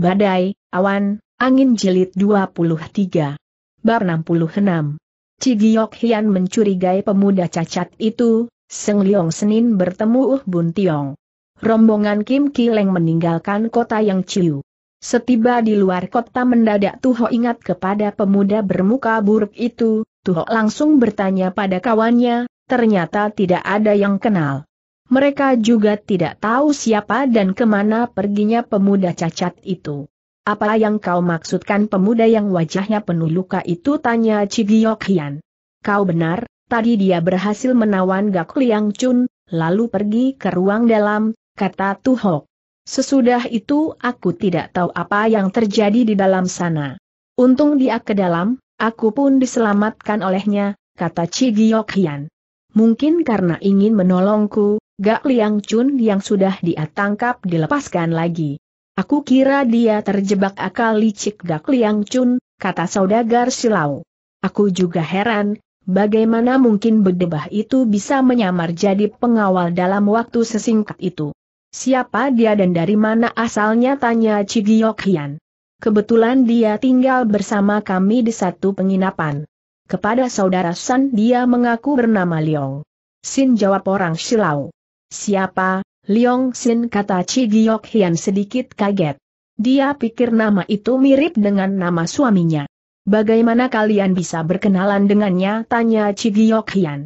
Badai, Awan, Angin Jilid 23. bar 66. Cigiok Hian mencurigai pemuda cacat itu, Seng Leong Senin bertemu Uh Bun Tiong. Rombongan Kim Kileng meninggalkan kota yang ciu. Setiba di luar kota mendadak Tuho ingat kepada pemuda bermuka buruk itu, Tuho langsung bertanya pada kawannya, ternyata tidak ada yang kenal mereka juga tidak tahu siapa dan kemana perginya pemuda cacat itu. Apa yang kau maksudkan pemuda yang wajahnya penuh luka itu tanya Cigiok Hian. Kau benar, tadi dia berhasil menawan Gak Liang Chun, lalu pergi ke ruang dalam, kata Tuhok. Sesudah itu aku tidak tahu apa yang terjadi di dalam sana. Untung dia ke dalam, aku pun diselamatkan olehnya, kata Cigiok Hian. Mungkin karena ingin menolongku, Gak Liang Chun yang sudah dia tangkap dilepaskan lagi. Aku kira dia terjebak akal licik Gak Liang Chun, kata saudagar Silau. Aku juga heran, bagaimana mungkin bedebah itu bisa menyamar jadi pengawal dalam waktu sesingkat itu. Siapa dia dan dari mana asalnya tanya Cigiok Hian. Kebetulan dia tinggal bersama kami di satu penginapan. Kepada saudara San dia mengaku bernama Liong. Sin jawab orang Silau. Siapa? Liong Sin kata Chi Giok Hian sedikit kaget. Dia pikir nama itu mirip dengan nama suaminya. Bagaimana kalian bisa berkenalan dengannya? Tanya Chi Giok Hian.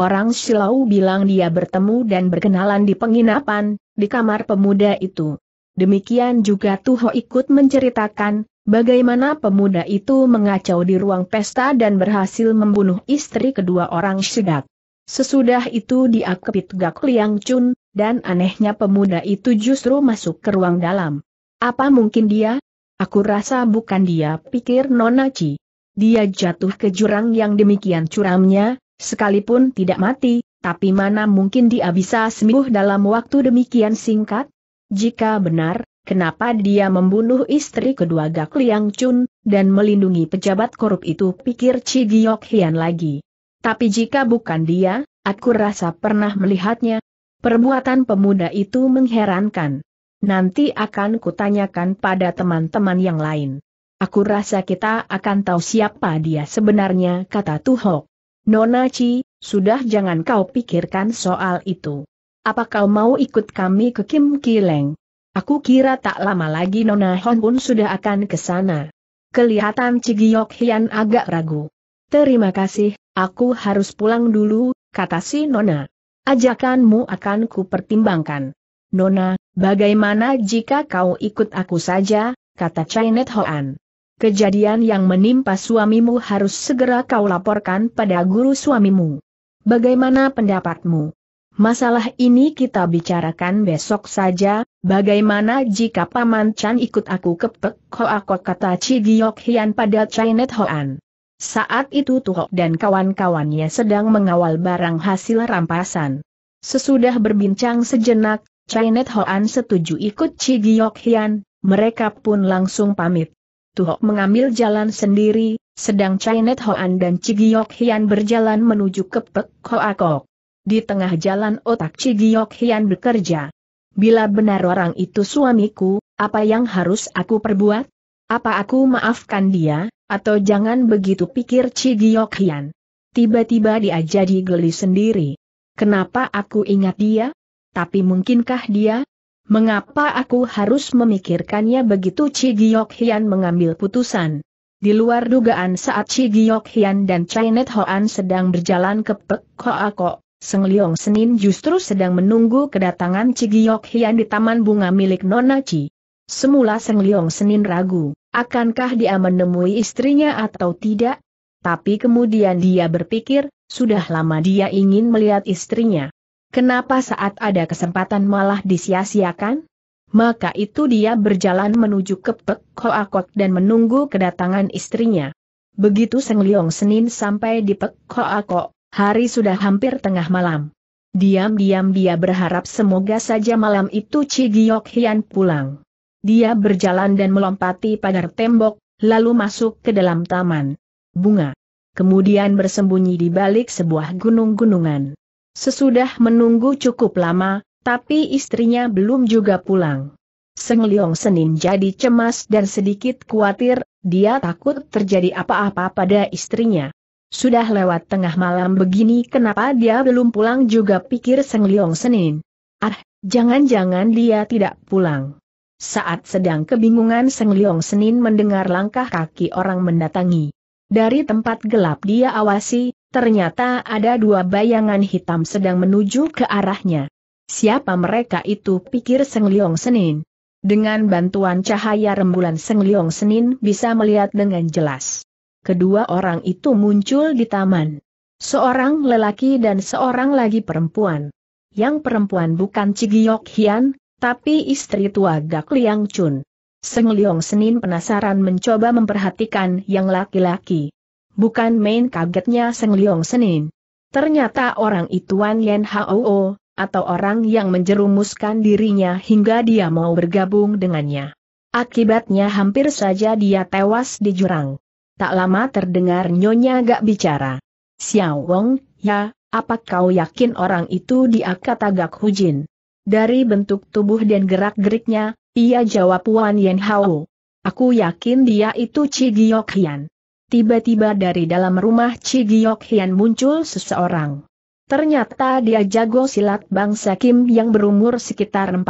Orang Silau bilang dia bertemu dan berkenalan di penginapan, di kamar pemuda itu. Demikian juga Tuho ikut menceritakan, bagaimana pemuda itu mengacau di ruang pesta dan berhasil membunuh istri kedua orang Sidak. Sesudah itu dia kepit gak Liang Chun, dan anehnya pemuda itu justru masuk ke ruang dalam. Apa mungkin dia? Aku rasa bukan dia, pikir nona ci Dia jatuh ke jurang yang demikian curamnya, sekalipun tidak mati, tapi mana mungkin dia bisa sembuh dalam waktu demikian singkat? Jika benar, kenapa dia membunuh istri kedua Gak Liang Chun, dan melindungi pejabat korup itu pikir Chi Giok Hian lagi. Tapi jika bukan dia, Aku rasa pernah melihatnya. Perbuatan pemuda itu mengherankan. Nanti akan kutanyakan pada teman-teman yang lain. Aku rasa kita akan tahu siapa dia sebenarnya, kata Tuhok. Nona Chi, sudah jangan kau pikirkan soal itu. Apa kau mau ikut kami ke Kim Kileng? Aku kira tak lama lagi Nona Hon pun sudah akan ke sana. Kelihatan Cigiok Hian agak ragu. Terima kasih, aku harus pulang dulu, kata si Nona. Ajakanmu akan kupertimbangkan. Nona, bagaimana jika kau ikut aku saja, kata Chinet Hoan. Kejadian yang menimpa suamimu harus segera kau laporkan pada guru suamimu. Bagaimana pendapatmu? Masalah ini kita bicarakan besok saja, bagaimana jika Paman Chan ikut aku kepek? Pek Hoa kata Cigiok Hian pada Chinet Hoan. Saat itu Tuhok dan kawan-kawannya sedang mengawal barang hasil rampasan. Sesudah berbincang sejenak, Chinet Hoan setuju ikut Chi Giok Hian, mereka pun langsung pamit. Tuhok mengambil jalan sendiri, sedang Chinet Hoan dan Chi Giok Hian berjalan menuju ke Pek Hoakok. Di tengah jalan otak Chi Giok Hian bekerja. Bila benar orang itu suamiku, apa yang harus aku perbuat? Apa aku maafkan dia, atau jangan begitu pikir Cigiok Hian. Tiba-tiba dia jadi geli sendiri. Kenapa aku ingat dia? Tapi mungkinkah dia? Mengapa aku harus memikirkannya begitu Cigiok Hian mengambil putusan? Di luar dugaan saat Cigiok Hian dan Chinet Hoan sedang berjalan ke Pek Ako, Seng Leong Senin justru sedang menunggu kedatangan Cigiok Hian di taman bunga milik Nona Chi. Semula Seng Leong Senin ragu. Akankah dia menemui istrinya atau tidak? Tapi kemudian dia berpikir, sudah lama dia ingin melihat istrinya. Kenapa saat ada kesempatan malah disia-siakan? Maka itu dia berjalan menuju ke Pek Koakot dan menunggu kedatangan istrinya. Begitu Seng Leong Senin sampai di Pek Koakot, hari sudah hampir tengah malam. Diam-diam dia berharap semoga saja malam itu Cigiok Giok Hian pulang. Dia berjalan dan melompati pagar tembok, lalu masuk ke dalam taman. Bunga. Kemudian bersembunyi di balik sebuah gunung-gunungan. Sesudah menunggu cukup lama, tapi istrinya belum juga pulang. Seng Leong Senin jadi cemas dan sedikit khawatir, dia takut terjadi apa-apa pada istrinya. Sudah lewat tengah malam begini kenapa dia belum pulang juga pikir Seng Leong Senin. Ah, jangan-jangan dia tidak pulang. Saat sedang kebingungan Seng Liong Senin mendengar langkah kaki orang mendatangi. Dari tempat gelap dia awasi, ternyata ada dua bayangan hitam sedang menuju ke arahnya. Siapa mereka itu pikir Seng Liong Senin. Dengan bantuan cahaya rembulan Seng Liong Senin bisa melihat dengan jelas. Kedua orang itu muncul di taman. Seorang lelaki dan seorang lagi perempuan. Yang perempuan bukan Cigiok Hian, tapi istri tua Gak Liang Chun. Seng Leong Senin penasaran mencoba memperhatikan yang laki-laki. Bukan main kagetnya Seng Leong Senin. Ternyata orang itu Wan Yen Hao, atau orang yang menjerumuskan dirinya hingga dia mau bergabung dengannya. Akibatnya hampir saja dia tewas di jurang. Tak lama terdengar Nyonya Gak bicara. Xiao Wong, ya, apa kau yakin orang itu dia kata Gak Hujin? Dari bentuk tubuh dan gerak-geriknya, ia jawab Wan Yen Hao. Aku yakin dia itu Chi Giok Hian. Tiba-tiba dari dalam rumah Chi Giok Hian muncul seseorang. Ternyata dia jago silat bangsa Kim yang berumur sekitar 40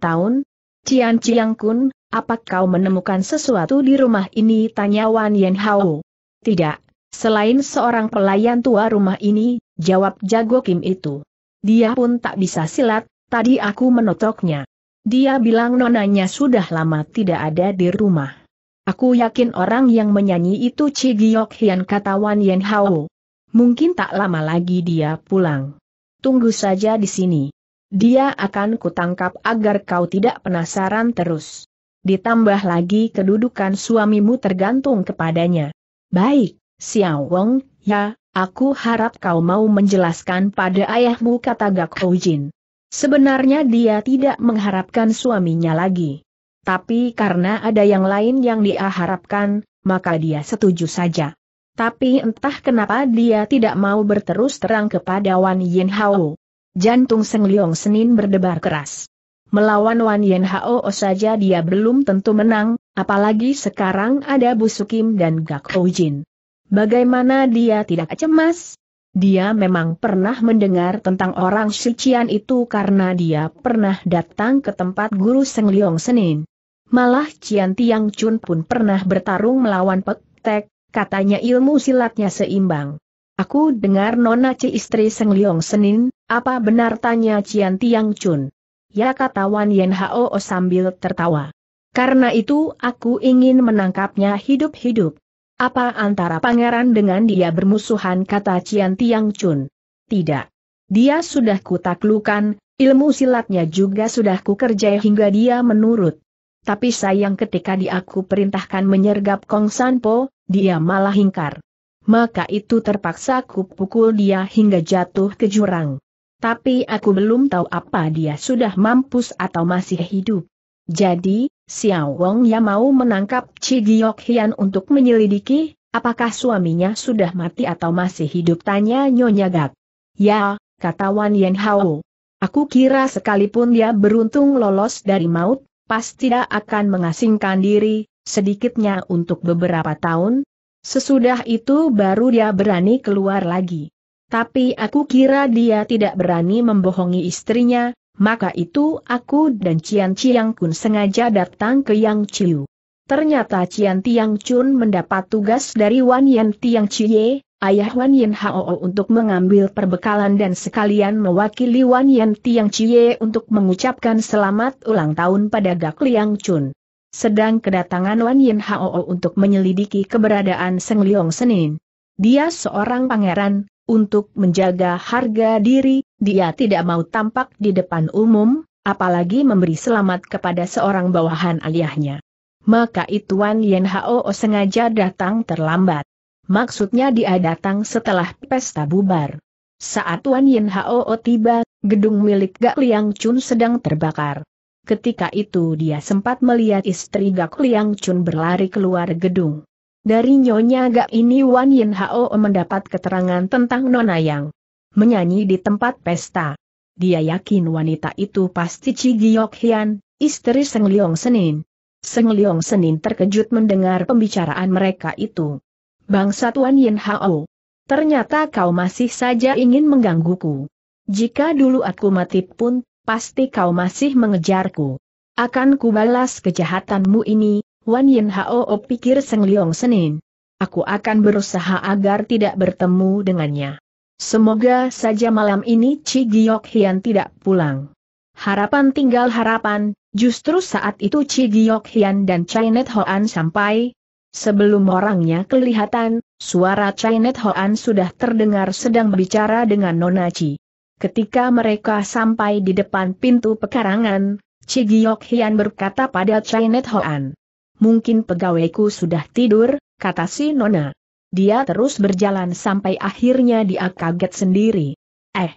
tahun. Cian Chiang Kun, apa kau menemukan sesuatu di rumah ini? Tanya Wan Yen Hao. Tidak, selain seorang pelayan tua rumah ini, jawab jago Kim itu. Dia pun tak bisa silat, Tadi aku menotoknya. Dia bilang nonanya sudah lama tidak ada di rumah. Aku yakin orang yang menyanyi itu Chi Giok Hian kata Wan Yen Hao. Mungkin tak lama lagi dia pulang. Tunggu saja di sini. Dia akan kutangkap agar kau tidak penasaran terus. Ditambah lagi kedudukan suamimu tergantung kepadanya. Baik, Xiao Wong, ya, aku harap kau mau menjelaskan pada ayahmu kata Gak Hou Jin. Sebenarnya dia tidak mengharapkan suaminya lagi. Tapi karena ada yang lain yang dia harapkan, maka dia setuju saja. Tapi entah kenapa dia tidak mau berterus terang kepada Wan Yen Hao. Jantung Seng Leong Senin berdebar keras. Melawan Wan Yen Hao saja dia belum tentu menang, apalagi sekarang ada Bu Sukim dan Gak Ho Jin. Bagaimana dia tidak cemas? Dia memang pernah mendengar tentang orang Shician itu karena dia pernah datang ke tempat guru Seng Liong Senin. Malah Cian Tiang Chun pun pernah bertarung melawan Pek Tek, katanya ilmu silatnya seimbang. Aku dengar Nona Ci istri Seng Liong Senin, apa benar tanya Cian Tiang Chun? Ya kata Wan Yen Hao sambil tertawa. Karena itu aku ingin menangkapnya hidup-hidup. Apa antara pangeran dengan dia bermusuhan kata Cian Tiang Chun? Tidak. Dia sudah kutaklukan, ilmu silatnya juga sudah kukerjai hingga dia menurut. Tapi sayang ketika diaku perintahkan menyergap Kong Sanpo, dia malah hingkar. Maka itu terpaksa ku pukul dia hingga jatuh ke jurang. Tapi aku belum tahu apa dia sudah mampus atau masih hidup. Jadi, Xiao Wong ya mau menangkap Chi Giok Hian untuk menyelidiki, apakah suaminya sudah mati atau masih hidup tanya Nyonya Gak. Ya, kata Wan Yen Hao. Aku kira sekalipun dia beruntung lolos dari maut, pasti tidak akan mengasingkan diri, sedikitnya untuk beberapa tahun. Sesudah itu baru dia berani keluar lagi. Tapi aku kira dia tidak berani membohongi istrinya, maka itu aku dan Cian Ciang Kun sengaja datang ke Yang Chiu. Ternyata Cian Tiang Chun mendapat tugas dari Wan Yan Tiang Chie, ayah Wan Yan Hao untuk mengambil perbekalan dan sekalian mewakili Wan Yan Tiang Chie untuk mengucapkan selamat ulang tahun pada Gak Liang Chun. Sedang kedatangan Wan Yan Hao untuk menyelidiki keberadaan Seng Leong Senin. Dia seorang pangeran, untuk menjaga harga diri, dia tidak mau tampak di depan umum, apalagi memberi selamat kepada seorang bawahan aliahnya. Maka Ituan Yen Hao sengaja datang terlambat. Maksudnya dia datang setelah pesta bubar. Saat Wan Yen Hao tiba, gedung milik Gak Liang Chun sedang terbakar. Ketika itu dia sempat melihat istri Gak Liang Chun berlari keluar gedung. Dari Nyonya Gak ini Wan Yin Hao mendapat keterangan tentang Nona Yang menyanyi di tempat pesta. Dia yakin wanita itu pasti Chi Giyok Hian, istri Seng Leong Senin. Seng Leong Senin terkejut mendengar pembicaraan mereka itu. Bangsat Wan Yin Hao, ternyata kau masih saja ingin menggangguku. Jika dulu aku mati pun, pasti kau masih mengejarku. Akan kubalas kejahatanmu ini, Wan Yin Hao pikir Seng Leong Senin. Aku akan berusaha agar tidak bertemu dengannya. Semoga saja malam ini Chi Giok Hian tidak pulang. Harapan tinggal harapan, justru saat itu Chi Giok Hian dan Net Hoan sampai. Sebelum orangnya kelihatan, suara Net Hoan sudah terdengar sedang berbicara dengan Nona Chi. Ketika mereka sampai di depan pintu pekarangan, Chi Giok Hian berkata pada Net Hoan mungkin pegawaiku sudah tidur, kata si Nona. Dia terus berjalan sampai akhirnya dia kaget sendiri. Eh,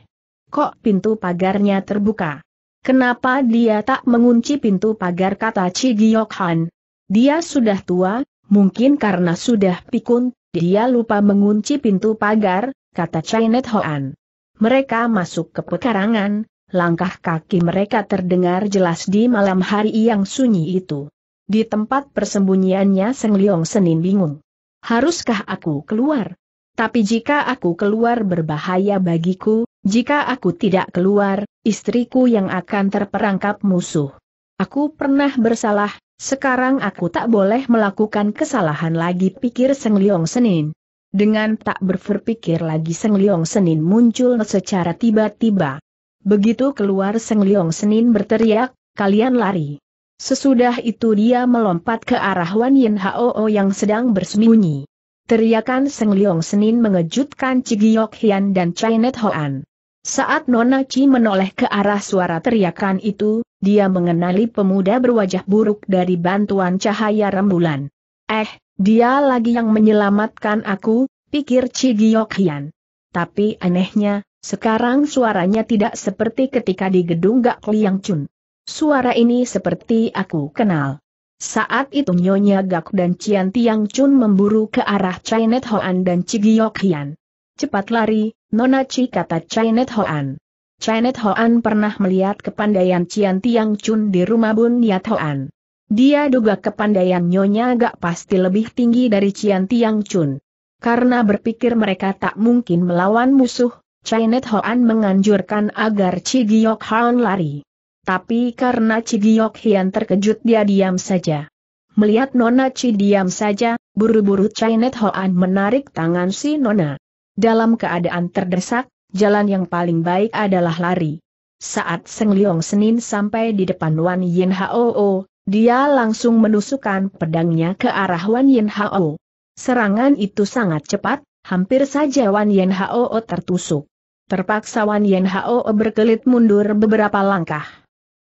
kok pintu pagarnya terbuka? Kenapa dia tak mengunci pintu pagar kata Chi Han? Dia sudah tua, mungkin karena sudah pikun, dia lupa mengunci pintu pagar, kata Chinet Hoan. Mereka masuk ke pekarangan, langkah kaki mereka terdengar jelas di malam hari yang sunyi itu di tempat persembunyiannya Seng Leong Senin bingung. Haruskah aku keluar? Tapi jika aku keluar berbahaya bagiku, jika aku tidak keluar, istriku yang akan terperangkap musuh. Aku pernah bersalah, sekarang aku tak boleh melakukan kesalahan lagi pikir Seng Leong Senin. Dengan tak berpikir lagi Seng Leong Senin muncul secara tiba-tiba. Begitu keluar Seng Leong Senin berteriak, kalian lari. Sesudah itu dia melompat ke arah Wan Yin Hao yang sedang bersembunyi. Teriakan Seng Leong Senin mengejutkan Cigiok Hian dan Chinet Hoan. Saat Nona Chi menoleh ke arah suara teriakan itu, dia mengenali pemuda berwajah buruk dari bantuan cahaya rembulan. Eh, dia lagi yang menyelamatkan aku, pikir Cigiok Hian. Tapi anehnya, sekarang suaranya tidak seperti ketika di gedung Gak Liang Chun. Suara ini seperti aku kenal. Saat itu Nyonya Gak dan Cian Tiang Chun memburu ke arah Chinet Hoan dan Cigiok Hian. Cepat lari, Nona Ci kata Chinet Hoan. Chinet Hoan pernah melihat kepandaian Cian Tiang Chun di rumah Bun Niat Hoan. Dia duga kepandaian Nyonya Gak pasti lebih tinggi dari Cian Tiang Chun. Karena berpikir mereka tak mungkin melawan musuh, Chinet Hoan menganjurkan agar Cigiok Hian lari. Tapi karena Cigiok Hian terkejut dia diam saja. Melihat Nona Ci diam saja, buru-buru Chainet Hoan menarik tangan si Nona. Dalam keadaan terdesak, jalan yang paling baik adalah lari. Saat Seng Leong Senin sampai di depan Wan Yin Hao, dia langsung menusukkan pedangnya ke arah Wan Yin Hao. Serangan itu sangat cepat, hampir saja Wan Yin Hao tertusuk. Terpaksa Wan Yen Hao berkelit mundur beberapa langkah.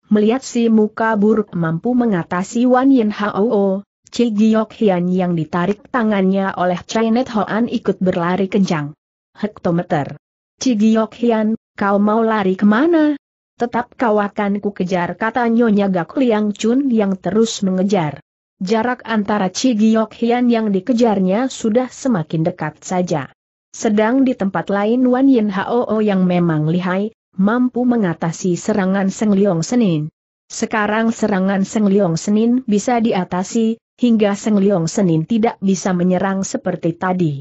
Melihat si muka buruk mampu mengatasi Wan Yin Hao, Chi Giok Hian yang ditarik tangannya oleh Chinet Hoan ikut berlari kencang. Hektometer. Chi Giok Hian, kau mau lari kemana? Tetap kau akan ku kejar kata Nyonya Gak Liang Chun yang terus mengejar. Jarak antara Chi Giok Hian yang dikejarnya sudah semakin dekat saja. Sedang di tempat lain Wan Yin Hao yang memang lihai, mampu mengatasi serangan Seng Liong Senin. Sekarang serangan Seng Liong Senin bisa diatasi, hingga Seng Liong Senin tidak bisa menyerang seperti tadi.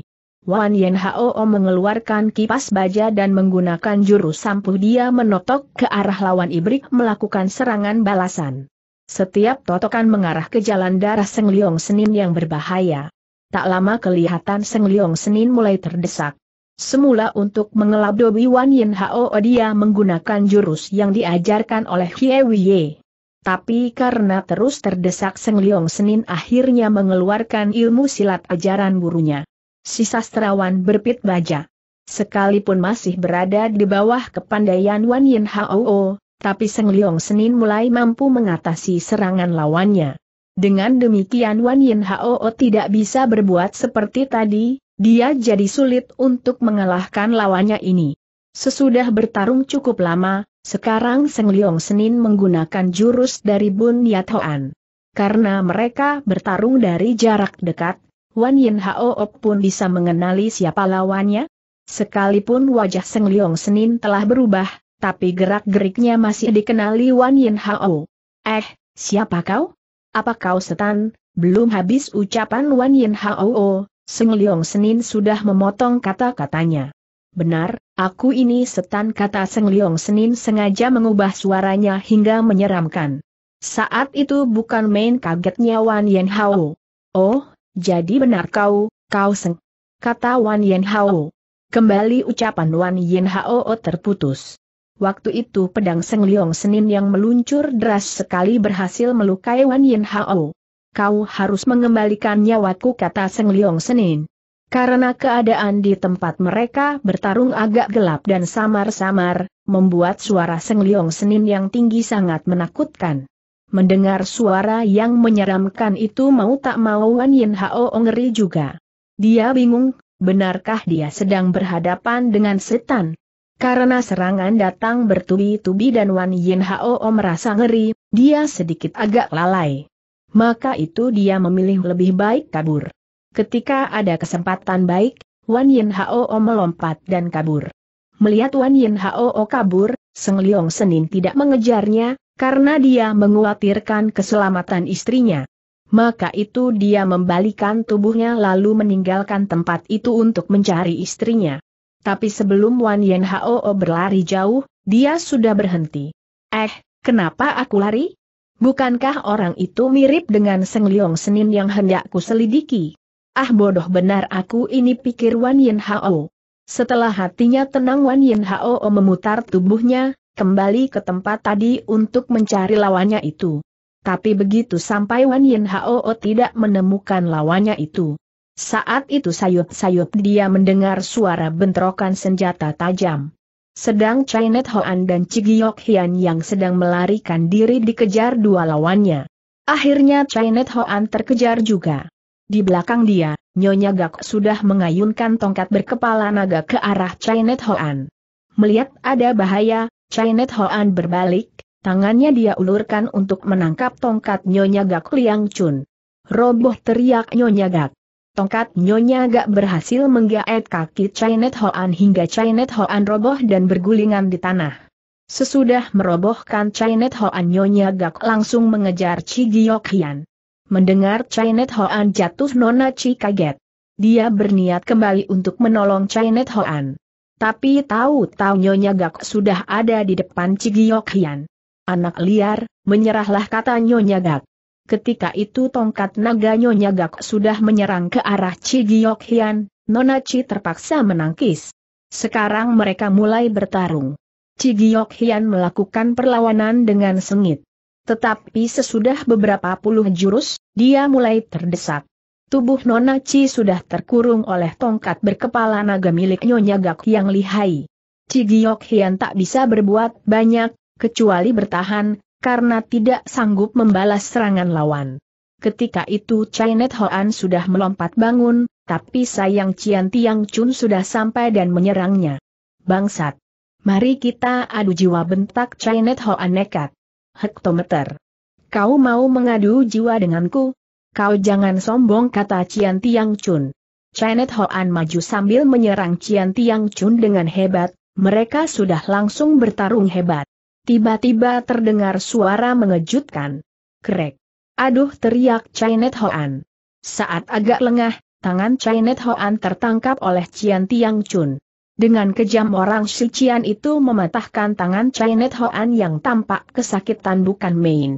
Wan Yen Hao mengeluarkan kipas baja dan menggunakan jurus sampuh dia menotok ke arah lawan ibrik melakukan serangan balasan. Setiap totokan mengarah ke jalan darah Seng Liong Senin yang berbahaya. Tak lama kelihatan Seng Liong Senin mulai terdesak. Semula untuk mengelabui Wan Yin Hao dia menggunakan jurus yang diajarkan oleh Hie Wei. Tapi karena terus terdesak Seng Leong Senin akhirnya mengeluarkan ilmu silat ajaran gurunya. Si sastrawan berpit baja. Sekalipun masih berada di bawah kepandaian Wan Yin Hao, tapi Seng Leong Senin mulai mampu mengatasi serangan lawannya. Dengan demikian Wan Yin Hao tidak bisa berbuat seperti tadi, dia jadi sulit untuk mengalahkan lawannya ini. Sesudah bertarung cukup lama, sekarang Seng Leong Senin menggunakan jurus dari Bun Yat Hoan. Karena mereka bertarung dari jarak dekat, Wan Yin Haook pun bisa mengenali siapa lawannya. Sekalipun wajah Seng Leong Senin telah berubah, tapi gerak-geriknya masih dikenali Wan Yin Hao. Eh, siapa kau? Apa kau setan? Belum habis ucapan Wan Yin Hao, Seng Leong Senin sudah memotong kata-katanya. Benar, aku ini setan kata Seng Leong Senin sengaja mengubah suaranya hingga menyeramkan. Saat itu bukan main kagetnya Wan Yen Hao. Oh, jadi benar kau, kau Seng. Kata Wan Yen Hao. Kembali ucapan Wan Yen Hao terputus. Waktu itu pedang Seng Leong Senin yang meluncur deras sekali berhasil melukai Wan Yen Hao kau harus mengembalikan nyawaku kata Seng Liong Senin. Karena keadaan di tempat mereka bertarung agak gelap dan samar-samar, membuat suara Seng Liong Senin yang tinggi sangat menakutkan. Mendengar suara yang menyeramkan itu mau tak mau Wan Yin Hao ngeri juga. Dia bingung, benarkah dia sedang berhadapan dengan setan? Karena serangan datang bertubi-tubi dan Wan Yin Hao merasa ngeri, dia sedikit agak lalai maka itu dia memilih lebih baik kabur. Ketika ada kesempatan baik, Wan Yin Hao melompat dan kabur. Melihat Wan Yin Hao kabur, Seng Leong Senin tidak mengejarnya, karena dia menguatirkan keselamatan istrinya. Maka itu dia membalikan tubuhnya lalu meninggalkan tempat itu untuk mencari istrinya. Tapi sebelum Wan Yin Hao berlari jauh, dia sudah berhenti. Eh, kenapa aku lari? Bukankah orang itu mirip dengan Seng Leong Senin yang hendak ku selidiki? Ah bodoh benar aku ini pikir Wan Yin Hao. Setelah hatinya tenang Wan Yin Hao memutar tubuhnya, kembali ke tempat tadi untuk mencari lawannya itu. Tapi begitu sampai Wan Yin Hao tidak menemukan lawannya itu. Saat itu sayup-sayup dia mendengar suara bentrokan senjata tajam. Sedang Chinet Hoan dan Cigiok Hian yang sedang melarikan diri dikejar dua lawannya. Akhirnya Chinet Hoan terkejar juga. Di belakang dia, Nyonya Gak sudah mengayunkan tongkat berkepala naga ke arah Chinet Hoan. Melihat ada bahaya, Chinet Hoan berbalik, tangannya dia ulurkan untuk menangkap tongkat Nyonya Gak Liang Chun. Roboh teriak Nyonya Gak. Tongkat nyonya Gak berhasil menggaet kaki Chinet Hoan hingga Chinet Hoan roboh dan bergulingan di tanah. Sesudah merobohkan Chinet Hoan nyonya Gak langsung mengejar Chi Mendengar Chinet Hoan jatuh Nona Chi kaget. Dia berniat kembali untuk menolong Chinet Hoan. Tapi tahu-tahu Nyonya Gak sudah ada di depan Cigiok Hian. Anak liar, menyerahlah kata Nyonya Gak. Ketika itu tongkat naga Nyonya Gak sudah menyerang ke arah Chi Giok Hian, Nona Chi terpaksa menangkis. Sekarang mereka mulai bertarung. Chi Hian melakukan perlawanan dengan sengit. Tetapi sesudah beberapa puluh jurus, dia mulai terdesak. Tubuh Nona Chi sudah terkurung oleh tongkat berkepala naga milik Nyonya Gak yang lihai. Cigiok Hian tak bisa berbuat banyak, kecuali bertahan, karena tidak sanggup membalas serangan lawan. Ketika itu Chinet Hoan sudah melompat bangun, tapi sayang Cian Tiang Chun sudah sampai dan menyerangnya. Bangsat! Mari kita adu jiwa bentak Chinet Hoan nekat. Hektometer! Kau mau mengadu jiwa denganku? Kau jangan sombong kata Cian Tiang Chun. Chinet Hoan maju sambil menyerang Cian Tiang Chun dengan hebat, mereka sudah langsung bertarung hebat. Tiba-tiba terdengar suara mengejutkan. Krek. Aduh teriak Chinet Hoan. Saat agak lengah, tangan Chinet Hoan tertangkap oleh Cian Tiang Chun. Dengan kejam orang si Cian itu mematahkan tangan Chinet Hoan yang tampak kesakitan bukan main.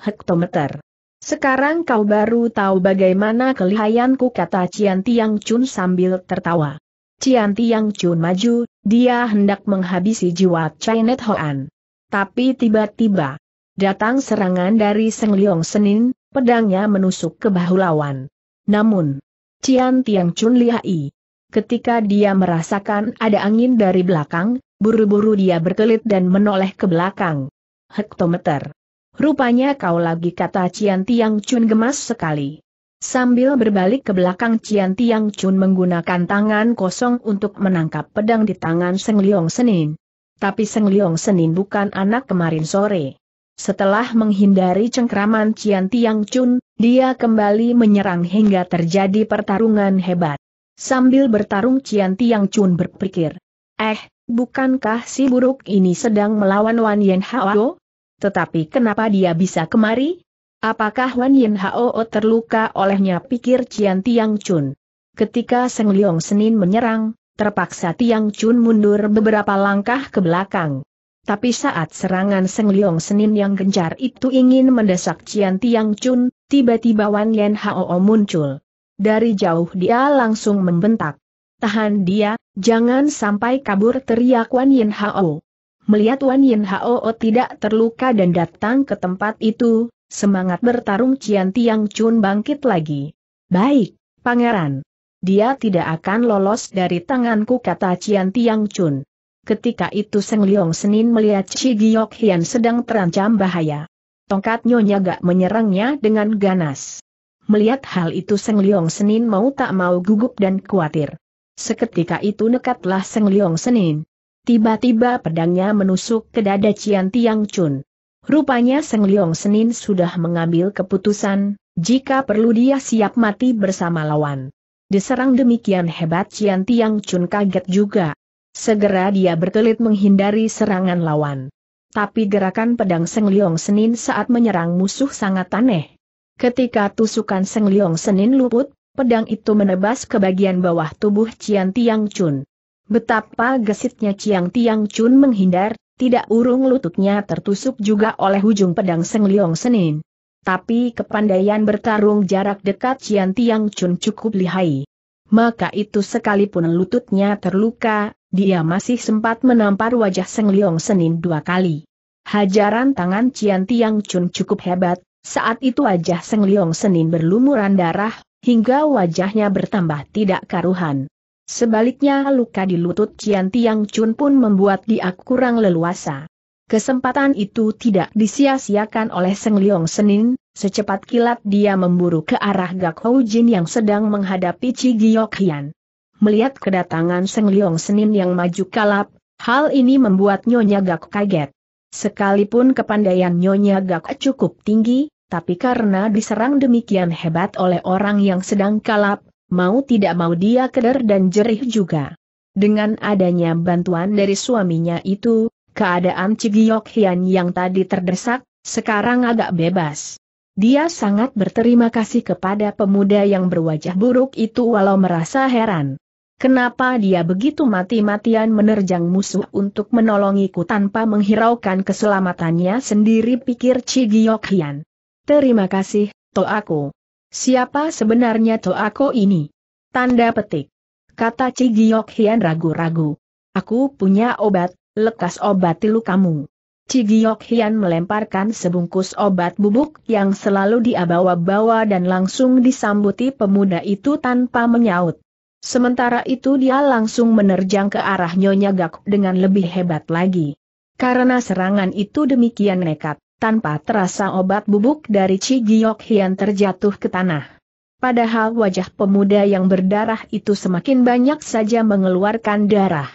Hektometer. Sekarang kau baru tahu bagaimana kelihayanku kata Cian Tiang Chun sambil tertawa. Cian Tiang Chun maju, dia hendak menghabisi jiwa Chinet Hoan. Tapi tiba-tiba, datang serangan dari Seng Liong Senin, pedangnya menusuk ke bahu lawan. Namun, Cian Tiang Chun Lihai, ketika dia merasakan ada angin dari belakang, buru-buru dia berkelit dan menoleh ke belakang. Hektometer. Rupanya kau lagi kata Cian Tiang Chun gemas sekali. Sambil berbalik ke belakang Cian Tiang Chun menggunakan tangan kosong untuk menangkap pedang di tangan Seng Liong Senin. Tapi Seng Liyong Senin bukan anak kemarin sore. Setelah menghindari cengkraman Cian Tiang Chun, dia kembali menyerang hingga terjadi pertarungan hebat. Sambil bertarung Cian Tiang Chun berpikir, Eh, bukankah si buruk ini sedang melawan Wan Yen Hao? Tetapi kenapa dia bisa kemari? Apakah Wan Yen Hao terluka olehnya pikir Cian Tiang Chun? Ketika Seng Liyong Senin menyerang, Terpaksa Tiang Chun mundur beberapa langkah ke belakang. Tapi saat serangan Seng Liong Senin yang gencar itu ingin mendesak Cian Tiang Chun, tiba-tiba Wan Yen Hao muncul. Dari jauh dia langsung membentak. Tahan dia, jangan sampai kabur teriak Wan Yen Hao. Melihat Wan Yen Hao tidak terluka dan datang ke tempat itu, semangat bertarung Cian Tiang Chun bangkit lagi. Baik, pangeran. Dia tidak akan lolos dari tanganku kata Cian Tiang Chun. Ketika itu Seng Leong Senin melihat Chi Giok Hian sedang terancam bahaya. Tongkat Nyonya gak menyerangnya dengan ganas. Melihat hal itu Seng Leong Senin mau tak mau gugup dan khawatir. Seketika itu nekatlah Seng Leong Senin. Tiba-tiba pedangnya menusuk ke dada Cian Tiang Chun. Rupanya Seng Leong Senin sudah mengambil keputusan, jika perlu dia siap mati bersama lawan. Diserang demikian hebat Cian Tiang Chun kaget juga. Segera dia berkelit menghindari serangan lawan. Tapi gerakan pedang Seng Liong Senin saat menyerang musuh sangat aneh. Ketika tusukan Seng Liong Senin luput, pedang itu menebas ke bagian bawah tubuh Cian Tiang Chun. Betapa gesitnya Cian Tiang Chun menghindar, tidak urung lututnya tertusuk juga oleh ujung pedang Seng Liong Senin tapi kepandaian bertarung jarak dekat Cian Tiang Chun cukup lihai. Maka itu sekalipun lututnya terluka, dia masih sempat menampar wajah Seng Liong Senin dua kali. Hajaran tangan Cian Tiang Chun cukup hebat, saat itu wajah Seng Liong Senin berlumuran darah, hingga wajahnya bertambah tidak karuhan. Sebaliknya luka di lutut Cian Tiang Chun pun membuat dia kurang leluasa. Kesempatan itu tidak disia-siakan oleh Seng Liong Senin, secepat kilat dia memburu ke arah Gak Hou Jin yang sedang menghadapi Chi Giok Hian. Melihat kedatangan Seng Liong Senin yang maju kalap, hal ini membuat Nyonya Gak kaget. Sekalipun kepandaian Nyonya Gak cukup tinggi, tapi karena diserang demikian hebat oleh orang yang sedang kalap, mau tidak mau dia keder dan jerih juga. Dengan adanya bantuan dari suaminya itu, Keadaan Cigiok Hian yang tadi terdesak, sekarang agak bebas. Dia sangat berterima kasih kepada pemuda yang berwajah buruk itu walau merasa heran. Kenapa dia begitu mati-matian menerjang musuh untuk menolongiku tanpa menghiraukan keselamatannya sendiri pikir Cigiok Hian. Terima kasih, Toako. Siapa sebenarnya Toako ini? Tanda petik. Kata Cigiok Hian ragu-ragu. Aku punya obat, lekas obati lukamu. Cigiok Hian melemparkan sebungkus obat bubuk yang selalu diabawa-bawa dan langsung disambuti pemuda itu tanpa menyaut. Sementara itu dia langsung menerjang ke arah Nyonya Gak dengan lebih hebat lagi. Karena serangan itu demikian nekat, tanpa terasa obat bubuk dari Cigiok Hian terjatuh ke tanah. Padahal wajah pemuda yang berdarah itu semakin banyak saja mengeluarkan darah.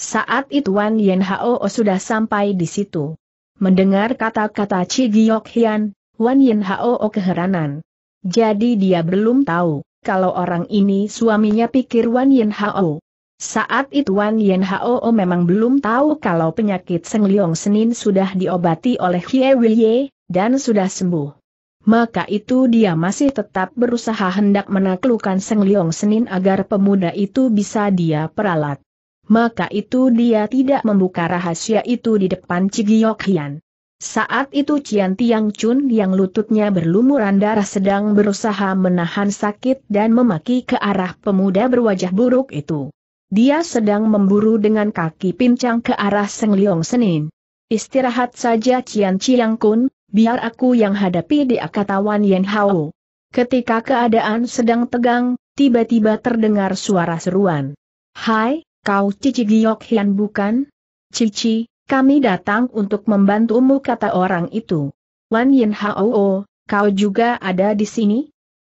Saat itu Wan Yen Hao sudah sampai di situ. Mendengar kata-kata Chi Giok Hian, Wan Yen Hao keheranan. Jadi dia belum tahu, kalau orang ini suaminya pikir Wan Yen Hao. Saat itu Wan Yen Hao memang belum tahu kalau penyakit Seng Liong Senin sudah diobati oleh Hie Wei dan sudah sembuh. Maka itu dia masih tetap berusaha hendak menaklukkan Seng Liong Senin agar pemuda itu bisa dia peralat maka itu dia tidak membuka rahasia itu di depan Cigiok Hian. Saat itu Cian Tiang Chun yang lututnya berlumuran darah sedang berusaha menahan sakit dan memaki ke arah pemuda berwajah buruk itu. Dia sedang memburu dengan kaki pincang ke arah Seng Leong Senin. Istirahat saja Cian Chiang Kun, biar aku yang hadapi di akatawan Yen Hao. Ketika keadaan sedang tegang, tiba-tiba terdengar suara seruan. Hai, Kau Cici Giok Hian bukan? Cici, kami datang untuk membantumu kata orang itu. Wan Yin Hao, o, oh, kau juga ada di sini?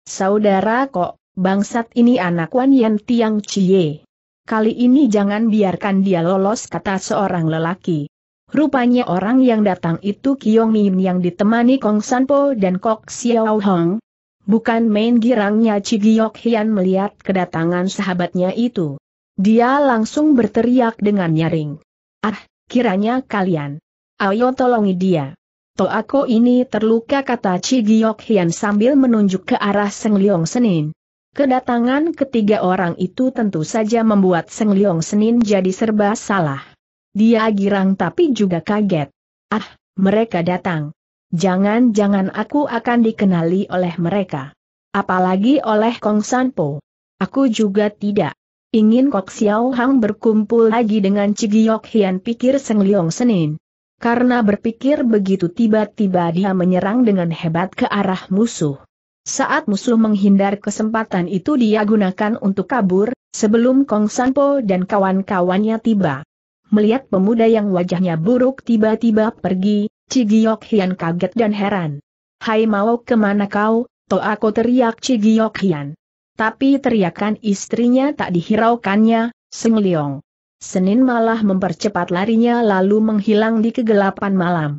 Saudara kok, bangsat ini anak Wan Yin Tiang Cie. Kali ini jangan biarkan dia lolos kata seorang lelaki. Rupanya orang yang datang itu Kiong Min yang ditemani Kong Sanpo dan Kok Xiao Hong. Bukan main girangnya Cigiok Hian melihat kedatangan sahabatnya itu. Dia langsung berteriak dengan nyaring. Ah, kiranya kalian. Ayo tolongi dia. aku ini terluka kata Cigiok Hian sambil menunjuk ke arah Seng Leong Senin. Kedatangan ketiga orang itu tentu saja membuat Seng Leong Senin jadi serba salah. Dia girang tapi juga kaget. Ah, mereka datang. Jangan-jangan aku akan dikenali oleh mereka. Apalagi oleh Kong Sanpo. Aku juga tidak. Ingin Kok Xiao Hang berkumpul lagi dengan Cigiok Hian pikir Seng Liong Senin. Karena berpikir begitu tiba-tiba dia menyerang dengan hebat ke arah musuh. Saat musuh menghindar kesempatan itu dia gunakan untuk kabur, sebelum Kong Sanpo dan kawan-kawannya tiba. Melihat pemuda yang wajahnya buruk tiba-tiba pergi, Cigiok Hian kaget dan heran. Hai mau kemana kau, to aku teriak Cigiok Hian. Tapi teriakan istrinya tak dihiraukannya, Seng Liong. Senin malah mempercepat larinya lalu menghilang di kegelapan malam.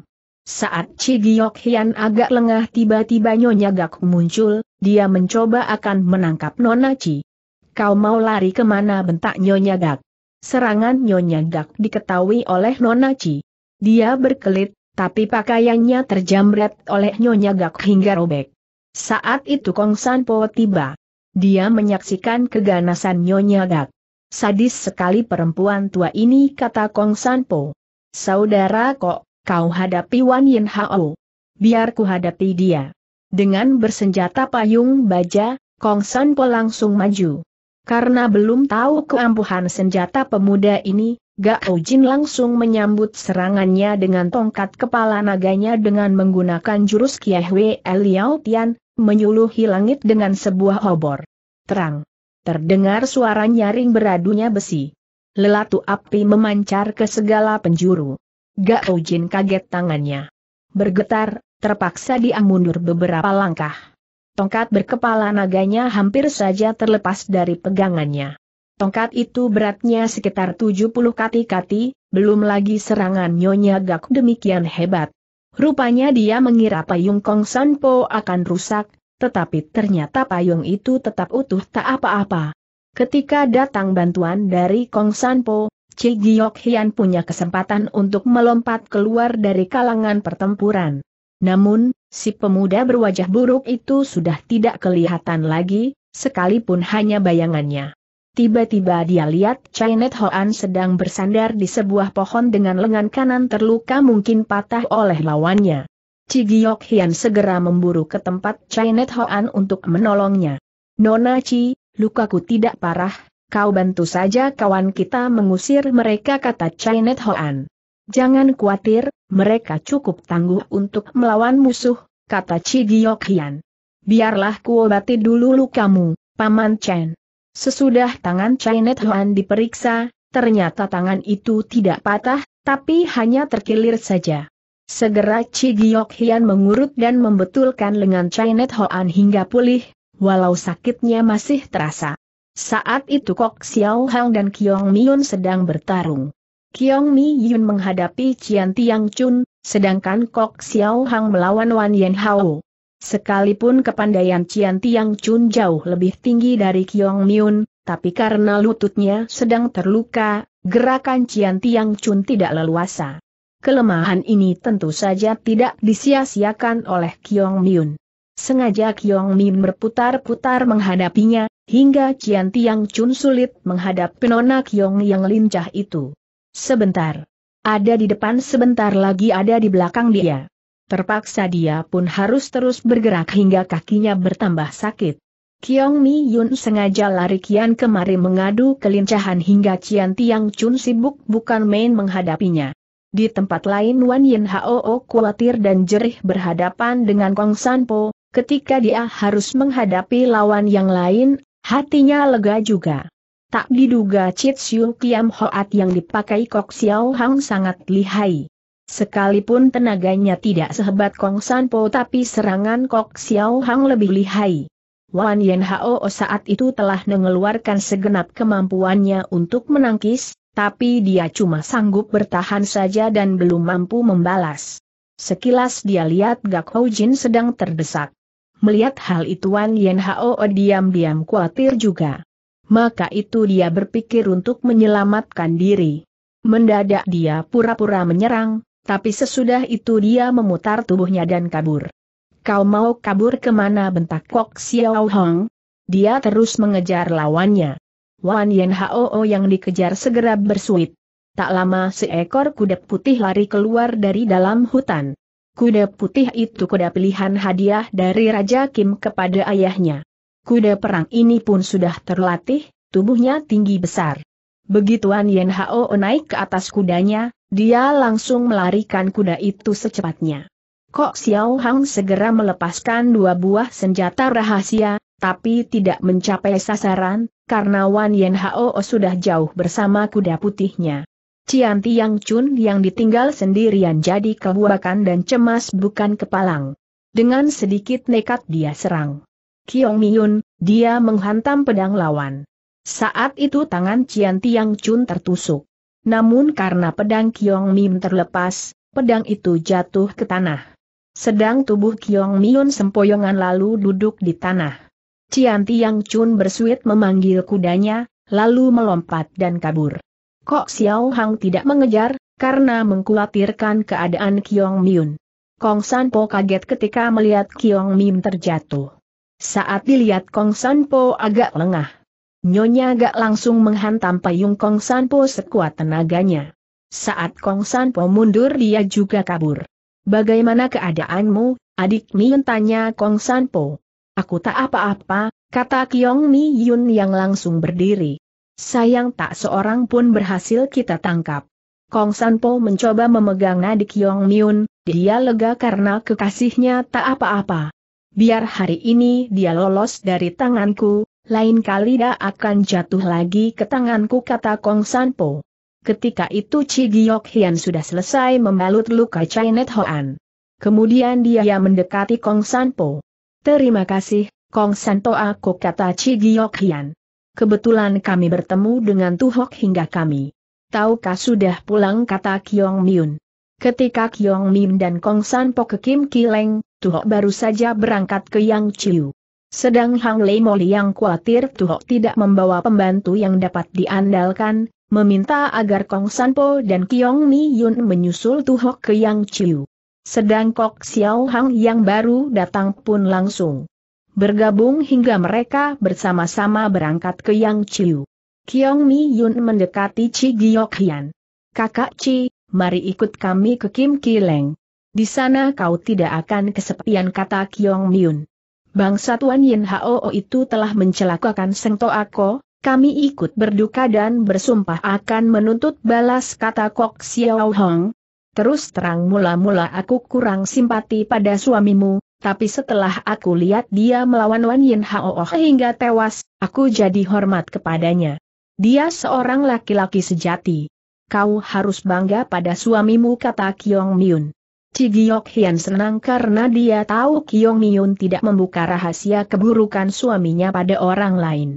Saat Chi Giok Hian agak lengah tiba-tiba Nyonya Gak muncul, dia mencoba akan menangkap Nona Chi. Kau mau lari kemana bentak Nyonya Gak? Serangan Nyonya Gak diketahui oleh Nona Chi. Dia berkelit, tapi pakaiannya terjamret oleh Nyonya Gak hingga robek. Saat itu Kong San Po tiba. Dia menyaksikan keganasan Nyonya Gak. Sadis sekali perempuan tua ini kata Kong Sanpo. Saudara kok, kau hadapi Wan Yin Hao. Biar ku hadapi dia. Dengan bersenjata payung baja, Kong Sanpo langsung maju. Karena belum tahu keampuhan senjata pemuda ini, Gao Jin langsung menyambut serangannya dengan tongkat kepala naganya dengan menggunakan jurus Kiehwe Eliao Tian, menyuluhi langit dengan sebuah obor. Terang. Terdengar suara nyaring beradunya besi. Lelatu api memancar ke segala penjuru. Gao Jin kaget tangannya. Bergetar, terpaksa dia mundur beberapa langkah. Tongkat berkepala naganya hampir saja terlepas dari pegangannya. Tongkat itu beratnya sekitar 70 kati-kati, belum lagi serangan Nyonya Gak demikian hebat. Rupanya dia mengira payung Kong San Po akan rusak, tetapi ternyata payung itu tetap utuh tak apa-apa. Ketika datang bantuan dari Kong San Po, Chi Giok Hian punya kesempatan untuk melompat keluar dari kalangan pertempuran. Namun, si pemuda berwajah buruk itu sudah tidak kelihatan lagi, sekalipun hanya bayangannya. Tiba-tiba dia lihat Chinet Hoan sedang bersandar di sebuah pohon dengan lengan kanan terluka mungkin patah oleh lawannya. Cigiok Hian segera memburu ke tempat Chinet Hoan untuk menolongnya. Nona Ci, lukaku tidak parah, kau bantu saja kawan kita mengusir mereka kata Chinet Hoan. Jangan khawatir, mereka cukup tangguh untuk melawan musuh, kata Cigiok Hian. Biarlah kuobati dulu lukamu, Paman Chen. Sesudah tangan Chinet Huan diperiksa, ternyata tangan itu tidak patah, tapi hanya terkilir saja. Segera Chi Giok Hian mengurut dan membetulkan lengan Chinet Huan hingga pulih, walau sakitnya masih terasa. Saat itu Kok Xiao Hang dan Kiong Miun sedang bertarung. Kiong Yun menghadapi Cian Tiang Chun, sedangkan Kok Xiao Hang melawan Wan Yen Hao. Sekalipun kepandaian Cian Tiang Chun jauh lebih tinggi dari Kiong Miun, tapi karena lututnya sedang terluka, gerakan Cian Tiang Chun tidak leluasa. Kelemahan ini tentu saja tidak disia-siakan oleh Kiong Miun. Sengaja Kiong Miun berputar-putar menghadapinya, hingga Cian Tiang Chun sulit menghadap penonak Kiong yang lincah itu. Sebentar. Ada di depan sebentar lagi ada di belakang dia. Terpaksa dia pun harus terus bergerak hingga kakinya bertambah sakit. Kiong Mi Yun sengaja lari kian kemari mengadu kelincahan hingga Cian Tiang Chun sibuk bukan main menghadapinya. Di tempat lain Wan Yin Hao khawatir dan jerih berhadapan dengan Kong San Po, ketika dia harus menghadapi lawan yang lain, hatinya lega juga. Tak diduga Chit Siu Kiam Hoat yang dipakai Kok Xiao Hang sangat lihai. Sekalipun tenaganya tidak sehebat Kong Sanpo tapi serangan Kok Xiao Hang lebih lihai. Wan Yen Hao saat itu telah mengeluarkan segenap kemampuannya untuk menangkis, tapi dia cuma sanggup bertahan saja dan belum mampu membalas. Sekilas dia lihat Gak Hou Jin sedang terdesak. Melihat hal itu Wan Yen Hao diam-diam khawatir juga. Maka itu dia berpikir untuk menyelamatkan diri. Mendadak dia pura-pura menyerang, tapi sesudah itu dia memutar tubuhnya dan kabur. Kau mau kabur kemana bentak Kok Xiao Hong? Dia terus mengejar lawannya. Wan Yen Hao yang dikejar segera bersuit. Tak lama seekor kuda putih lari keluar dari dalam hutan. Kuda putih itu kuda pilihan hadiah dari Raja Kim kepada ayahnya. Kuda perang ini pun sudah terlatih, tubuhnya tinggi besar. Begituan Yen Yan Hao naik ke atas kudanya, dia langsung melarikan kuda itu secepatnya. Kok Xiao Hang segera melepaskan dua buah senjata rahasia, tapi tidak mencapai sasaran, karena Wan Yen Hao sudah jauh bersama kuda putihnya. Cianti Yang Chun yang ditinggal sendirian jadi kebuakan dan cemas bukan kepalang. Dengan sedikit nekat dia serang. Kiong Miyun, dia menghantam pedang lawan. Saat itu tangan Cianti Yang Chun tertusuk. Namun karena pedang Kiong Mim terlepas, pedang itu jatuh ke tanah. Sedang tubuh Kiong Mion sempoyongan lalu duduk di tanah. Cian Tiang Chun bersuit memanggil kudanya, lalu melompat dan kabur. Kok Xiao Hang tidak mengejar, karena mengkhawatirkan keadaan Kiong Mion. Kong San Po kaget ketika melihat Kiong Mim terjatuh. Saat dilihat Kong San Po agak lengah. Nyonya gak langsung menghantam payung Kong Sanpo sekuat tenaganya. Saat Kong Sanpo mundur dia juga kabur. Bagaimana keadaanmu, adik Miun? tanya Kong Sanpo. Aku tak apa-apa, kata Kiong Miun yang langsung berdiri. Sayang tak seorang pun berhasil kita tangkap. Kong Sanpo mencoba memegang adik Kiong Miun. dia lega karena kekasihnya tak apa-apa. Biar hari ini dia lolos dari tanganku, lain kali dia akan jatuh lagi ke tanganku kata Kong Sanpo. Ketika itu Chi Giok Hian sudah selesai membalut luka Net Hoan. Kemudian dia mendekati Kong Sanpo. Terima kasih, Kong Santo aku kata Chi Giok Hian. Kebetulan kami bertemu dengan Tuhok hingga kami. Tahukah sudah pulang kata Kiong Miun. Ketika Kiong Miun dan Kong Sanpo ke Kim Kileng, Tuhok baru saja berangkat ke Yang Chiu. Sedang Hang Lei Moli yang khawatir Tuhok tidak membawa pembantu yang dapat diandalkan, meminta agar Kong Sanpo dan Kiong Mi Yun menyusul Tuhok ke Yang Chiu. Sedang Kok Xiao Hang yang baru datang pun langsung bergabung hingga mereka bersama-sama berangkat ke Yang Chiu. Kiong Mi Yun mendekati Chi Giok Hian. Kakak Chi, mari ikut kami ke Kim Kileng. Di sana kau tidak akan kesepian kata Kiong Mi Yun. Wan Yin Hao itu telah mencelakakan Seng To Ako, kami ikut berduka dan bersumpah akan menuntut balas kata Kok Xiao Hong. Terus terang mula-mula aku kurang simpati pada suamimu, tapi setelah aku lihat dia melawan Wan Yin Hao hingga tewas, aku jadi hormat kepadanya. Dia seorang laki-laki sejati. Kau harus bangga pada suamimu kata Kiong Myun. Cigiok Hian senang karena dia tahu Kiong Miyun tidak membuka rahasia keburukan suaminya pada orang lain.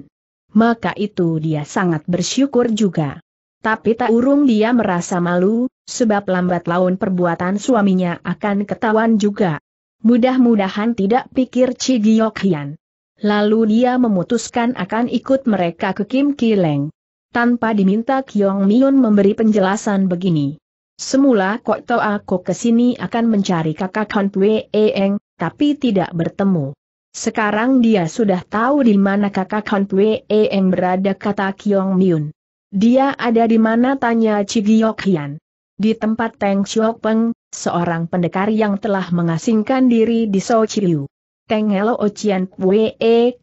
Maka itu dia sangat bersyukur juga. Tapi tak urung dia merasa malu, sebab lambat laun perbuatan suaminya akan ketahuan juga. Mudah-mudahan tidak pikir Cigiok Hian. Lalu dia memutuskan akan ikut mereka ke Kim Kileng. Tanpa diminta Kiong Miyun memberi penjelasan begini. Semula Kok aku aku kesini akan mencari kakak Hon Pue Eng, tapi tidak bertemu. Sekarang dia sudah tahu di mana kakak Hon Pue Eng berada kata Kiong Miun. Dia ada di mana tanya Cigiok Hian. Di tempat Teng Siok Peng, seorang pendekar yang telah mengasingkan diri di So Chiu. Teng Helo Ochian Pue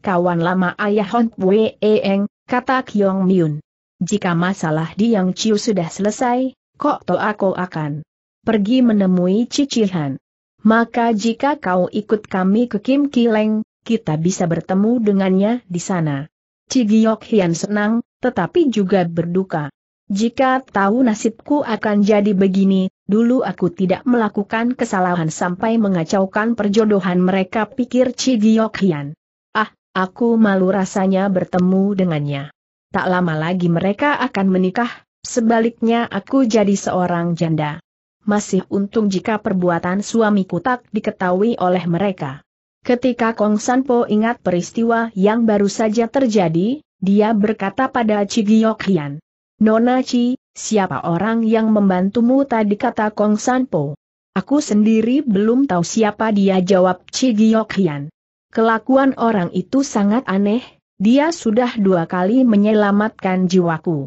kawan lama ayah Hon Pue Eng, kata Kyong Miun. Jika masalah di Yang Chiu sudah selesai, kok to aku akan pergi menemui Cicihan. Maka jika kau ikut kami ke Kim Kileng, kita bisa bertemu dengannya di sana. Cigiok Hian senang, tetapi juga berduka. Jika tahu nasibku akan jadi begini, dulu aku tidak melakukan kesalahan sampai mengacaukan perjodohan mereka pikir Cigiok Hian. Ah, aku malu rasanya bertemu dengannya. Tak lama lagi mereka akan menikah, Sebaliknya aku jadi seorang janda. Masih untung jika perbuatan suamiku tak diketahui oleh mereka. Ketika Kong Sanpo ingat peristiwa yang baru saja terjadi, dia berkata pada Cigiok Giok Hian. Nona Ci, siapa orang yang membantumu tadi kata Kong Sanpo? Aku sendiri belum tahu siapa dia jawab Cigiok Giok Hian. Kelakuan orang itu sangat aneh, dia sudah dua kali menyelamatkan jiwaku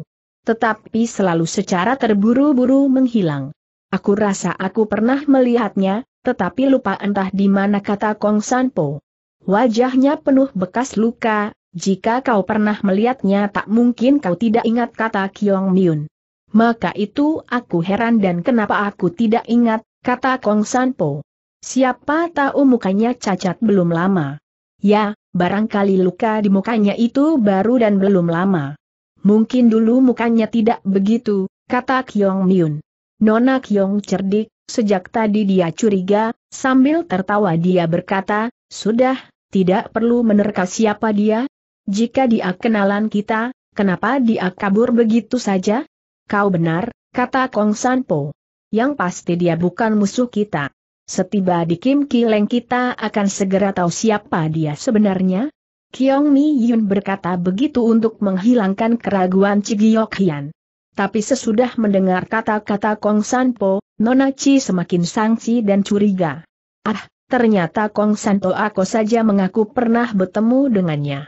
tetapi selalu secara terburu-buru menghilang. Aku rasa aku pernah melihatnya, tetapi lupa entah di mana kata Kong Sanpo. Wajahnya penuh bekas luka, jika kau pernah melihatnya tak mungkin kau tidak ingat kata Kiong Myun. Maka itu aku heran dan kenapa aku tidak ingat, kata Kong Sanpo. Siapa tahu mukanya cacat belum lama. Ya, barangkali luka di mukanya itu baru dan belum lama. Mungkin dulu mukanya tidak begitu, kata Kyong Myun. Nona Kyong cerdik, sejak tadi dia curiga, sambil tertawa dia berkata, Sudah, tidak perlu menerka siapa dia. Jika dia kenalan kita, kenapa dia kabur begitu saja? Kau benar, kata Kong Sanpo. Yang pasti dia bukan musuh kita. Setiba di Kim Kileng kita akan segera tahu siapa dia sebenarnya, Kiong Mi Yun berkata begitu untuk menghilangkan keraguan Cigiok Hian. Tapi sesudah mendengar kata-kata Kong San Po, Nona Chi semakin sangsi dan curiga. Ah, ternyata Kong San Po aku saja mengaku pernah bertemu dengannya.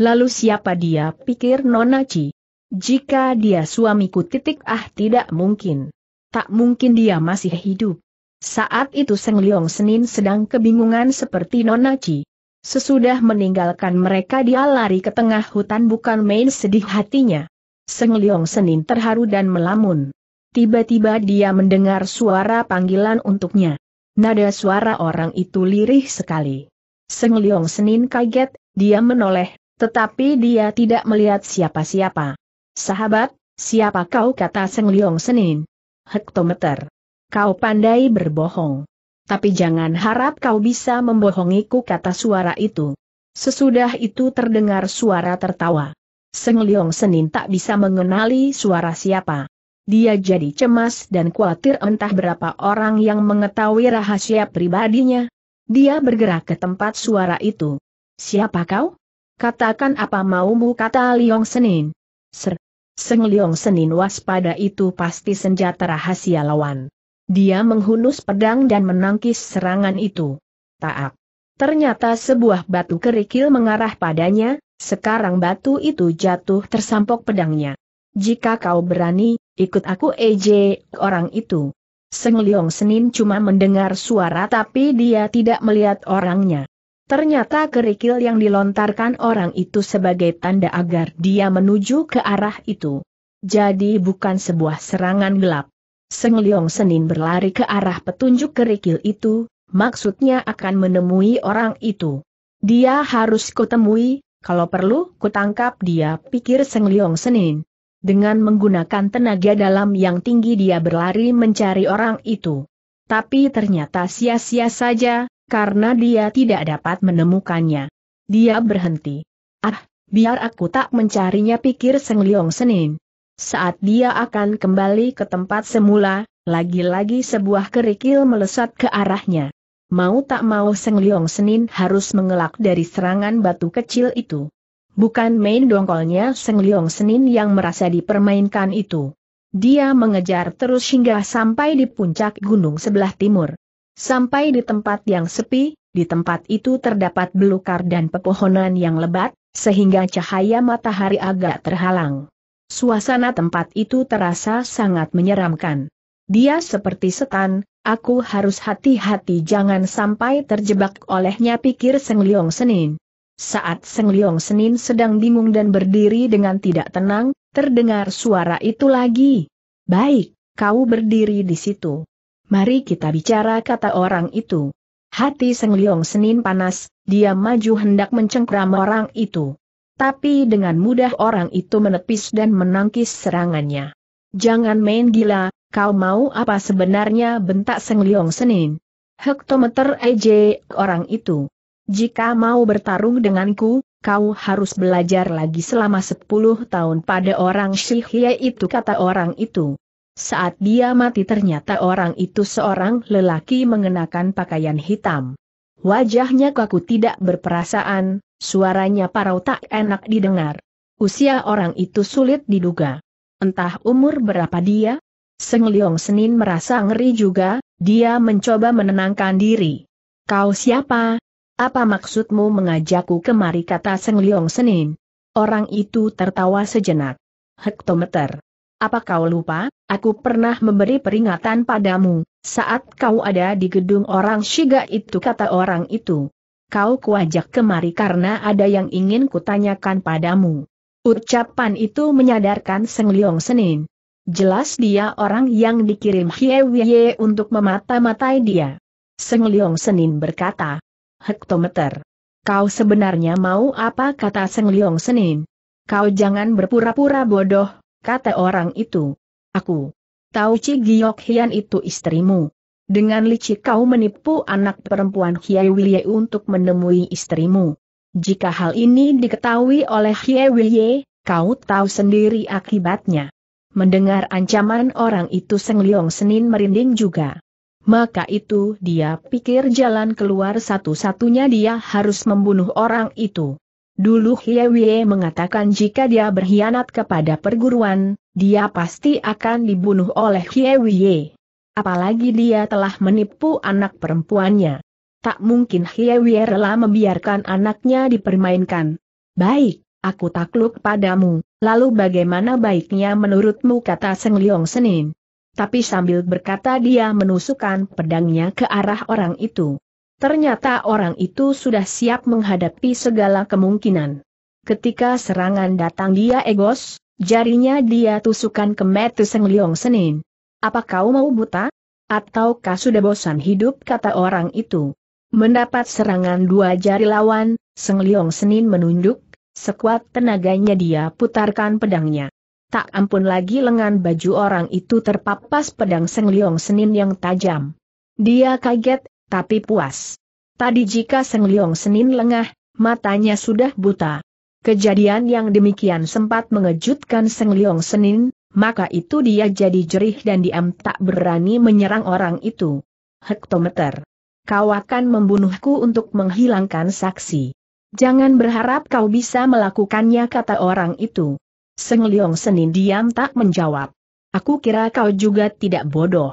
Lalu siapa dia pikir Nona Chi? Jika dia suamiku titik ah tidak mungkin. Tak mungkin dia masih hidup. Saat itu Seng Leong Senin sedang kebingungan seperti Nona Chi. Sesudah meninggalkan mereka dia lari ke tengah hutan bukan main sedih hatinya. Seng Leong Senin terharu dan melamun. Tiba-tiba dia mendengar suara panggilan untuknya. Nada suara orang itu lirih sekali. Seng Leong Senin kaget, dia menoleh, tetapi dia tidak melihat siapa-siapa. Sahabat, siapa kau kata Seng Leong Senin? Hektometer. Kau pandai berbohong. Tapi jangan harap kau bisa membohongiku kata suara itu. Sesudah itu terdengar suara tertawa. Seng Leong Senin tak bisa mengenali suara siapa. Dia jadi cemas dan khawatir entah berapa orang yang mengetahui rahasia pribadinya. Dia bergerak ke tempat suara itu. Siapa kau? Katakan apa maumu kata Liong Senin. Ser. Seng Liong Senin waspada itu pasti senjata rahasia lawan. Dia menghunus pedang dan menangkis serangan itu. Taak. Ternyata sebuah batu kerikil mengarah padanya, sekarang batu itu jatuh tersampok pedangnya. Jika kau berani, ikut aku EJ, orang itu. Seng Leong Senin cuma mendengar suara tapi dia tidak melihat orangnya. Ternyata kerikil yang dilontarkan orang itu sebagai tanda agar dia menuju ke arah itu. Jadi bukan sebuah serangan gelap. Seng Leong Senin berlari ke arah petunjuk kerikil itu, maksudnya akan menemui orang itu. Dia harus kutemui, kalau perlu kutangkap dia pikir Seng Leong Senin. Dengan menggunakan tenaga dalam yang tinggi dia berlari mencari orang itu. Tapi ternyata sia-sia saja, karena dia tidak dapat menemukannya. Dia berhenti. Ah, biar aku tak mencarinya pikir Seng Leong Senin. Saat dia akan kembali ke tempat semula, lagi-lagi sebuah kerikil melesat ke arahnya. Mau tak mau Seng Leong Senin harus mengelak dari serangan batu kecil itu. Bukan main dongkolnya Seng Leong Senin yang merasa dipermainkan itu. Dia mengejar terus hingga sampai di puncak gunung sebelah timur. Sampai di tempat yang sepi, di tempat itu terdapat belukar dan pepohonan yang lebat, sehingga cahaya matahari agak terhalang. Suasana tempat itu terasa sangat menyeramkan. Dia seperti setan, aku harus hati-hati jangan sampai terjebak olehnya pikir Seng Leong Senin. Saat Seng Leong Senin sedang bingung dan berdiri dengan tidak tenang, terdengar suara itu lagi. Baik, kau berdiri di situ. Mari kita bicara kata orang itu. Hati Seng Leong Senin panas, dia maju hendak mencengkram orang itu tapi dengan mudah orang itu menepis dan menangkis serangannya. Jangan main gila, kau mau apa sebenarnya bentak Seng Leong Senin. Hektometer EJ orang itu. Jika mau bertarung denganku, kau harus belajar lagi selama 10 tahun pada orang Shihye itu kata orang itu. Saat dia mati ternyata orang itu seorang lelaki mengenakan pakaian hitam. Wajahnya kaku tidak berperasaan, suaranya parau tak enak didengar. Usia orang itu sulit diduga. Entah umur berapa dia? Seng Leong Senin merasa ngeri juga, dia mencoba menenangkan diri. Kau siapa? Apa maksudmu mengajakku kemari kata Seng Leong Senin? Orang itu tertawa sejenak. Hektometer. Apa kau lupa, aku pernah memberi peringatan padamu, saat kau ada di gedung orang Shiga itu kata orang itu kau kuajak kemari karena ada yang ingin kutanyakan padamu. Ucapan itu menyadarkan Seng Leong Senin. Jelas dia orang yang dikirim Hie Wye untuk memata-matai dia. Seng Leong Senin berkata, Hektometer. Kau sebenarnya mau apa kata Seng Leong Senin? Kau jangan berpura-pura bodoh, kata orang itu. Aku tahu Cigiok Giok Hian itu istrimu. Dengan licik kau menipu anak perempuan Hye Wilye untuk menemui istrimu. Jika hal ini diketahui oleh Hye Wilye, kau tahu sendiri akibatnya. Mendengar ancaman orang itu Seng Liong Senin merinding juga. Maka itu dia pikir jalan keluar satu-satunya dia harus membunuh orang itu. Dulu Hiewie mengatakan jika dia berkhianat kepada perguruan, dia pasti akan dibunuh oleh Hiewie. Apalagi dia telah menipu anak perempuannya. Tak mungkin Hiewie rela membiarkan anaknya dipermainkan. Baik, aku takluk padamu, lalu bagaimana baiknya menurutmu kata Seng Liong Senin. Tapi sambil berkata dia menusukkan pedangnya ke arah orang itu. Ternyata orang itu sudah siap menghadapi segala kemungkinan. Ketika serangan datang dia egos, jarinya dia tusukan ke metu Seng Liong Senin. Apa kau mau buta? Atau Ataukah sudah bosan hidup kata orang itu? Mendapat serangan dua jari lawan, Seng Leong Senin menunduk, sekuat tenaganya dia putarkan pedangnya. Tak ampun lagi lengan baju orang itu terpapas pedang Seng Leong Senin yang tajam. Dia kaget, tapi puas. Tadi jika Seng Leong Senin lengah, matanya sudah buta. Kejadian yang demikian sempat mengejutkan Seng Leong Senin, maka itu dia jadi jerih dan diam tak berani menyerang orang itu. Hektometer. Kau akan membunuhku untuk menghilangkan saksi. Jangan berharap kau bisa melakukannya kata orang itu. Seng Liong Senin diam tak menjawab. Aku kira kau juga tidak bodoh.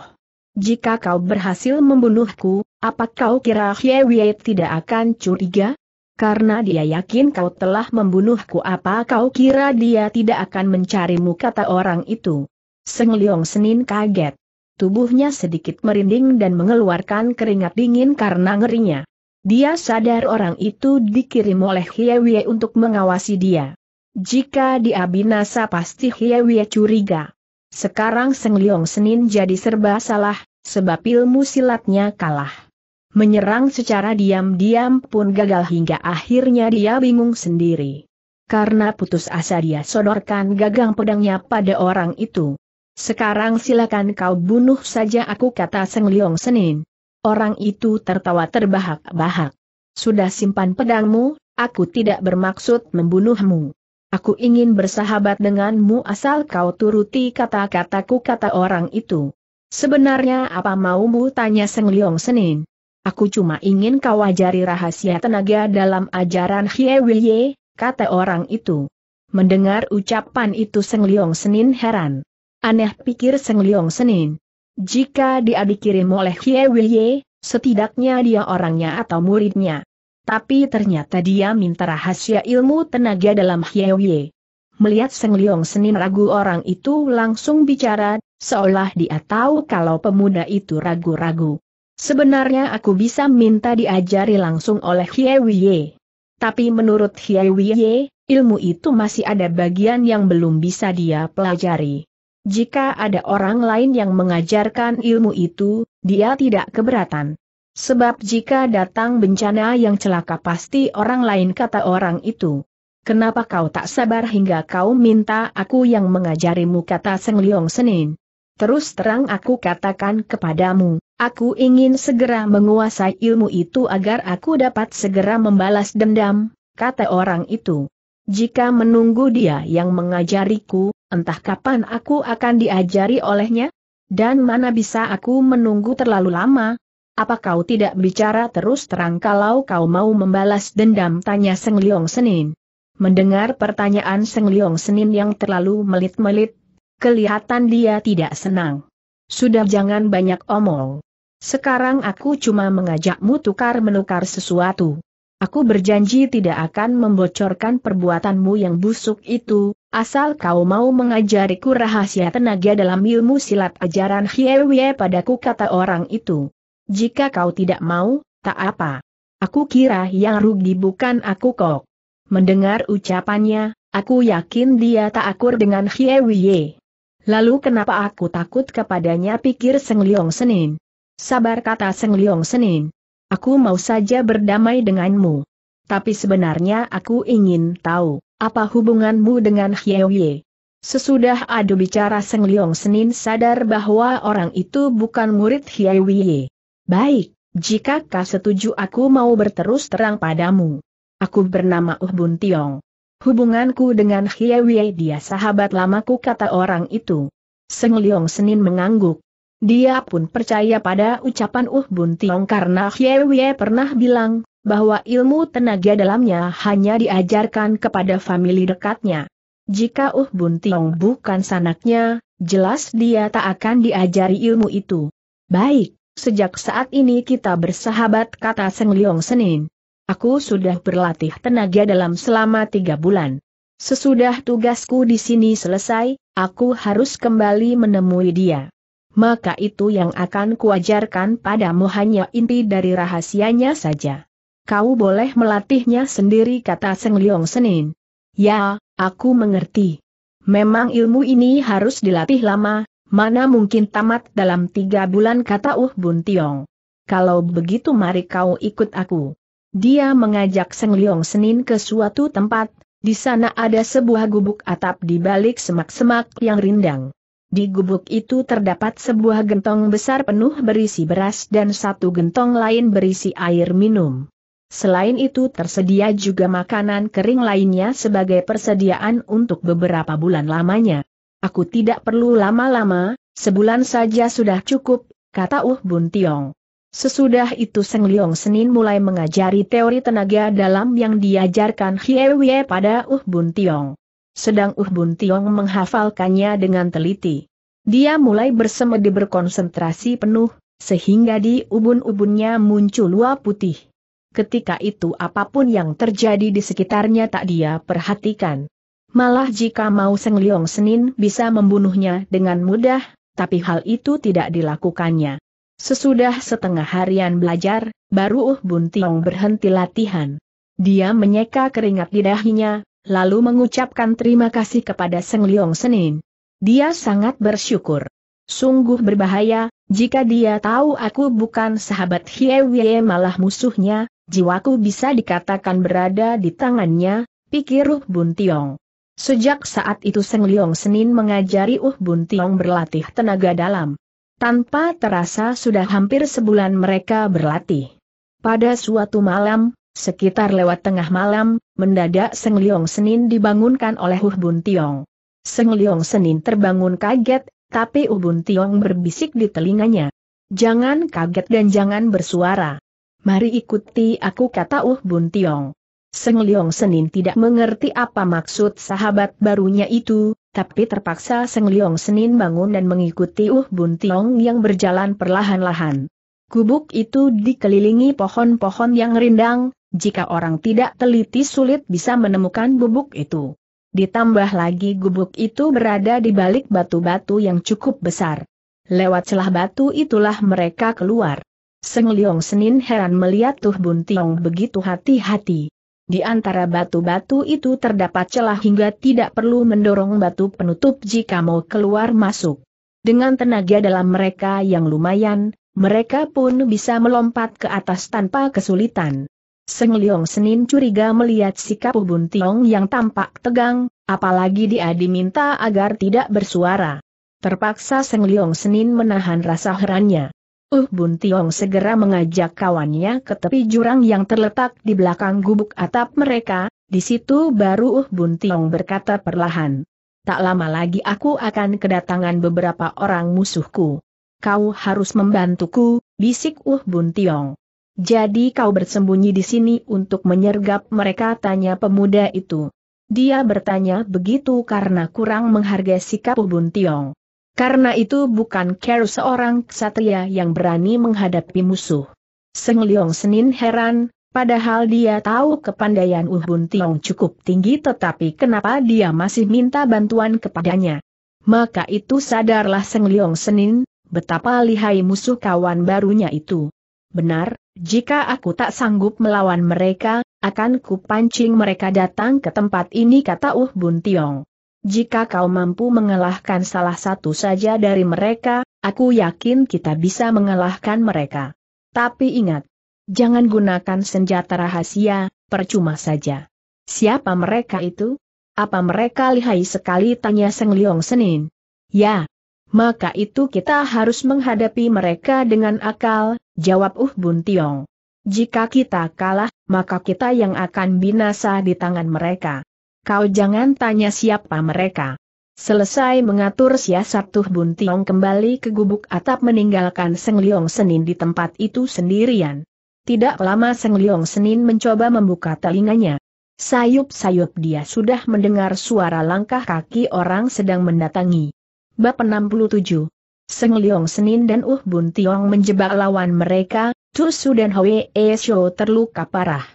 Jika kau berhasil membunuhku, apa kau kira Hye Wei tidak akan curiga? Karena dia yakin kau telah membunuhku apa kau kira dia tidak akan mencarimu kata orang itu. Seng Leong Senin kaget. Tubuhnya sedikit merinding dan mengeluarkan keringat dingin karena ngerinya. Dia sadar orang itu dikirim oleh Hiewie untuk mengawasi dia. Jika dia binasa pasti Hiewie curiga. Sekarang Seng Leong Senin jadi serba salah, sebab ilmu silatnya kalah menyerang secara diam-diam pun gagal hingga akhirnya dia bingung sendiri. Karena putus asa dia sodorkan gagang pedangnya pada orang itu. Sekarang silakan kau bunuh saja aku kata Seng Liong Senin. Orang itu tertawa terbahak-bahak. Sudah simpan pedangmu, aku tidak bermaksud membunuhmu. Aku ingin bersahabat denganmu asal kau turuti kata-kataku kata orang itu. Sebenarnya apa maumu tanya Seng Liong Senin. Aku cuma ingin kau ajari rahasia tenaga dalam ajaran Hie Wei kata orang itu. Mendengar ucapan itu Seng Liong Senin heran. Aneh pikir Seng Liong Senin. Jika dia dikirim oleh Hie Wei setidaknya dia orangnya atau muridnya. Tapi ternyata dia minta rahasia ilmu tenaga dalam Hie Wei. Melihat Seng Liong Senin ragu orang itu langsung bicara, seolah dia tahu kalau pemuda itu ragu-ragu. Sebenarnya aku bisa minta diajari langsung oleh Hiewiye. Tapi menurut Hiewiye, ilmu itu masih ada bagian yang belum bisa dia pelajari. Jika ada orang lain yang mengajarkan ilmu itu, dia tidak keberatan. Sebab jika datang bencana yang celaka pasti orang lain kata orang itu. Kenapa kau tak sabar hingga kau minta aku yang mengajarimu kata Seng Liong Senin. Terus terang aku katakan kepadamu, aku ingin segera menguasai ilmu itu agar aku dapat segera membalas dendam, kata orang itu. Jika menunggu dia yang mengajariku, entah kapan aku akan diajari olehnya? Dan mana bisa aku menunggu terlalu lama? Apa kau tidak bicara terus terang kalau kau mau membalas dendam? Tanya Seng Leong Senin. Mendengar pertanyaan Seng Leong Senin yang terlalu melit-melit, Kelihatan dia tidak senang. Sudah jangan banyak omong. Sekarang aku cuma mengajakmu tukar-menukar sesuatu. Aku berjanji tidak akan membocorkan perbuatanmu yang busuk itu, asal kau mau mengajariku rahasia tenaga dalam ilmu silat ajaran Hiewie padaku kata orang itu. Jika kau tidak mau, tak apa. Aku kira yang rugi bukan aku kok. Mendengar ucapannya, aku yakin dia tak akur dengan Hiewie. Lalu kenapa aku takut kepadanya pikir Seng Liong Senin? Sabar kata Seng Liong Senin. Aku mau saja berdamai denganmu. Tapi sebenarnya aku ingin tahu, apa hubunganmu dengan Hyo Ye? Sesudah adu bicara Seng Liong Senin sadar bahwa orang itu bukan murid Ye. Baik, jika kau setuju aku mau berterus terang padamu. Aku bernama Uh Bun Tiong. Hubunganku dengan Hiewie dia sahabat lamaku kata orang itu. Seng Liong Senin mengangguk. Dia pun percaya pada ucapan Uh Bun Tiong karena Hiewie pernah bilang, bahwa ilmu tenaga dalamnya hanya diajarkan kepada famili dekatnya. Jika Uh Bun Tiong bukan sanaknya, jelas dia tak akan diajari ilmu itu. Baik, sejak saat ini kita bersahabat kata Seng Liong Senin. Aku sudah berlatih tenaga dalam selama tiga bulan. Sesudah tugasku di sini selesai, aku harus kembali menemui dia. Maka itu yang akan kuajarkan padamu hanya inti dari rahasianya saja. Kau boleh melatihnya sendiri kata Seng Leong Senin. Ya, aku mengerti. Memang ilmu ini harus dilatih lama, mana mungkin tamat dalam tiga bulan kata Uh Bun Tiong. Kalau begitu mari kau ikut aku. Dia mengajak Seng Liong Senin ke suatu tempat, di sana ada sebuah gubuk atap di balik semak-semak yang rindang. Di gubuk itu terdapat sebuah gentong besar penuh berisi beras dan satu gentong lain berisi air minum. Selain itu tersedia juga makanan kering lainnya sebagai persediaan untuk beberapa bulan lamanya. Aku tidak perlu lama-lama, sebulan saja sudah cukup, kata Uh Bun Tiong. Sesudah itu Seng Liong Senin mulai mengajari teori tenaga dalam yang diajarkan Hie Wie pada Uh Bun Tiong. Sedang Uh Bun Tiong menghafalkannya dengan teliti. Dia mulai bersemedi berkonsentrasi penuh, sehingga di ubun-ubunnya muncul lua putih. Ketika itu apapun yang terjadi di sekitarnya tak dia perhatikan. Malah jika mau Seng Liong Senin bisa membunuhnya dengan mudah, tapi hal itu tidak dilakukannya. Sesudah setengah harian belajar, baru Uh Bun Tiong berhenti latihan. Dia menyeka keringat di dahinya, lalu mengucapkan terima kasih kepada Seng Liong Senin. Dia sangat bersyukur. Sungguh berbahaya, jika dia tahu aku bukan sahabat Hiewie malah musuhnya, jiwaku bisa dikatakan berada di tangannya, pikir Uh Bun Tiong. Sejak saat itu Seng Liong Senin mengajari Uh Bun Tiong berlatih tenaga dalam. Tanpa terasa sudah hampir sebulan mereka berlatih. Pada suatu malam, sekitar lewat tengah malam, mendadak Seng Liong Senin dibangunkan oleh Uh Bun Tiong. Seng Liong Senin terbangun kaget, tapi Uh Bun Tiong berbisik di telinganya. Jangan kaget dan jangan bersuara. Mari ikuti aku kata Uh Bun Tiong. Seng Liong Senin tidak mengerti apa maksud sahabat barunya itu, tapi terpaksa Seng Liong Senin bangun dan mengikuti Uh Bun Tiong yang berjalan perlahan-lahan. Kubuk itu dikelilingi pohon-pohon yang rindang, jika orang tidak teliti sulit bisa menemukan gubuk itu. Ditambah lagi gubuk itu berada di balik batu-batu yang cukup besar. Lewat celah batu itulah mereka keluar. Seng Liong Senin heran melihat Tuh Bun Tiong begitu hati-hati. Di antara batu-batu itu terdapat celah hingga tidak perlu mendorong batu penutup jika mau keluar masuk. Dengan tenaga dalam mereka yang lumayan, mereka pun bisa melompat ke atas tanpa kesulitan. Seng Leong Senin curiga melihat sikap Ubun Tiong yang tampak tegang, apalagi dia diminta agar tidak bersuara. Terpaksa Seng Leong Senin menahan rasa herannya. Uh Bun Tiong segera mengajak kawannya ke tepi jurang yang terletak di belakang gubuk atap mereka, di situ baru Uh Bun Tiong berkata perlahan. Tak lama lagi aku akan kedatangan beberapa orang musuhku. Kau harus membantuku, bisik Uh Bun Tiong. Jadi kau bersembunyi di sini untuk menyergap mereka tanya pemuda itu. Dia bertanya begitu karena kurang menghargai sikap uh, Bun Tiong. Karena itu bukan Care seorang ksatria yang berani menghadapi musuh. Seng Leong Senin heran, padahal dia tahu kepandaian Uhun Tiong cukup tinggi tetapi kenapa dia masih minta bantuan kepadanya. Maka itu sadarlah Seng Leong Senin, betapa lihai musuh kawan barunya itu. Benar, jika aku tak sanggup melawan mereka, akan kupancing mereka datang ke tempat ini kata Uh Bun Tiong. Jika kau mampu mengalahkan salah satu saja dari mereka, aku yakin kita bisa mengalahkan mereka. Tapi ingat, jangan gunakan senjata rahasia, percuma saja. Siapa mereka itu? Apa mereka lihai sekali tanya Seng Liong Senin? Ya. Maka itu kita harus menghadapi mereka dengan akal, jawab Uh Bun Tiong. Jika kita kalah, maka kita yang akan binasa di tangan mereka. Kau jangan tanya siapa mereka. Selesai mengatur siasat Tuh Bun Tiong kembali ke gubuk atap meninggalkan Seng Liong Senin di tempat itu sendirian. Tidak lama Seng Liong Senin mencoba membuka telinganya. Sayup-sayup dia sudah mendengar suara langkah kaki orang sedang mendatangi. Bab 67 Seng Liong Senin dan Uh Bun Tiong menjebak lawan mereka, Tusu dan Hwe E terluka parah.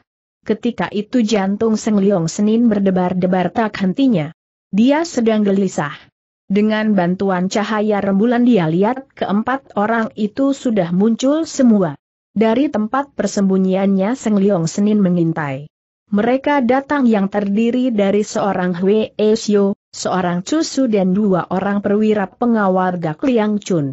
Ketika itu jantung Seng Leong Senin berdebar-debar tak hentinya. Dia sedang gelisah. Dengan bantuan cahaya rembulan dia lihat keempat orang itu sudah muncul semua. Dari tempat persembunyiannya Seng Leong Senin mengintai. Mereka datang yang terdiri dari seorang Hwee Sio, seorang Cusu dan dua orang perwira pengawal Gak Liang Chun.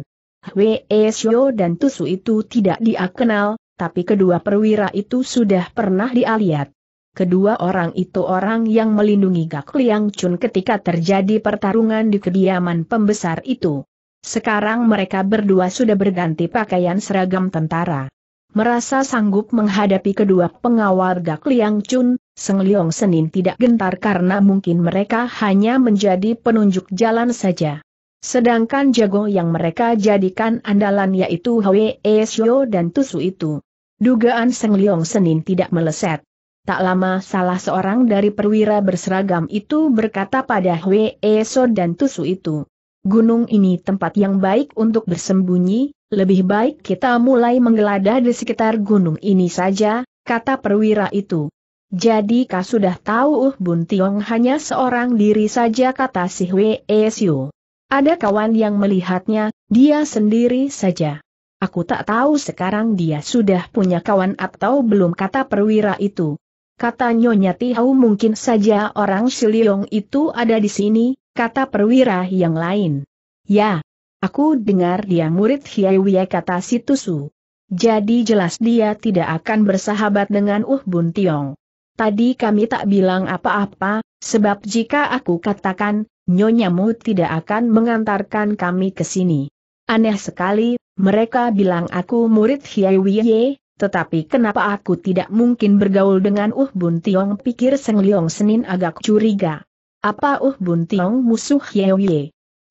Hwee Sio dan Tusu itu tidak dia kenal, tapi kedua perwira itu sudah pernah dialiat. Kedua orang itu orang yang melindungi Gak Liang Chun ketika terjadi pertarungan di kediaman pembesar itu. Sekarang mereka berdua sudah berganti pakaian seragam tentara. Merasa sanggup menghadapi kedua pengawal Gak Liang Chun, Seng Leong Senin tidak gentar karena mungkin mereka hanya menjadi penunjuk jalan saja. Sedangkan jago yang mereka jadikan andalan yaitu Hwe Xiao dan Tusu itu Dugaan Seng Leong Senin tidak meleset. Tak lama salah seorang dari perwira berseragam itu berkata pada Hwe So dan Tusu itu. Gunung ini tempat yang baik untuk bersembunyi, lebih baik kita mulai menggeladah di sekitar gunung ini saja, kata perwira itu. Jadi kau sudah tahu Uh Bun Tiong hanya seorang diri saja kata si Hwe So. Ada kawan yang melihatnya, dia sendiri saja. Aku tak tahu sekarang dia sudah punya kawan atau belum kata perwira itu. Kata Nyonya Tihau mungkin saja orang Siliong itu ada di sini, kata perwira yang lain. Ya, aku dengar dia murid Hiaiwia kata Situsu. Jadi jelas dia tidak akan bersahabat dengan Uh Bun Tiong. Tadi kami tak bilang apa-apa, sebab jika aku katakan, Nyonyamu tidak akan mengantarkan kami ke sini. Aneh sekali, mereka bilang aku murid Hiai Wiye, tetapi kenapa aku tidak mungkin bergaul dengan Uh Bun Tiong pikir Seng Leong Senin agak curiga. Apa Uh Bun Tiong musuh Hiai Wiye?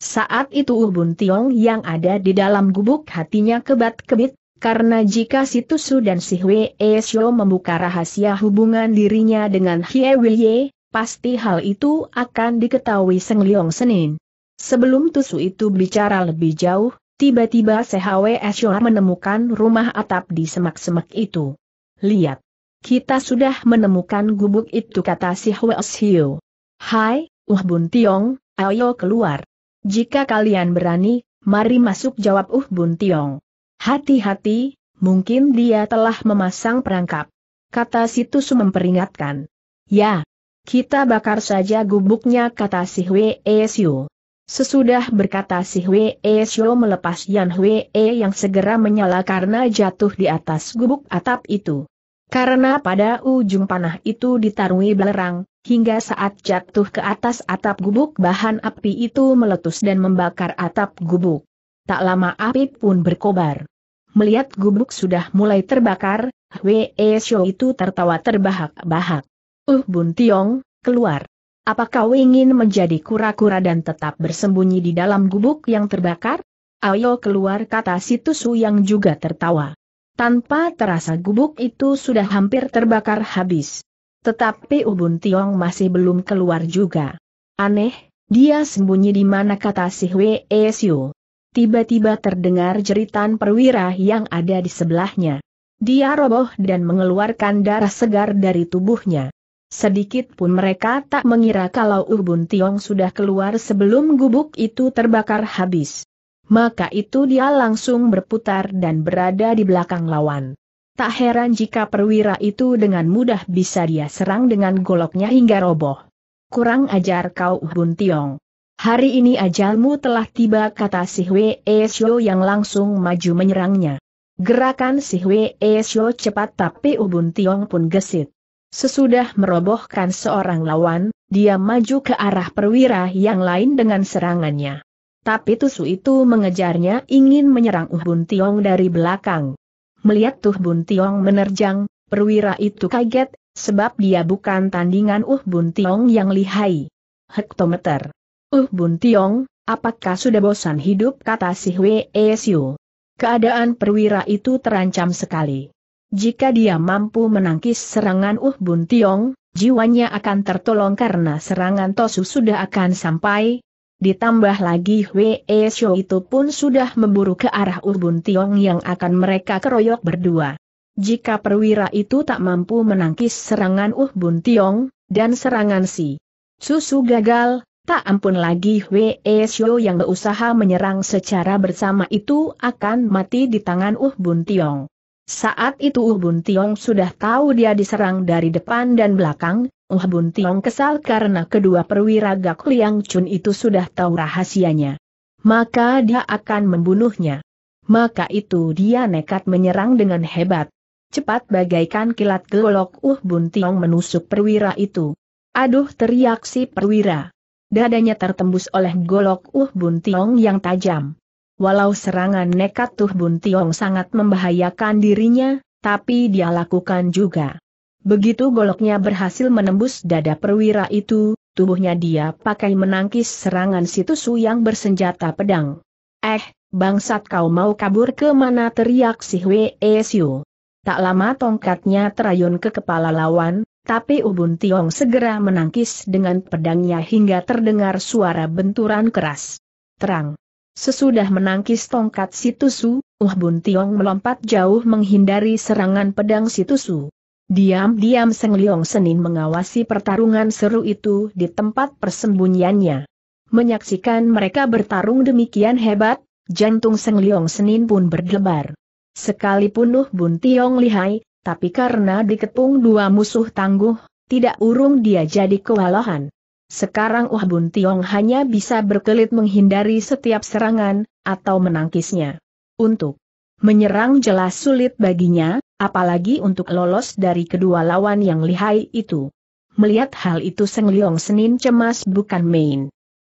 Saat itu Uh Bun Tiong yang ada di dalam gubuk hatinya kebat-kebit, karena jika Si Tusu dan Si Hwe Esyo membuka rahasia hubungan dirinya dengan Hiai Wiye, pasti hal itu akan diketahui Seng Leong Senin. Sebelum Tusu itu bicara lebih jauh, Tiba-tiba Sehawe Ashore menemukan rumah atap di semak-semak itu. Lihat. Kita sudah menemukan gubuk itu kata si Hweshio. Hai, Uh Bun Tiong, ayo keluar. Jika kalian berani, mari masuk jawab Uh Bun Tiong. Hati-hati, mungkin dia telah memasang perangkap. Kata situs memperingatkan. Ya, kita bakar saja gubuknya kata si Hweshio. Sesudah berkata si Hwee Xiao melepas Yan Hwee yang segera menyala karena jatuh di atas gubuk atap itu. Karena pada ujung panah itu ditarui belerang, hingga saat jatuh ke atas atap gubuk bahan api itu meletus dan membakar atap gubuk. Tak lama api pun berkobar. Melihat gubuk sudah mulai terbakar, Hwee shio itu tertawa terbahak-bahak. Uh Bun Tiong, keluar. Apa kau ingin menjadi kura-kura dan tetap bersembunyi di dalam gubuk yang terbakar? Ayo keluar kata Situsu yang juga tertawa. Tanpa terasa gubuk itu sudah hampir terbakar habis. Tetapi Ubun Tiong masih belum keluar juga. Aneh, dia sembunyi di mana kata si Hwee Siu. Tiba-tiba terdengar jeritan perwira yang ada di sebelahnya. Dia roboh dan mengeluarkan darah segar dari tubuhnya. Sedikit pun mereka tak mengira kalau Ubun Tiong sudah keluar sebelum gubuk itu terbakar habis. Maka itu dia langsung berputar dan berada di belakang lawan. Tak heran jika perwira itu dengan mudah bisa dia serang dengan goloknya hingga roboh. Kurang ajar kau Ubun Tiong. Hari ini ajalmu telah tiba kata si Hwe Esyo yang langsung maju menyerangnya. Gerakan si Hwe Esyo cepat tapi Ubun Tiong pun gesit. Sesudah merobohkan seorang lawan, dia maju ke arah perwira yang lain dengan serangannya. Tapi Tusu itu mengejarnya ingin menyerang Uh Bun Tiong dari belakang. Melihat Tuh Bun Tiong menerjang, perwira itu kaget, sebab dia bukan tandingan Uh Bun Tiong yang lihai. Hektometer. Uh Bun Tiong, apakah sudah bosan hidup kata si Hwee Siu. Keadaan perwira itu terancam sekali. Jika dia mampu menangkis serangan Uh Bun Tiong, jiwanya akan tertolong karena serangan Tosu sudah akan sampai. Ditambah lagi Hwe e Shou itu pun sudah memburu ke arah Uh Bun Tiong yang akan mereka keroyok berdua. Jika perwira itu tak mampu menangkis serangan Uh Bun Tiong, dan serangan si Susu gagal, Tak ampun lagi Hwe e Shou yang berusaha menyerang secara bersama itu akan mati di tangan Uh Bun Tiong. Saat itu Uh Bun Tiong sudah tahu dia diserang dari depan dan belakang, Uh Bun Tiong kesal karena kedua perwira Gak Liang Chun itu sudah tahu rahasianya. Maka dia akan membunuhnya. Maka itu dia nekat menyerang dengan hebat. Cepat bagaikan kilat golok Uh Bun Tiong menusuk perwira itu. Aduh teriak si perwira. Dadanya tertembus oleh golok Uh Bun Tiong yang tajam. Walau serangan nekat Tuh Bun Tiong sangat membahayakan dirinya, tapi dia lakukan juga. Begitu goloknya berhasil menembus dada perwira itu, tubuhnya dia pakai menangkis serangan Situsu yang bersenjata pedang. Eh, bangsat kau mau kabur ke mana teriak si Hwe e Siu. Tak lama tongkatnya terayun ke kepala lawan, tapi Ubun Tiong segera menangkis dengan pedangnya hingga terdengar suara benturan keras. Terang. Sesudah menangkis tongkat Situsu, Uh Bun Tiong melompat jauh menghindari serangan pedang Situsu. Diam-diam Seng Liong Senin mengawasi pertarungan seru itu di tempat persembunyiannya. Menyaksikan mereka bertarung demikian hebat, jantung Seng Liong Senin pun berdebar. Sekalipun Uh Bun Tiong lihai, tapi karena diketung dua musuh tangguh, tidak urung dia jadi kewalahan. Sekarang Uh Bun Tiong hanya bisa berkelit menghindari setiap serangan, atau menangkisnya. Untuk menyerang jelas sulit baginya, apalagi untuk lolos dari kedua lawan yang lihai itu. Melihat hal itu Seng Liong Senin cemas bukan main.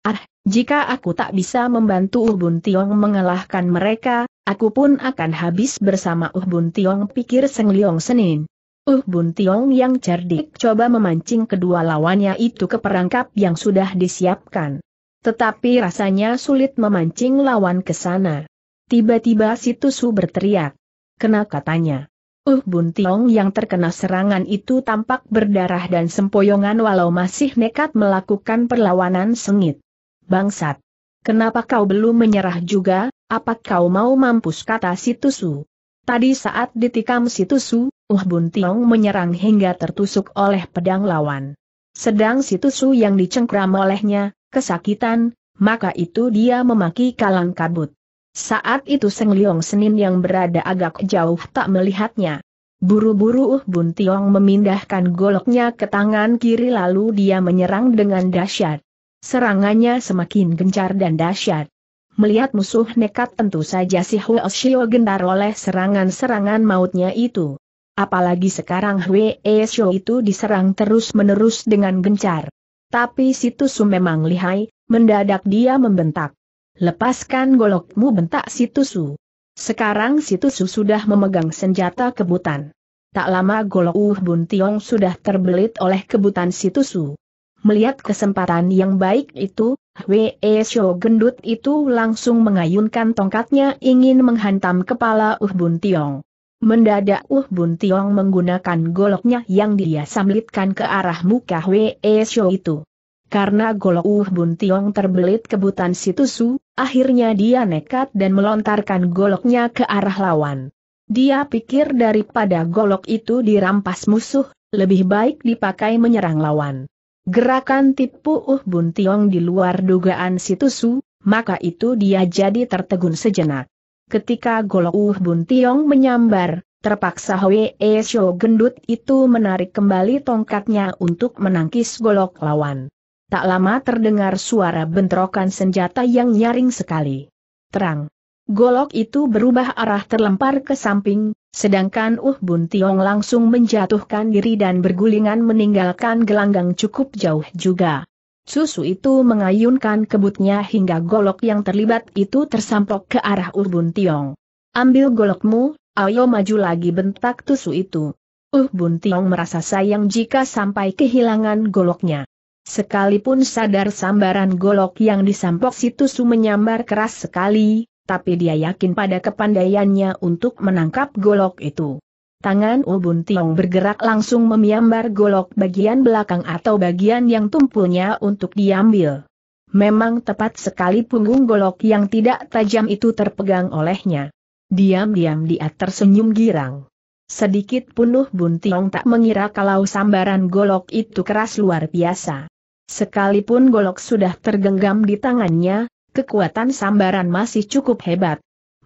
Ah, jika aku tak bisa membantu Uh Bun Tiong mengalahkan mereka, aku pun akan habis bersama Uh Bun Tiong pikir Seng Liong Senin. Uh Bun Tiong yang cerdik coba memancing kedua lawannya itu ke perangkap yang sudah disiapkan. Tetapi rasanya sulit memancing lawan ke sana. Tiba-tiba Situ Su berteriak. Kena katanya. Uh Bun Tiong yang terkena serangan itu tampak berdarah dan sempoyongan walau masih nekat melakukan perlawanan sengit. Bangsat! Kenapa kau belum menyerah juga, apa kau mau mampus kata Tusu? Tadi saat ditikam Tusu, Uh Bun Tiong menyerang hingga tertusuk oleh pedang lawan. Sedang si Tusu yang dicengkram olehnya, kesakitan, maka itu dia memaki kalang kabut. Saat itu Seng Liong Senin yang berada agak jauh tak melihatnya. Buru-buru Uh Bun Tiong memindahkan goloknya ke tangan kiri lalu dia menyerang dengan dahsyat. Serangannya semakin gencar dan dahsyat. Melihat musuh nekat tentu saja si Huo Shio gentar oleh serangan-serangan mautnya itu. Apalagi sekarang Hwe Shou itu diserang terus-menerus dengan gencar. Tapi Tusu memang lihai, mendadak dia membentak. Lepaskan golokmu bentak situsu. Sekarang situsu sudah memegang senjata kebutan. Tak lama golok Uh Bun Tiong sudah terbelit oleh kebutan situsu. Melihat kesempatan yang baik itu, Hwee Shou gendut itu langsung mengayunkan tongkatnya ingin menghantam kepala Uh Bun Tiong. Mendadak Uh Bun Tiong menggunakan goloknya yang dia samlitkan ke arah muka Wei Xiu itu. Karena golok Uh Bun Tiong terbelit kebutan Situsu, akhirnya dia nekat dan melontarkan goloknya ke arah lawan. Dia pikir daripada golok itu dirampas musuh, lebih baik dipakai menyerang lawan. Gerakan tipu Uh Bun Tiong di luar dugaan Situsu, maka itu dia jadi tertegun sejenak. Ketika golok uh Bun Tiong menyambar, terpaksa Hwee shou gendut itu menarik kembali tongkatnya untuk menangkis golok lawan. Tak lama terdengar suara bentrokan senjata yang nyaring sekali. Terang. Golok itu berubah arah terlempar ke samping, sedangkan Uh Bun Tiong langsung menjatuhkan diri dan bergulingan meninggalkan gelanggang cukup jauh juga. Susu itu mengayunkan kebutnya hingga golok yang terlibat itu tersampok ke arah Urbun Tiong. Ambil golokmu, ayo maju lagi bentak Tusu itu. Uh, Bun Tiong merasa sayang jika sampai kehilangan goloknya. Sekalipun sadar sambaran golok yang disampok si Tusu menyambar keras sekali, tapi dia yakin pada kepandaiannya untuk menangkap golok itu. Tangan Ubun Tiong bergerak langsung memiambar golok bagian belakang atau bagian yang tumpulnya untuk diambil. Memang tepat sekali punggung golok yang tidak tajam itu terpegang olehnya. Diam-diam dia tersenyum girang. Sedikit pun Bun Tiong tak mengira kalau sambaran golok itu keras luar biasa. Sekalipun golok sudah tergenggam di tangannya, kekuatan sambaran masih cukup hebat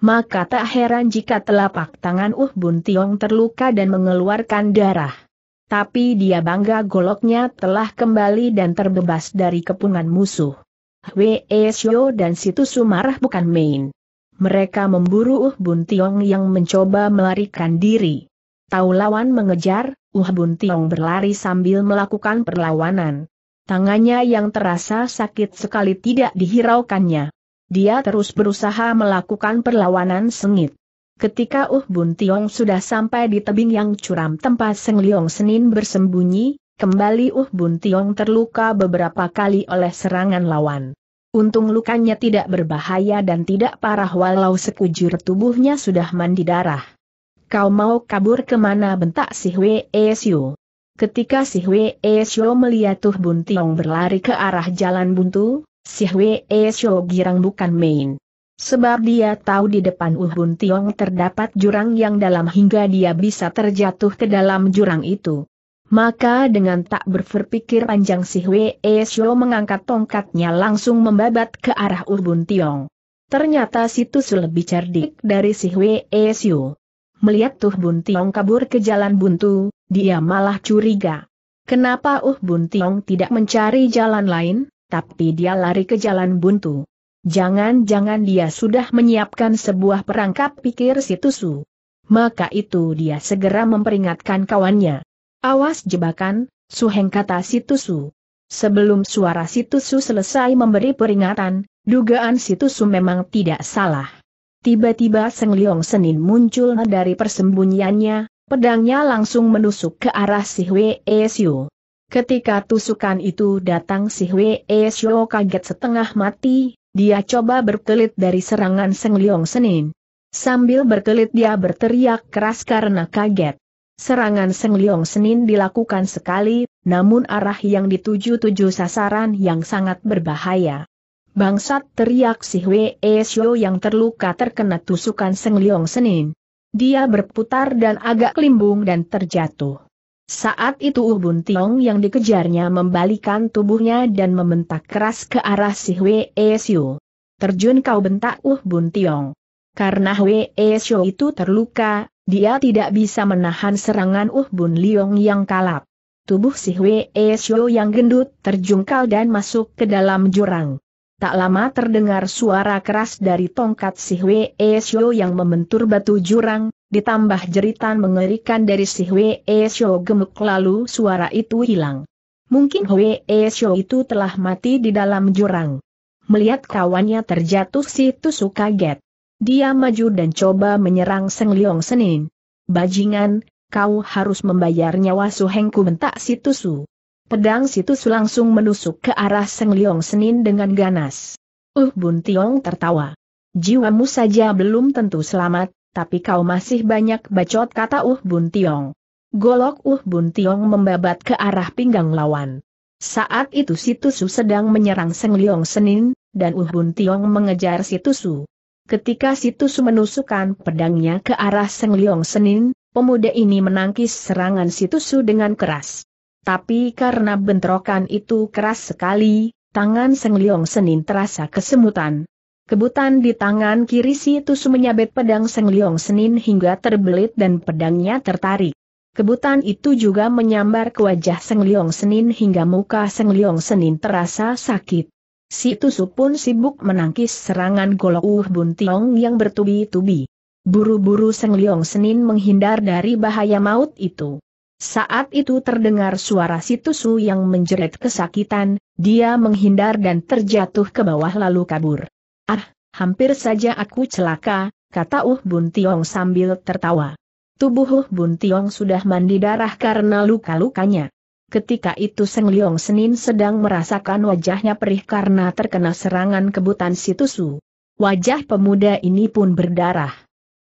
maka tak heran jika telapak tangan Uh Bun Tiong terluka dan mengeluarkan darah. Tapi dia bangga goloknya telah kembali dan terbebas dari kepungan musuh. Hwee Xiao dan Situ Sumarah bukan main. Mereka memburu Uh Bun Tiong yang mencoba melarikan diri. Tahu lawan mengejar, Uh Bun Tiong berlari sambil melakukan perlawanan. Tangannya yang terasa sakit sekali tidak dihiraukannya. Dia terus berusaha melakukan perlawanan sengit. Ketika Uh Bun Tiong sudah sampai di tebing yang curam tempat Seng Leong Senin bersembunyi, kembali Uh Bun Tiong terluka beberapa kali oleh serangan lawan. Untung lukanya tidak berbahaya dan tidak parah walau sekujur tubuhnya sudah mandi darah. Kau mau kabur kemana bentak si Hwe e Siu? Ketika si Hwe e Siu melihat Uh Bun Tiong berlari ke arah jalan buntu, Si Hwee Shou Girang bukan main. Sebab dia tahu di depan Uhun Tiong terdapat jurang yang dalam hingga dia bisa terjatuh ke dalam jurang itu. Maka dengan tak berpikir panjang si Hwee Shou mengangkat tongkatnya langsung membabat ke arah Uhun Tiong. Ternyata situs lebih cerdik dari si Hwee Shou. Melihat Tuh Bun Tiong kabur ke jalan buntu, dia malah curiga. Kenapa Uh Bun Tiong tidak mencari jalan lain? tapi dia lari ke jalan buntu. Jangan-jangan dia sudah menyiapkan sebuah perangkap pikir Tusu. Maka itu dia segera memperingatkan kawannya. Awas jebakan, Suheng kata Tusu. Sebelum suara Tusu selesai memberi peringatan, dugaan Tusu memang tidak salah. Tiba-tiba Seng Leong Senin muncul dari persembunyiannya, pedangnya langsung menusuk ke arah si Hwee Siu. Ketika tusukan itu datang si Hwee Shio kaget setengah mati, dia coba berkelit dari serangan Seng Leong Senin. Sambil berkelit dia berteriak keras karena kaget. Serangan Seng Leong Senin dilakukan sekali, namun arah yang dituju tujuh sasaran yang sangat berbahaya. Bangsat teriak si Hwee Shio yang terluka terkena tusukan Seng Leong Senin. Dia berputar dan agak kelimbung dan terjatuh. Saat itu Ubun Tiong yang dikejarnya membalikan tubuhnya dan membentak keras ke arah si Hwe e Siu. Terjun kau bentak Ubun Tiong. Karena Hwe e Siu itu terluka, dia tidak bisa menahan serangan Ubun Liong yang kalap. Tubuh si Hwe e Siu yang gendut terjungkal dan masuk ke dalam jurang. Tak lama terdengar suara keras dari tongkat si Hwe Siu yang membentur batu jurang, ditambah jeritan mengerikan dari si Hwee Shou gemuk lalu suara itu hilang. Mungkin Hwee Shou itu telah mati di dalam jurang. Melihat kawannya terjatuh si Tusu kaget. Dia maju dan coba menyerang Seng Liong Senin. Bajingan, kau harus membayar nyawa Suhengku bentak si Tusu. Pedang si Tusu langsung menusuk ke arah Seng Liong Senin dengan ganas. Uh Bun Tiong tertawa. Jiwamu saja belum tentu selamat, tapi kau masih banyak bacot kata Uh Bun Tiong. Golok Uh Bun Tiong membabat ke arah pinggang lawan. Saat itu Situsu sedang menyerang Seng Liong Senin, dan Uh Bun Tiong mengejar Situsu. Ketika Situsu menusukkan pedangnya ke arah Seng Liong Senin, pemuda ini menangkis serangan Situsu dengan keras. Tapi karena bentrokan itu keras sekali, tangan Seng Liong Senin terasa kesemutan, Kebutan di tangan kiri si tusu menyabet pedang Seng Liong Senin hingga terbelit dan pedangnya tertarik. Kebutan itu juga menyambar ke wajah Seng Liong Senin hingga muka Seng Liong Senin terasa sakit. Si tusu pun sibuk menangkis serangan Golo Uh Bun Tiong yang bertubi-tubi. Buru-buru Seng Liong Senin menghindar dari bahaya maut itu. Saat itu terdengar suara si tusu yang menjerit kesakitan, dia menghindar dan terjatuh ke bawah lalu kabur. Ah, hampir saja aku celaka, kata Uh Bun Tiong sambil tertawa. Tubuh Uh Bun Tiong sudah mandi darah karena luka-lukanya. Ketika itu Seng Leong Senin sedang merasakan wajahnya perih karena terkena serangan kebutan Situsu. Wajah pemuda ini pun berdarah.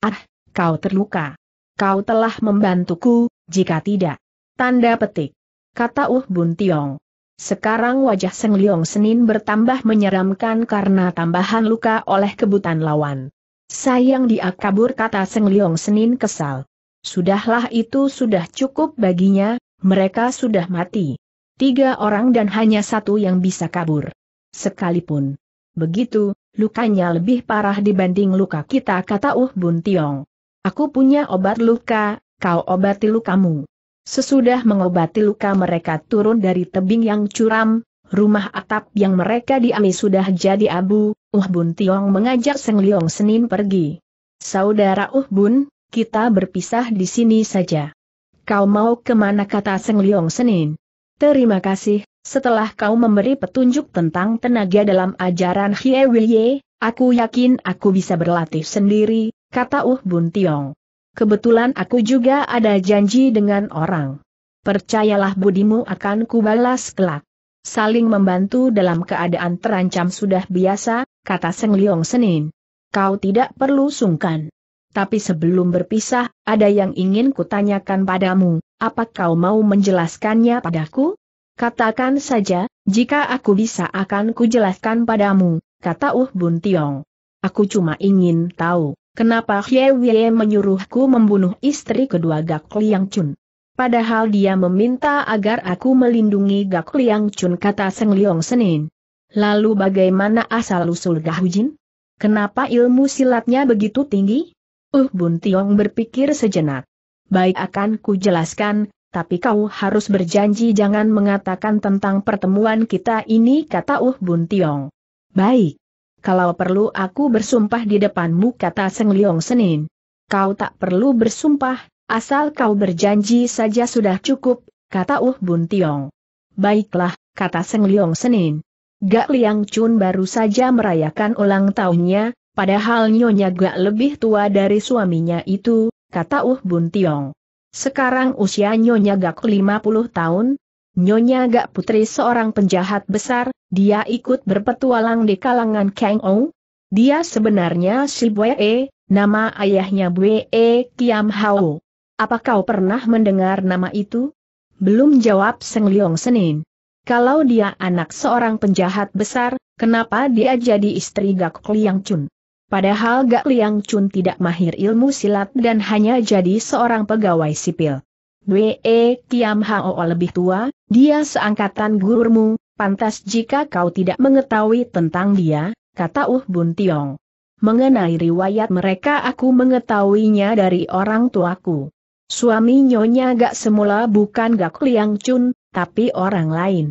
Ah, kau terluka. Kau telah membantuku, jika tidak. Tanda petik. Kata Uh Bun Tiong. Sekarang wajah Seng Liong Senin bertambah menyeramkan karena tambahan luka oleh kebutan lawan. Sayang dia kabur kata Seng Liong Senin kesal. Sudahlah itu sudah cukup baginya, mereka sudah mati. Tiga orang dan hanya satu yang bisa kabur. Sekalipun. Begitu, lukanya lebih parah dibanding luka kita kata Uh Bun Tiong. Aku punya obat luka, kau obati lukamu. Sesudah mengobati luka mereka turun dari tebing yang curam, rumah atap yang mereka diami sudah jadi abu, Uh Bun Tiong mengajak Seng Liong Senin pergi. Saudara Uh Bun, kita berpisah di sini saja. Kau mau kemana kata Seng Liong Senin? Terima kasih, setelah kau memberi petunjuk tentang tenaga dalam ajaran Hie Wilye, aku yakin aku bisa berlatih sendiri, kata Uh Bun Tiong kebetulan aku juga ada janji dengan orang. Percayalah budimu akan kubalas kelak. Saling membantu dalam keadaan terancam sudah biasa, kata Seng Liong Senin. Kau tidak perlu sungkan. Tapi sebelum berpisah, ada yang ingin kutanyakan padamu, apa kau mau menjelaskannya padaku? Katakan saja, jika aku bisa akan kujelaskan padamu, kata Uh Bun Tiong. Aku cuma ingin tahu, Kenapa Hye Wye menyuruhku membunuh istri kedua Gak Liang Chun? Padahal dia meminta agar aku melindungi Gak Liang Chun kata Seng Leong Senin. Lalu bagaimana asal-usul Gahujin? Kenapa ilmu silatnya begitu tinggi? Uh Bun Tiong berpikir sejenak. Baik akan ku jelaskan, tapi kau harus berjanji jangan mengatakan tentang pertemuan kita ini kata Uh Bun Tiong. Baik kalau perlu aku bersumpah di depanmu kata Seng Leong Senin. Kau tak perlu bersumpah, asal kau berjanji saja sudah cukup, kata Uh Bun Tiong. Baiklah, kata Seng Leong Senin. Gak Liang Chun baru saja merayakan ulang tahunnya, padahal nyonya gak lebih tua dari suaminya itu, kata Uh Bun Tiong. Sekarang usia nyonya gak 50 tahun, Nyonya Gak Putri seorang penjahat besar, dia ikut berpetualang di kalangan Kang Ong. Dia sebenarnya si Bue, e, nama ayahnya Bue e Kiam Hao. Apa kau pernah mendengar nama itu? Belum jawab Seng Leong Senin. Kalau dia anak seorang penjahat besar, kenapa dia jadi istri Gak Liang Chun? Padahal Gak Liang Chun tidak mahir ilmu silat dan hanya jadi seorang pegawai sipil. B.E. Tiam Hao lebih tua, dia seangkatan gurumu. pantas jika kau tidak mengetahui tentang dia, kata Uh Bun Tiong. Mengenai riwayat mereka aku mengetahuinya dari orang tuaku. Suami nyonya gak semula bukan gak Liang Chun, tapi orang lain.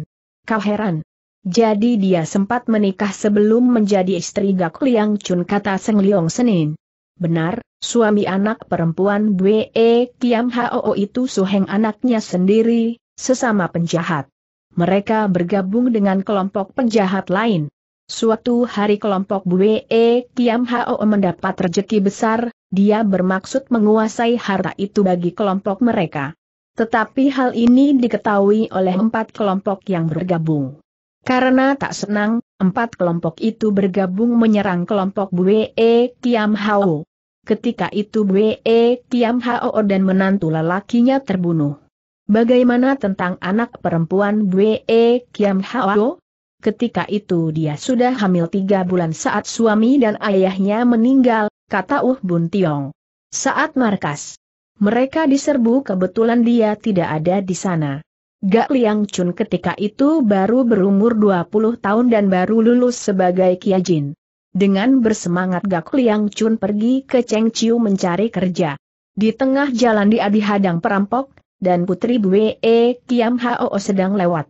Kau heran. Jadi dia sempat menikah sebelum menjadi istri gak Liang Chun kata Seng Liong Senin. Benar, suami anak perempuan Bwe Kiam Hoo itu suheng anaknya sendiri, sesama penjahat. Mereka bergabung dengan kelompok penjahat lain. Suatu hari kelompok Bwe Kiam Hoo mendapat rejeki besar, dia bermaksud menguasai harta itu bagi kelompok mereka. Tetapi hal ini diketahui oleh empat kelompok yang bergabung. Karena tak senang, empat kelompok itu bergabung menyerang kelompok Bwe Kiam Hao. Ketika itu Bwe Kiam Hao dan menantu lelakinya terbunuh. Bagaimana tentang anak perempuan Bwe Kiam Hao? Ketika itu dia sudah hamil tiga bulan saat suami dan ayahnya meninggal, kata Uh Bun Tiong. Saat markas. Mereka diserbu kebetulan dia tidak ada di sana. Gak Liang Chun ketika itu baru berumur 20 tahun dan baru lulus sebagai Kiajin. Dengan bersemangat Gak Liang Chun pergi ke Cheng Chiu mencari kerja. Di tengah jalan dia dihadang perampok, dan putri Bwe Kiam Hao sedang lewat.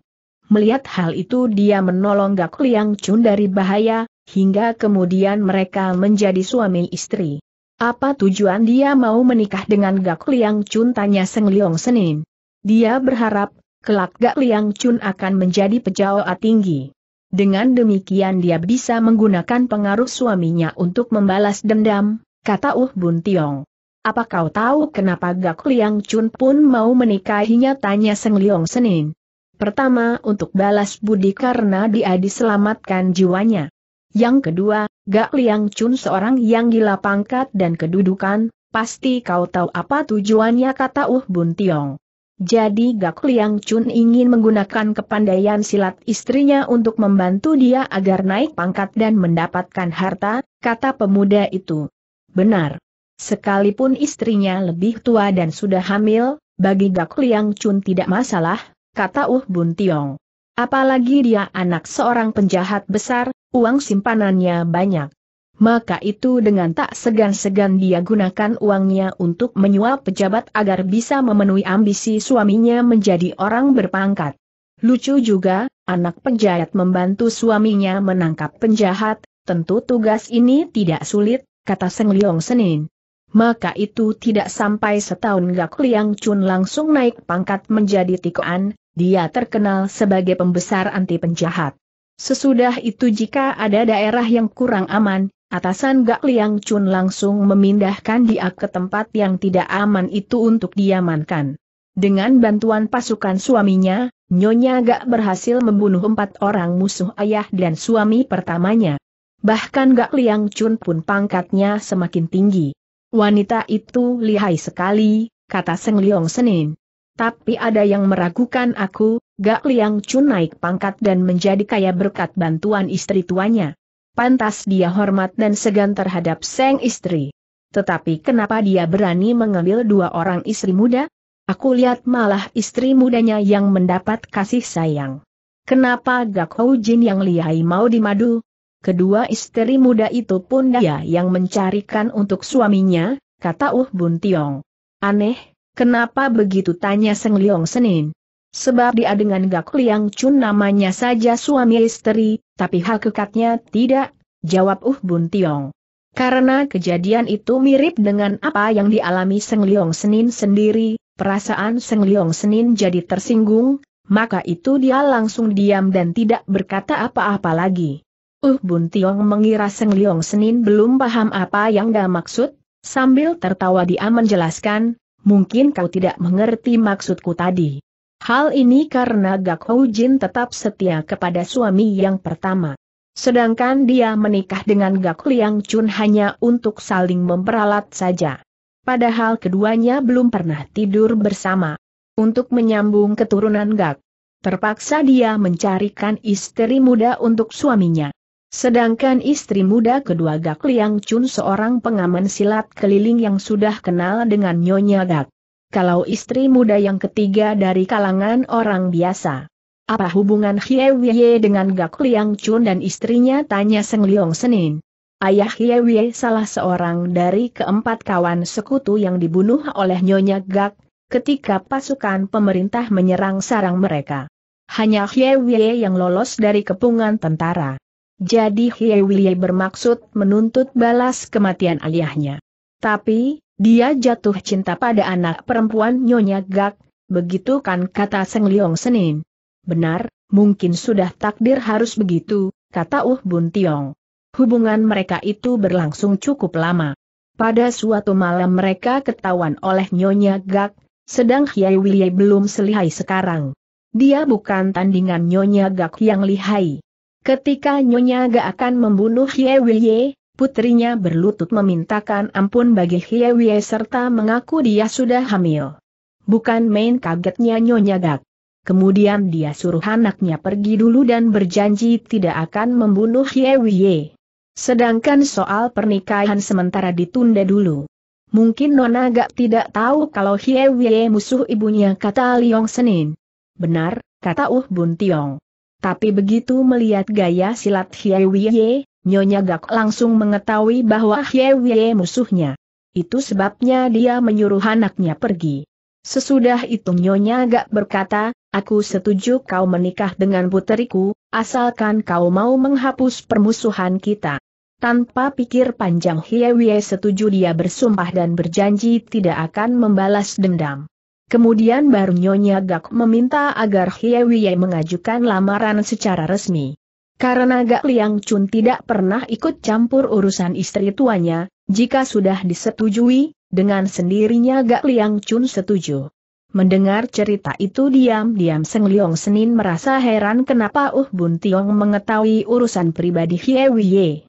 Melihat hal itu dia menolong Gak Liang Chun dari bahaya, hingga kemudian mereka menjadi suami istri. Apa tujuan dia mau menikah dengan Gak Liang Chun tanya Seng Leong Senin. Dia berharap, kelak Gak Liang Chun akan menjadi pejauh tinggi. Dengan demikian dia bisa menggunakan pengaruh suaminya untuk membalas dendam, kata Uh Bun Tiong. Apa kau tahu kenapa Gak Liang Chun pun mau menikahinya tanya Seng Liong Senin. Pertama untuk balas budi karena dia diselamatkan jiwanya. Yang kedua, Gak Liang Chun seorang yang gila pangkat dan kedudukan, pasti kau tahu apa tujuannya kata Uh Bun Tiong. Jadi Gak Liang Chun ingin menggunakan kepandaian silat istrinya untuk membantu dia agar naik pangkat dan mendapatkan harta, kata pemuda itu. Benar. Sekalipun istrinya lebih tua dan sudah hamil, bagi Gak Liang Chun tidak masalah, kata Uh Bun Tiong. Apalagi dia anak seorang penjahat besar, uang simpanannya banyak maka itu dengan tak segan-segan dia gunakan uangnya untuk menyuap pejabat agar bisa memenuhi ambisi suaminya menjadi orang berpangkat. Lucu juga, anak penjahat membantu suaminya menangkap penjahat, tentu tugas ini tidak sulit, kata Seng Leong Senin. Maka itu tidak sampai setahun Gak Liang Chun langsung naik pangkat menjadi tikoan, dia terkenal sebagai pembesar anti penjahat. Sesudah itu jika ada daerah yang kurang aman, Atasan Gak Liang Chun langsung memindahkan dia ke tempat yang tidak aman itu untuk diamankan. Dengan bantuan pasukan suaminya, Nyonya Gak berhasil membunuh empat orang musuh ayah dan suami pertamanya. Bahkan Gak Liang Chun pun pangkatnya semakin tinggi. Wanita itu lihai sekali, kata Seng Leong Senin. Tapi ada yang meragukan aku, Gak Liang Chun naik pangkat dan menjadi kaya berkat bantuan istri tuanya pantas dia hormat dan segan terhadap sang istri. Tetapi kenapa dia berani mengambil dua orang istri muda? Aku lihat malah istri mudanya yang mendapat kasih sayang. Kenapa Gak Hou Jin yang lihai mau dimadu? Kedua istri muda itu pun dia yang mencarikan untuk suaminya, kata Uh Bun Tiong. Aneh, kenapa begitu tanya Seng Liong Senin? Sebab dia dengan Gak Liang Chun namanya saja suami istri, tapi hakikatnya tidak, jawab Uh Bun Tiong. Karena kejadian itu mirip dengan apa yang dialami Seng Leong Senin sendiri, perasaan Seng Leong Senin jadi tersinggung, maka itu dia langsung diam dan tidak berkata apa-apa lagi. Uh Bun Tiong mengira Seng Leong Senin belum paham apa yang dia maksud, sambil tertawa dia menjelaskan, mungkin kau tidak mengerti maksudku tadi. Hal ini karena Gak Hou Jin tetap setia kepada suami yang pertama. Sedangkan dia menikah dengan Gak Liang Chun hanya untuk saling memperalat saja. Padahal keduanya belum pernah tidur bersama. Untuk menyambung keturunan Gak, terpaksa dia mencarikan istri muda untuk suaminya. Sedangkan istri muda kedua Gak Liang Chun seorang pengaman silat keliling yang sudah kenal dengan Nyonya Gak kalau istri muda yang ketiga dari kalangan orang biasa. Apa hubungan Hie Wye dengan Gak Liang Chun dan istrinya tanya Seng Leong Senin. Ayah Hie Wye salah seorang dari keempat kawan sekutu yang dibunuh oleh Nyonya Gak, ketika pasukan pemerintah menyerang sarang mereka. Hanya Hie Wye yang lolos dari kepungan tentara. Jadi Hie Wye bermaksud menuntut balas kematian ayahnya. Tapi, dia jatuh cinta pada anak perempuan Nyonya Gak, begitu kan kata Seng Liong Senin. Benar, mungkin sudah takdir harus begitu, kata Uh Bun Tiong. Hubungan mereka itu berlangsung cukup lama. Pada suatu malam mereka ketahuan oleh Nyonya Gak, sedang Hiai Wiliai belum selihai sekarang. Dia bukan tandingan Nyonya Gak yang lihai. Ketika Nyonya Gak akan membunuh Hiai Wiliai, putrinya berlutut memintakan ampun bagi Hiewie serta mengaku dia sudah hamil. Bukan main kagetnya Nyonya Gak. Kemudian dia suruh anaknya pergi dulu dan berjanji tidak akan membunuh Hiewie. Sedangkan soal pernikahan sementara ditunda dulu. Mungkin Nona Gak tidak tahu kalau Hiewie musuh ibunya kata Liong Senin. Benar, kata Uh Bun Tiong. Tapi begitu melihat gaya silat Hiewie, Nyonya Gak langsung mengetahui bahwa Hyewie musuhnya. Itu sebabnya dia menyuruh anaknya pergi. Sesudah itu Nyonya Gak berkata, aku setuju kau menikah dengan puteriku, asalkan kau mau menghapus permusuhan kita. Tanpa pikir panjang Hyewie setuju dia bersumpah dan berjanji tidak akan membalas dendam. Kemudian baru Nyonya Gak meminta agar Hyewie mengajukan lamaran secara resmi. Karena Gak Liang Chun tidak pernah ikut campur urusan istri tuanya, jika sudah disetujui, dengan sendirinya Gak Liang Chun setuju. Mendengar cerita itu diam-diam Seng Leong Senin merasa heran kenapa Uh Bun Tiong mengetahui urusan pribadi Hie Wiye.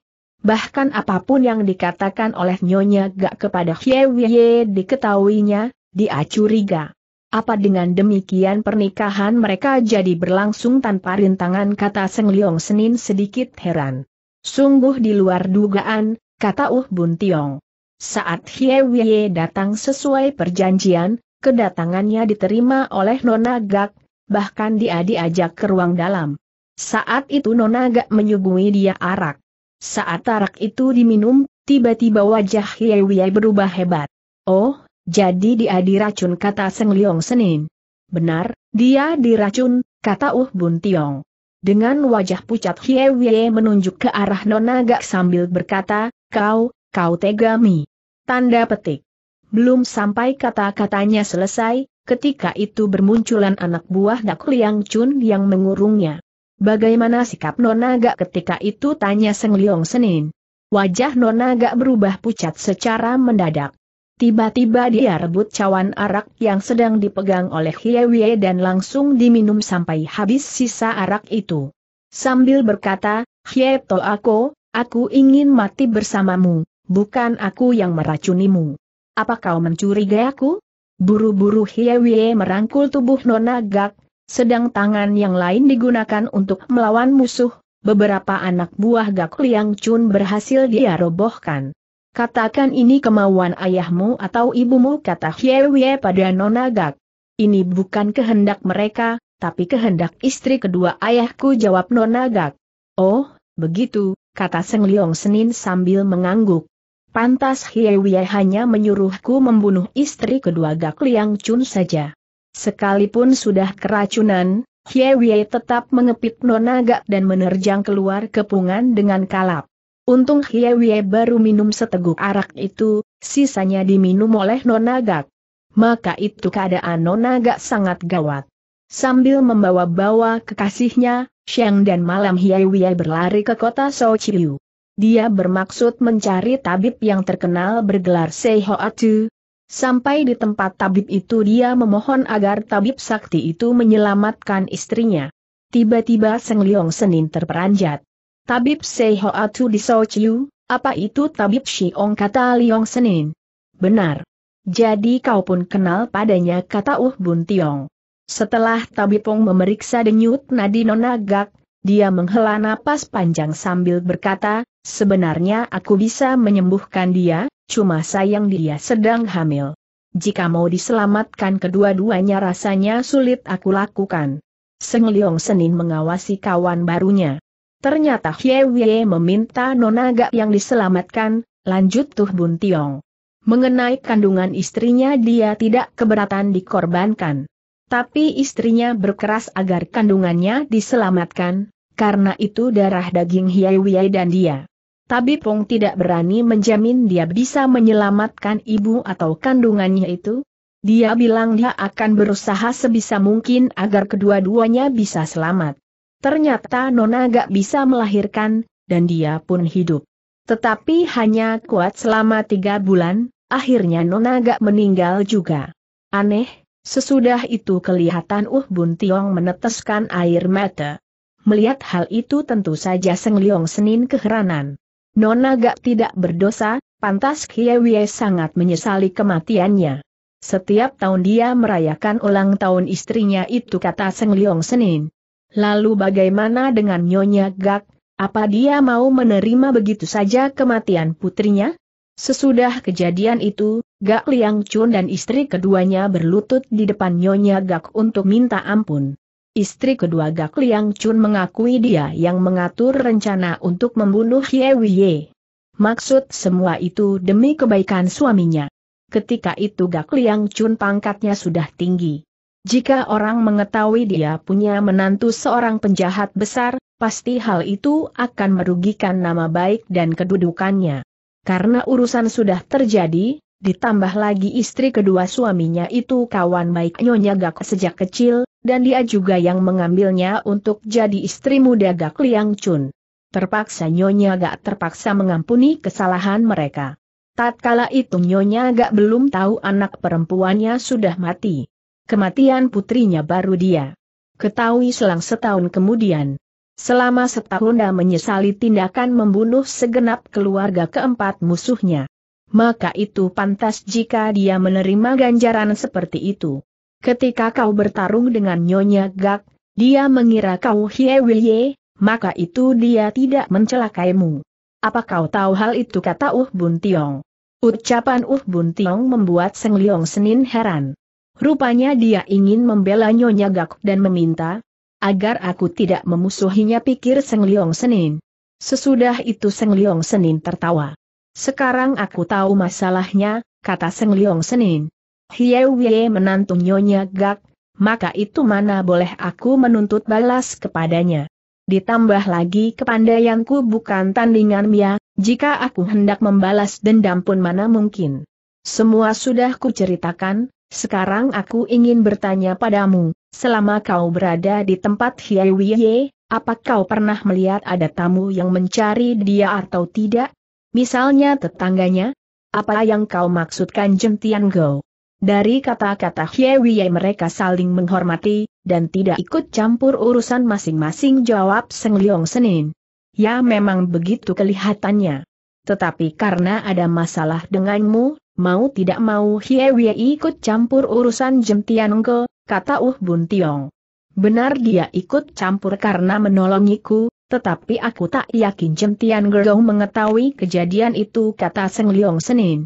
Bahkan apapun yang dikatakan oleh Nyonya Gak kepada Hie Wiye diketahuinya, dia curiga. Apa dengan demikian pernikahan mereka jadi berlangsung tanpa rintangan kata Seng Leong Senin sedikit heran. Sungguh di luar dugaan, kata Uh Bun Tiong. Saat Hie Wye datang sesuai perjanjian, kedatangannya diterima oleh Nona Gak, bahkan dia diajak ke ruang dalam. Saat itu Nona Gak menyuguhi dia arak. Saat arak itu diminum, tiba-tiba wajah Hie Wye berubah hebat. Oh, jadi dia diracun kata Seng Liong Senin. Benar, dia diracun, kata Uh Bun Tiong. Dengan wajah pucat Hie Wie menunjuk ke arah Nona Gak sambil berkata, kau, kau tegami. Tanda petik. Belum sampai kata-katanya selesai, ketika itu bermunculan anak buah Dak Liang Chun yang mengurungnya. Bagaimana sikap Nona Gak ketika itu tanya Seng Liong Senin. Wajah Nona Gak berubah pucat secara mendadak. Tiba-tiba dia rebut cawan arak yang sedang dipegang oleh Hiewie dan langsung diminum sampai habis sisa arak itu. Sambil berkata, Hie Ako, aku ingin mati bersamamu, bukan aku yang meracunimu. Apa kau mencurigai aku? Buru-buru Hiewie merangkul tubuh Nona Gak, sedang tangan yang lain digunakan untuk melawan musuh, beberapa anak buah Gak Liang Chun berhasil dia robohkan. Katakan ini kemauan ayahmu atau ibumu kata Hiewie pada Nonagak. Ini bukan kehendak mereka, tapi kehendak istri kedua ayahku jawab Nonagak. Oh, begitu, kata Seng Leong Senin sambil mengangguk. Pantas Hiewie hanya menyuruhku membunuh istri kedua Gak Liang Chun saja. Sekalipun sudah keracunan, Hiewie tetap mengepit Nonagak dan menerjang keluar kepungan dengan kalap. Untung Hiewie baru minum seteguk arak itu, sisanya diminum oleh Nonagak. Maka itu keadaan Nonagak sangat gawat. Sambil membawa-bawa kekasihnya, Sheng dan malam Hiewie berlari ke kota Sochiu. Dia bermaksud mencari tabib yang terkenal bergelar Seihoatu. Sampai di tempat tabib itu dia memohon agar tabib sakti itu menyelamatkan istrinya. Tiba-tiba Seng Leong Senin terperanjat. Tabib Sehoatu di Sochiu, apa itu Tabib ong kata Liong Senin? Benar. Jadi kau pun kenal padanya kata Uh Bun Tiong. Setelah tabib pong memeriksa denyut nadi nona gak, dia menghela napas panjang sambil berkata, sebenarnya aku bisa menyembuhkan dia, cuma sayang dia sedang hamil. Jika mau diselamatkan kedua-duanya rasanya sulit aku lakukan. Seng liong Senin mengawasi kawan barunya. Ternyata Hye Wye meminta nonaga yang diselamatkan, lanjut Tuh Bun Tiong. Mengenai kandungan istrinya dia tidak keberatan dikorbankan. Tapi istrinya berkeras agar kandungannya diselamatkan, karena itu darah daging Hye Wye dan dia. Tapi Pong tidak berani menjamin dia bisa menyelamatkan ibu atau kandungannya itu. Dia bilang dia akan berusaha sebisa mungkin agar kedua-duanya bisa selamat. Ternyata Nona gak bisa melahirkan, dan dia pun hidup. Tetapi hanya kuat selama tiga bulan, akhirnya Nona gak meninggal juga. Aneh, sesudah itu kelihatan Uh Bun Tiong meneteskan air mata. Melihat hal itu tentu saja Seng Leong Senin keheranan. Nona gak tidak berdosa, pantas Wie sangat menyesali kematiannya. Setiap tahun dia merayakan ulang tahun istrinya itu kata Seng Leong Senin. Lalu bagaimana dengan Nyonya Gak? Apa dia mau menerima begitu saja kematian putrinya? Sesudah kejadian itu, Gak Liang Chun dan istri keduanya berlutut di depan Nyonya Gak untuk minta ampun. Istri kedua Gak Liang Chun mengakui dia yang mengatur rencana untuk membunuh Ye Wiye. Maksud semua itu demi kebaikan suaminya. Ketika itu Gak Liang Chun pangkatnya sudah tinggi. Jika orang mengetahui dia punya menantu seorang penjahat besar, pasti hal itu akan merugikan nama baik dan kedudukannya. Karena urusan sudah terjadi, ditambah lagi istri kedua suaminya itu kawan baik Nyonya Gak sejak kecil, dan dia juga yang mengambilnya untuk jadi istri muda Gak Liang Chun. Terpaksa Nyonya Gak terpaksa mengampuni kesalahan mereka. Tatkala itu Nyonya Gak belum tahu anak perempuannya sudah mati. Kematian putrinya baru dia. Ketahui selang setahun kemudian. Selama setahun dia menyesali tindakan membunuh segenap keluarga keempat musuhnya. Maka itu pantas jika dia menerima ganjaran seperti itu. Ketika kau bertarung dengan Nyonya Gak, dia mengira kau Hie Wilye, maka itu dia tidak mencelakaimu. Apa kau tahu hal itu kata Uh Bun Tiong. Ucapan Uh Bun Tiong membuat Seng Leong Senin heran. Rupanya dia ingin membela Nyonya Gak dan meminta, agar aku tidak memusuhinya pikir Seng Liong Senin. Sesudah itu Seng Liong Senin tertawa. Sekarang aku tahu masalahnya, kata Seng Liong Senin. Hieu menantu Nyonya Gak, maka itu mana boleh aku menuntut balas kepadanya. Ditambah lagi kepandaianku bukan tandingan Mia, jika aku hendak membalas dendam pun mana mungkin. Semua sudah kuceritakan, sekarang aku ingin bertanya padamu, selama kau berada di tempat Hiawiye, apa kau pernah melihat ada tamu yang mencari dia atau tidak? Misalnya tetangganya? Apa yang kau maksudkan Jentian Go? Dari kata-kata Hiawiye mereka saling menghormati, dan tidak ikut campur urusan masing-masing jawab Seng Liong Senin. Ya memang begitu kelihatannya. Tetapi karena ada masalah denganmu, mau tidak mau Hiewie ikut campur urusan Jem Tianengke, kata Uh Bun Tiong. Benar dia ikut campur karena menolongiku, tetapi aku tak yakin Jem Tian Gerong mengetahui kejadian itu kata Seng Liong Senin.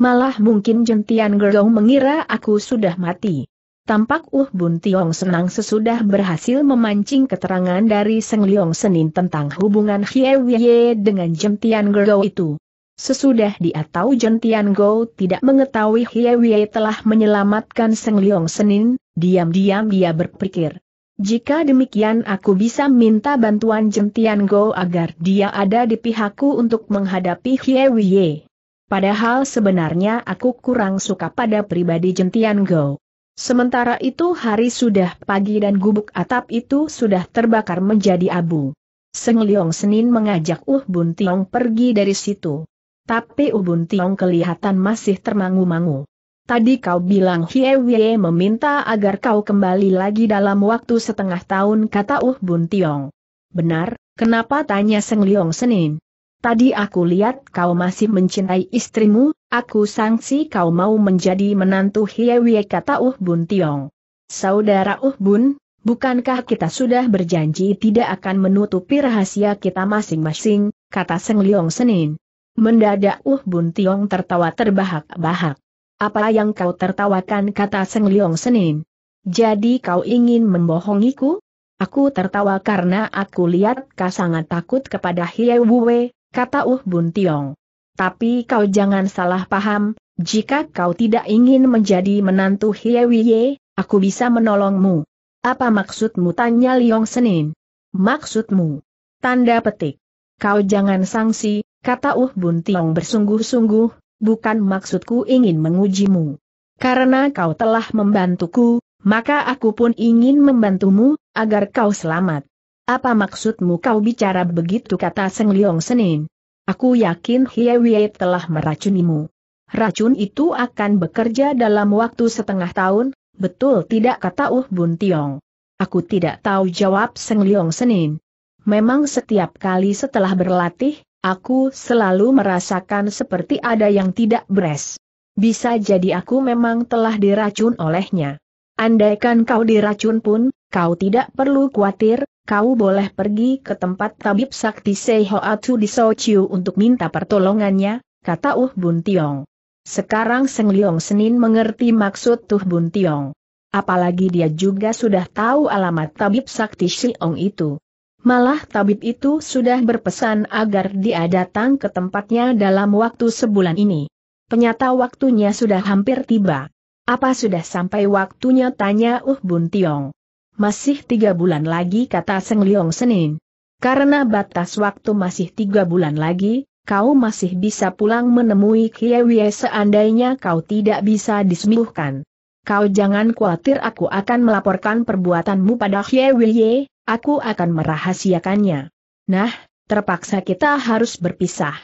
Malah mungkin Jem Tian Gerong mengira aku sudah mati. Tampak Uh Bun Tiong senang sesudah berhasil memancing keterangan dari Seng Liong Senin tentang hubungan Hie Wei dengan Jem Tian Gerong itu. Sesudah dia tahu Jen Go tidak mengetahui Hie Wei telah menyelamatkan Seng Liong Senin, diam-diam dia berpikir. Jika demikian aku bisa minta bantuan Jentian Go agar dia ada di pihakku untuk menghadapi Hie Wei. Padahal sebenarnya aku kurang suka pada pribadi Jentian Go. Sementara itu hari sudah pagi dan gubuk atap itu sudah terbakar menjadi abu. Seng Liong Senin mengajak Uh Bun Tiong pergi dari situ. Tapi Ubun Tiong kelihatan masih termangu-mangu. Tadi kau bilang Hie Wie meminta agar kau kembali lagi dalam waktu setengah tahun kata Uh Bun Tiong. Benar, kenapa tanya Seng Leong Senin? Tadi aku lihat kau masih mencintai istrimu, aku sangsi kau mau menjadi menantu Hie Wie kata Uh Bun Tiong. Saudara Uh Bun, bukankah kita sudah berjanji tidak akan menutupi rahasia kita masing-masing, kata Seng Leong Senin. Mendadak Uh Bun Tiong tertawa terbahak-bahak. Apa yang kau tertawakan kata Seng Liong Senin? Jadi kau ingin membohongiku? Aku tertawa karena aku lihat kau sangat takut kepada Hie Wue, kata Uh Bun Tiong. Tapi kau jangan salah paham, jika kau tidak ingin menjadi menantu Hie Wue, aku bisa menolongmu. Apa maksudmu tanya Liong Senin? Maksudmu? Tanda petik. Kau jangan sangsi, kata Uh Bun Tiong bersungguh-sungguh, bukan maksudku ingin mengujimu. Karena kau telah membantuku, maka aku pun ingin membantumu, agar kau selamat. Apa maksudmu kau bicara begitu kata Seng Liong Senin? Aku yakin Hiewie telah meracunimu. Racun itu akan bekerja dalam waktu setengah tahun, betul tidak kata Uh Bun Tiong. Aku tidak tahu jawab Seng Liong Senin. Memang setiap kali setelah berlatih, Aku selalu merasakan seperti ada yang tidak beres. Bisa jadi aku memang telah diracun olehnya. Andaikan kau diracun pun, kau tidak perlu khawatir, kau boleh pergi ke tempat tabib sakti Seihoatsu di Sochiu untuk minta pertolongannya, kata Uh Bun Tiong. Sekarang Seng Liong Senin mengerti maksud Tuh Bun Tiong. Apalagi dia juga sudah tahu alamat tabib sakti Siong itu. Malah tabib itu sudah berpesan agar dia datang ke tempatnya dalam waktu sebulan ini. Penyata waktunya sudah hampir tiba. Apa sudah sampai waktunya tanya Uh Bun Tiong. Masih tiga bulan lagi kata Seng Liong Senin. Karena batas waktu masih tiga bulan lagi, kau masih bisa pulang menemui Kiewie seandainya kau tidak bisa disembuhkan. Kau jangan khawatir aku akan melaporkan perbuatanmu pada Hye Wilye, aku akan merahasiakannya. Nah, terpaksa kita harus berpisah.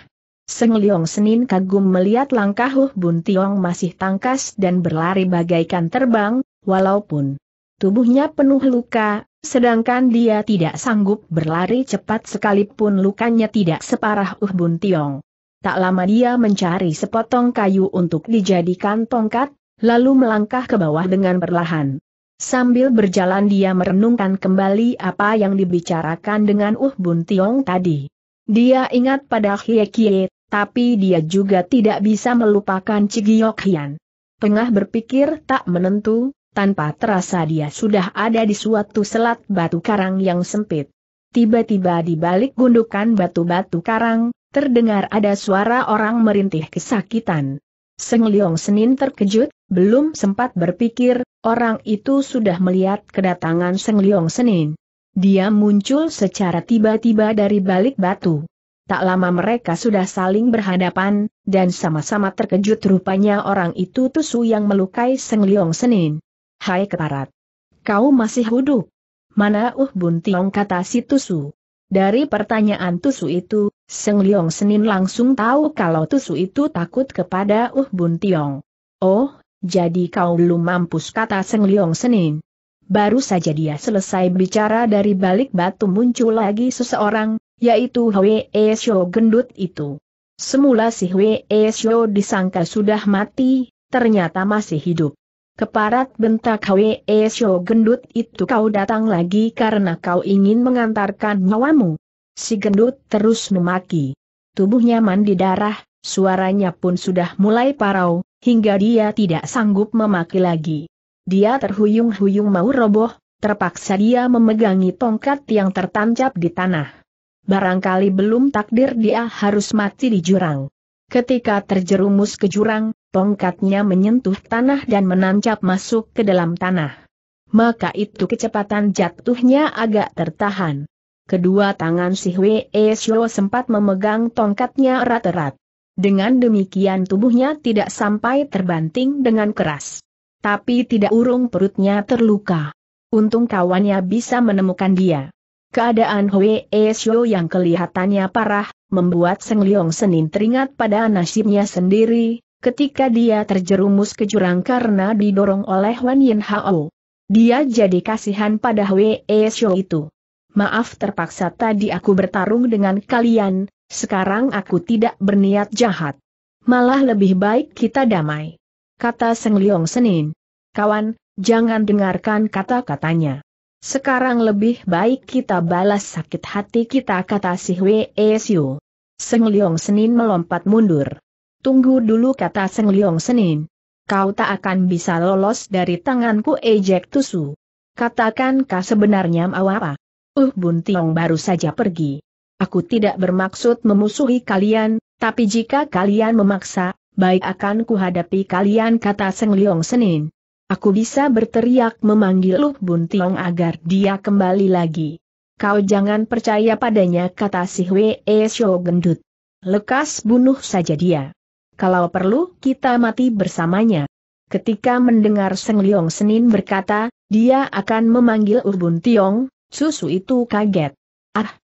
Seng Leong Senin kagum melihat langkah Huh Bun Tiong masih tangkas dan berlari bagaikan terbang, walaupun tubuhnya penuh luka, sedangkan dia tidak sanggup berlari cepat sekalipun lukanya tidak separah Uh Bun Tiong. Tak lama dia mencari sepotong kayu untuk dijadikan tongkat, lalu melangkah ke bawah dengan perlahan. Sambil berjalan dia merenungkan kembali apa yang dibicarakan dengan Uh Bun Tiong tadi. Dia ingat pada Hye Kie, tapi dia juga tidak bisa melupakan Cigiok Hian. Tengah berpikir tak menentu, tanpa terasa dia sudah ada di suatu selat batu karang yang sempit. Tiba-tiba di balik gundukan batu-batu karang, terdengar ada suara orang merintih kesakitan. Seng Leong Senin terkejut, belum sempat berpikir, orang itu sudah melihat kedatangan Seng Liong Senin. Dia muncul secara tiba-tiba dari balik batu. Tak lama mereka sudah saling berhadapan, dan sama-sama terkejut rupanya orang itu tusu yang melukai Seng Liong Senin. Hai keparat! Kau masih hidup? Mana Uh Bun Tiong kata si tusu. Dari pertanyaan tusu itu, Seng Liong Senin langsung tahu kalau tusu itu takut kepada Uh Bun Tiong. Oh, jadi kau belum mampus kata Seng Leong Senin. Baru saja dia selesai bicara dari balik batu muncul lagi seseorang, yaitu Hwe Shou gendut itu. Semula si Hwe Shou disangka sudah mati, ternyata masih hidup. Keparat bentak Hwe Shou gendut itu kau datang lagi karena kau ingin mengantarkan nyawamu. Si gendut terus memaki. Tubuhnya mandi darah, suaranya pun sudah mulai parau, hingga dia tidak sanggup memaki lagi. Dia terhuyung-huyung mau roboh, terpaksa dia memegangi tongkat yang tertancap di tanah. Barangkali belum takdir dia harus mati di jurang. Ketika terjerumus ke jurang, tongkatnya menyentuh tanah dan menancap masuk ke dalam tanah. Maka itu kecepatan jatuhnya agak tertahan. Kedua tangan si Hwee Shio sempat memegang tongkatnya erat-erat. Dengan demikian tubuhnya tidak sampai terbanting dengan keras. Tapi tidak urung perutnya terluka. Untung kawannya bisa menemukan dia. Keadaan Hwee Xiu yang kelihatannya parah, membuat Seng Leong Senin teringat pada nasibnya sendiri, ketika dia terjerumus ke jurang karena didorong oleh Wan Yin Hao. Dia jadi kasihan pada Hwee Xiu itu. Maaf terpaksa tadi aku bertarung dengan kalian, sekarang aku tidak berniat jahat. Malah lebih baik kita damai. Kata Seng Liong Senin. Kawan, jangan dengarkan kata-katanya. Sekarang lebih baik kita balas sakit hati kita kata si Hwee Siu. Seng Liong Senin melompat mundur. Tunggu dulu kata Seng Liong Senin. Kau tak akan bisa lolos dari tanganku ejek tusu. Katakan kah sebenarnya mau apa? Uh Bun Tiong baru saja pergi. Aku tidak bermaksud memusuhi kalian, tapi jika kalian memaksa, baik akan kuhadapi kalian kata Seng Liong Senin. Aku bisa berteriak memanggil Luh Bun Tiong agar dia kembali lagi. Kau jangan percaya padanya kata si Hwee Sho gendut. Lekas bunuh saja dia. Kalau perlu kita mati bersamanya. Ketika mendengar Seng Liong Senin berkata, dia akan memanggil Bun Tiong, susu itu kaget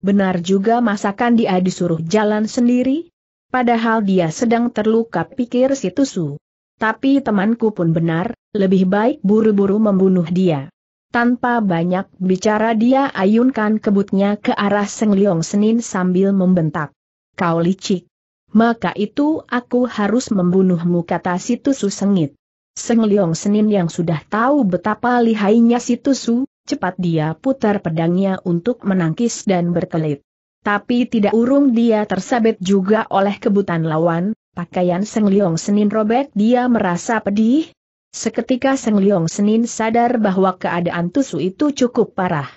benar juga masakan dia disuruh jalan sendiri? Padahal dia sedang terluka pikir si Tusu. Tapi temanku pun benar, lebih baik buru-buru membunuh dia. Tanpa banyak bicara dia ayunkan kebutnya ke arah Seng Leong Senin sambil membentak. Kau licik. Maka itu aku harus membunuhmu kata si Tusu sengit. Seng Leong Senin yang sudah tahu betapa lihainya si Tusu, Cepat dia putar pedangnya untuk menangkis dan berkelit. Tapi tidak urung dia tersabet juga oleh kebutan lawan, pakaian Seng Liong Senin robek dia merasa pedih. Seketika Seng Liong Senin sadar bahwa keadaan Tusu itu cukup parah.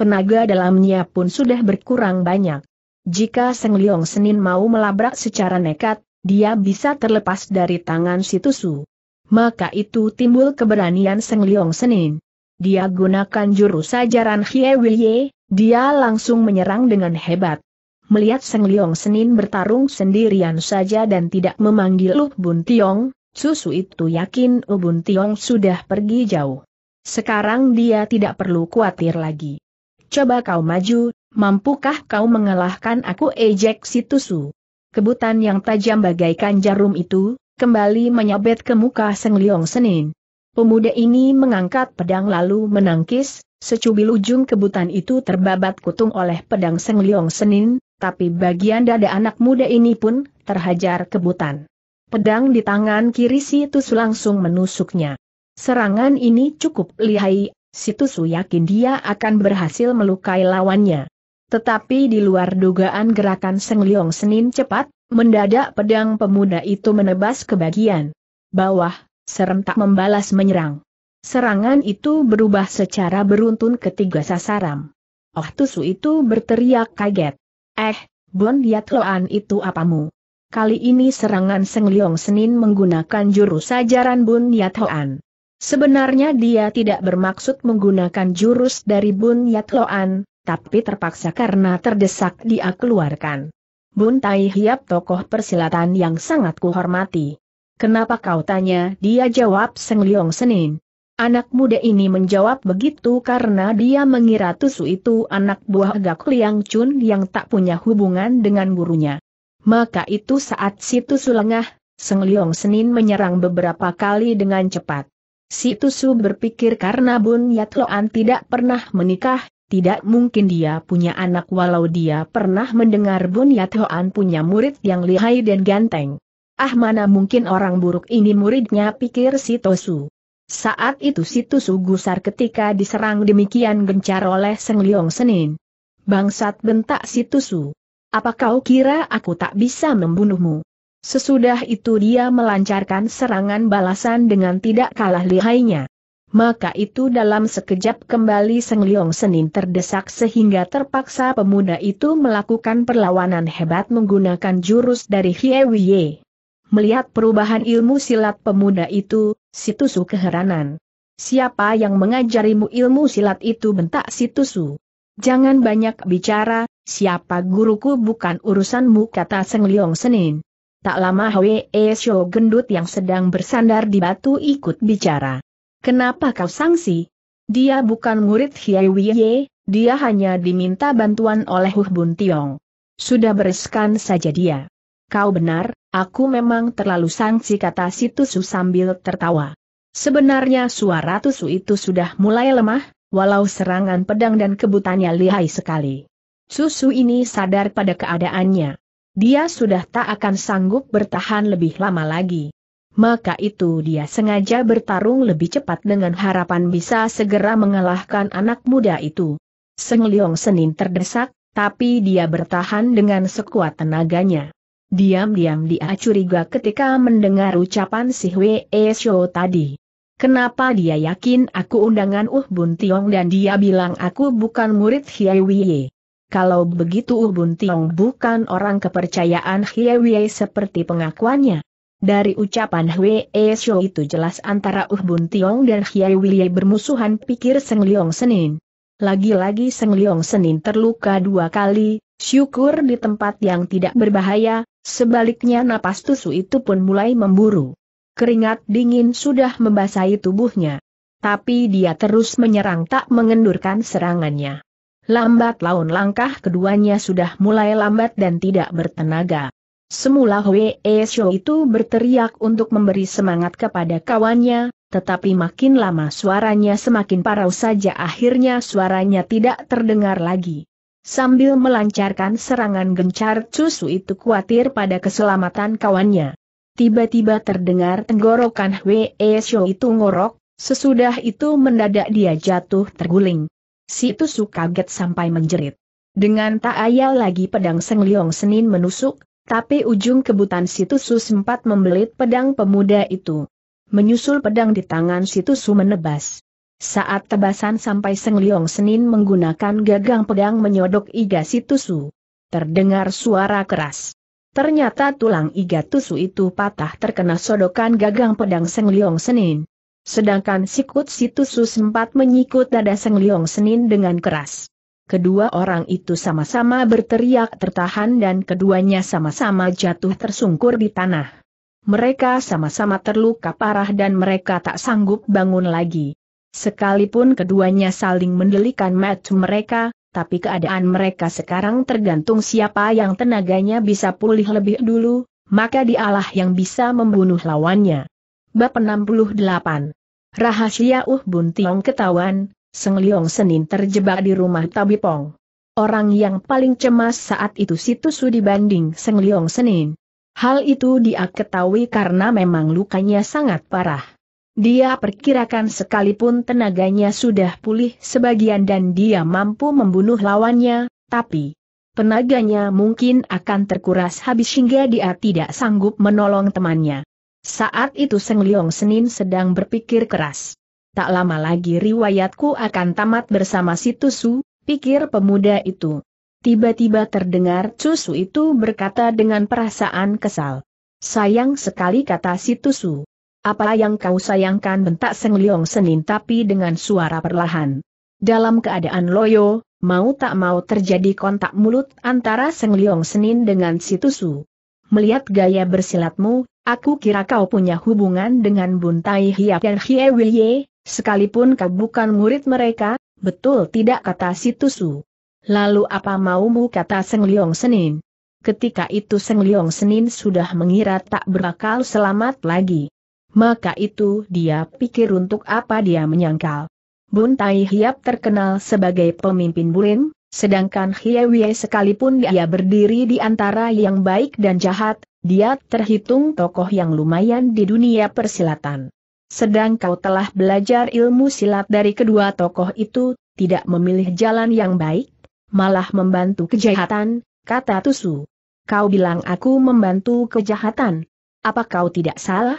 Tenaga dalamnya pun sudah berkurang banyak. Jika Seng Liong Senin mau melabrak secara nekat, dia bisa terlepas dari tangan si Tusu. Maka itu timbul keberanian Seng Liong Senin dia gunakan jurus ajaran Hie Wilye, dia langsung menyerang dengan hebat. Melihat Seng Liong Senin bertarung sendirian saja dan tidak memanggil Lu Bun Tiong, susu itu yakin Ubun Tiong sudah pergi jauh. Sekarang dia tidak perlu khawatir lagi. Coba kau maju, mampukah kau mengalahkan aku ejek si tusu? Kebutan yang tajam bagaikan jarum itu, kembali menyabet ke muka Seng Liong Senin. Pemuda ini mengangkat pedang lalu menangkis, secubil ujung kebutan itu terbabat kutung oleh pedang Seng Liong Senin, tapi bagian dada anak muda ini pun terhajar kebutan. Pedang di tangan kiri Tusu langsung menusuknya. Serangan ini cukup lihai, Tusu yakin dia akan berhasil melukai lawannya. Tetapi di luar dugaan gerakan Seng Liong Senin cepat, mendadak pedang pemuda itu menebas ke bagian bawah, serentak membalas menyerang. Serangan itu berubah secara beruntun ketiga sasaran. Oh Tusu itu berteriak kaget. Eh, Bon Yat Loan itu apamu? Kali ini serangan Seng Leong Senin menggunakan jurus ajaran Bun Yat Loan. Sebenarnya dia tidak bermaksud menggunakan jurus dari Bun Yat Loan, tapi terpaksa karena terdesak dia keluarkan. Bun Tai Hiap tokoh persilatan yang sangat kuhormati. Kenapa kau tanya? Dia jawab Seng Leong Senin. Anak muda ini menjawab begitu karena dia mengira Tusu itu anak buah Gak Liang Chun yang tak punya hubungan dengan gurunya. Maka itu saat si Tusu lengah, Seng Leong Senin menyerang beberapa kali dengan cepat. Si Tusu berpikir karena Bun Yat Loan tidak pernah menikah, tidak mungkin dia punya anak walau dia pernah mendengar Bun Yat Loan punya murid yang lihai dan ganteng. Ah mana mungkin orang buruk ini muridnya pikir si Tosu. Saat itu si Tosu gusar ketika diserang demikian gencar oleh Seng Liong Senin. Bangsat bentak si Tosu. Apa kau kira aku tak bisa membunuhmu? Sesudah itu dia melancarkan serangan balasan dengan tidak kalah lihainya. Maka itu dalam sekejap kembali Seng Liong Senin terdesak sehingga terpaksa pemuda itu melakukan perlawanan hebat menggunakan jurus dari Hie Wiye. Melihat perubahan ilmu silat pemuda itu, Situsu keheranan. Siapa yang mengajarimu ilmu silat itu bentak Situsu? Jangan banyak bicara, siapa guruku bukan urusanmu kata Seng Leong Senin. Tak lama Hwe e Sho gendut yang sedang bersandar di batu ikut bicara. Kenapa kau sangsi? Dia bukan murid Hiai Wiye, dia hanya diminta bantuan oleh Huh Bun Tiong. Sudah bereskan saja dia. Kau benar, Aku memang terlalu sangsi kata si Tusu sambil tertawa. Sebenarnya suara Tusu itu sudah mulai lemah, walau serangan pedang dan kebutannya lihai sekali. Susu ini sadar pada keadaannya. Dia sudah tak akan sanggup bertahan lebih lama lagi. Maka itu dia sengaja bertarung lebih cepat dengan harapan bisa segera mengalahkan anak muda itu. Seng Leong Senin terdesak, tapi dia bertahan dengan sekuat tenaganya. Diam-diam dia curiga ketika mendengar ucapan si Hwee Shou tadi. Kenapa dia yakin aku undangan Uh Bun Tiong dan dia bilang aku bukan murid Hie Wiye? Kalau begitu Uh Bun Tiong bukan orang kepercayaan Hie Wiye seperti pengakuannya. Dari ucapan Hwee Shou itu jelas antara Uh Bun Tiong dan Hie Wiye bermusuhan pikir Seng Liong Senin. Lagi-lagi Seng Liong Senin terluka dua kali, syukur di tempat yang tidak berbahaya, Sebaliknya napas tusu itu pun mulai memburu. Keringat dingin sudah membasahi tubuhnya. Tapi dia terus menyerang tak mengendurkan serangannya. Lambat laun langkah keduanya sudah mulai lambat dan tidak bertenaga. Semula Hwee Shou itu berteriak untuk memberi semangat kepada kawannya, tetapi makin lama suaranya semakin parau saja akhirnya suaranya tidak terdengar lagi sambil melancarkan serangan gencar Cusu itu khawatir pada keselamatan kawannya. Tiba-tiba terdengar tenggorokan Hwee Shou itu ngorok, sesudah itu mendadak dia jatuh terguling. Si Tusu kaget sampai menjerit. Dengan tak ayal lagi pedang Seng Liong Senin menusuk, tapi ujung kebutan Si Tusu sempat membelit pedang pemuda itu. Menyusul pedang di tangan Si Tusu menebas. Saat tebasan sampai Seng Liong Senin menggunakan gagang pedang menyodok Iga Situsu. Terdengar suara keras. Ternyata tulang Iga Tusu itu patah terkena sodokan gagang pedang Seng Liong Senin. Sedangkan Sikut Situsu sempat menyikut dada Seng Liong Senin dengan keras. Kedua orang itu sama-sama berteriak tertahan dan keduanya sama-sama jatuh tersungkur di tanah. Mereka sama-sama terluka parah dan mereka tak sanggup bangun lagi. Sekalipun keduanya saling mendelikan match mereka, tapi keadaan mereka sekarang tergantung siapa yang tenaganya bisa pulih lebih dulu, maka dialah yang bisa membunuh lawannya. Bab 68 Rahasia Uh Bun Tiong ketahuan, Seng Leong Senin terjebak di rumah Tabipong. Orang yang paling cemas saat itu situ Su dibanding Seng Leong Senin. Hal itu dia ketahui karena memang lukanya sangat parah. Dia perkirakan sekalipun tenaganya sudah pulih sebagian dan dia mampu membunuh lawannya, tapi tenaganya mungkin akan terkuras habis hingga dia tidak sanggup menolong temannya. Saat itu Seng Leong Senin sedang berpikir keras. Tak lama lagi riwayatku akan tamat bersama si Tusu, pikir pemuda itu. Tiba-tiba terdengar Tusu itu berkata dengan perasaan kesal. Sayang sekali kata si Tusu. Apa yang kau sayangkan bentak Seng Liong Senin tapi dengan suara perlahan. Dalam keadaan loyo, mau tak mau terjadi kontak mulut antara Seng Liong Senin dengan si Tusu. Melihat gaya bersilatmu, aku kira kau punya hubungan dengan Bun Tai Hiap dan Hie Wilye, sekalipun kau bukan murid mereka, betul tidak kata si Tusu. Lalu apa maumu kata Seng Liong Senin? Ketika itu Seng Liong Senin sudah mengira tak berakal selamat lagi maka itu dia pikir untuk apa dia menyangkal. Bun Tai Hiap terkenal sebagai pemimpin Burin, sedangkan Wie sekalipun dia berdiri di antara yang baik dan jahat, dia terhitung tokoh yang lumayan di dunia persilatan. Sedang kau telah belajar ilmu silat dari kedua tokoh itu, tidak memilih jalan yang baik, malah membantu kejahatan, kata Tusu. Kau bilang aku membantu kejahatan. Apa kau tidak salah?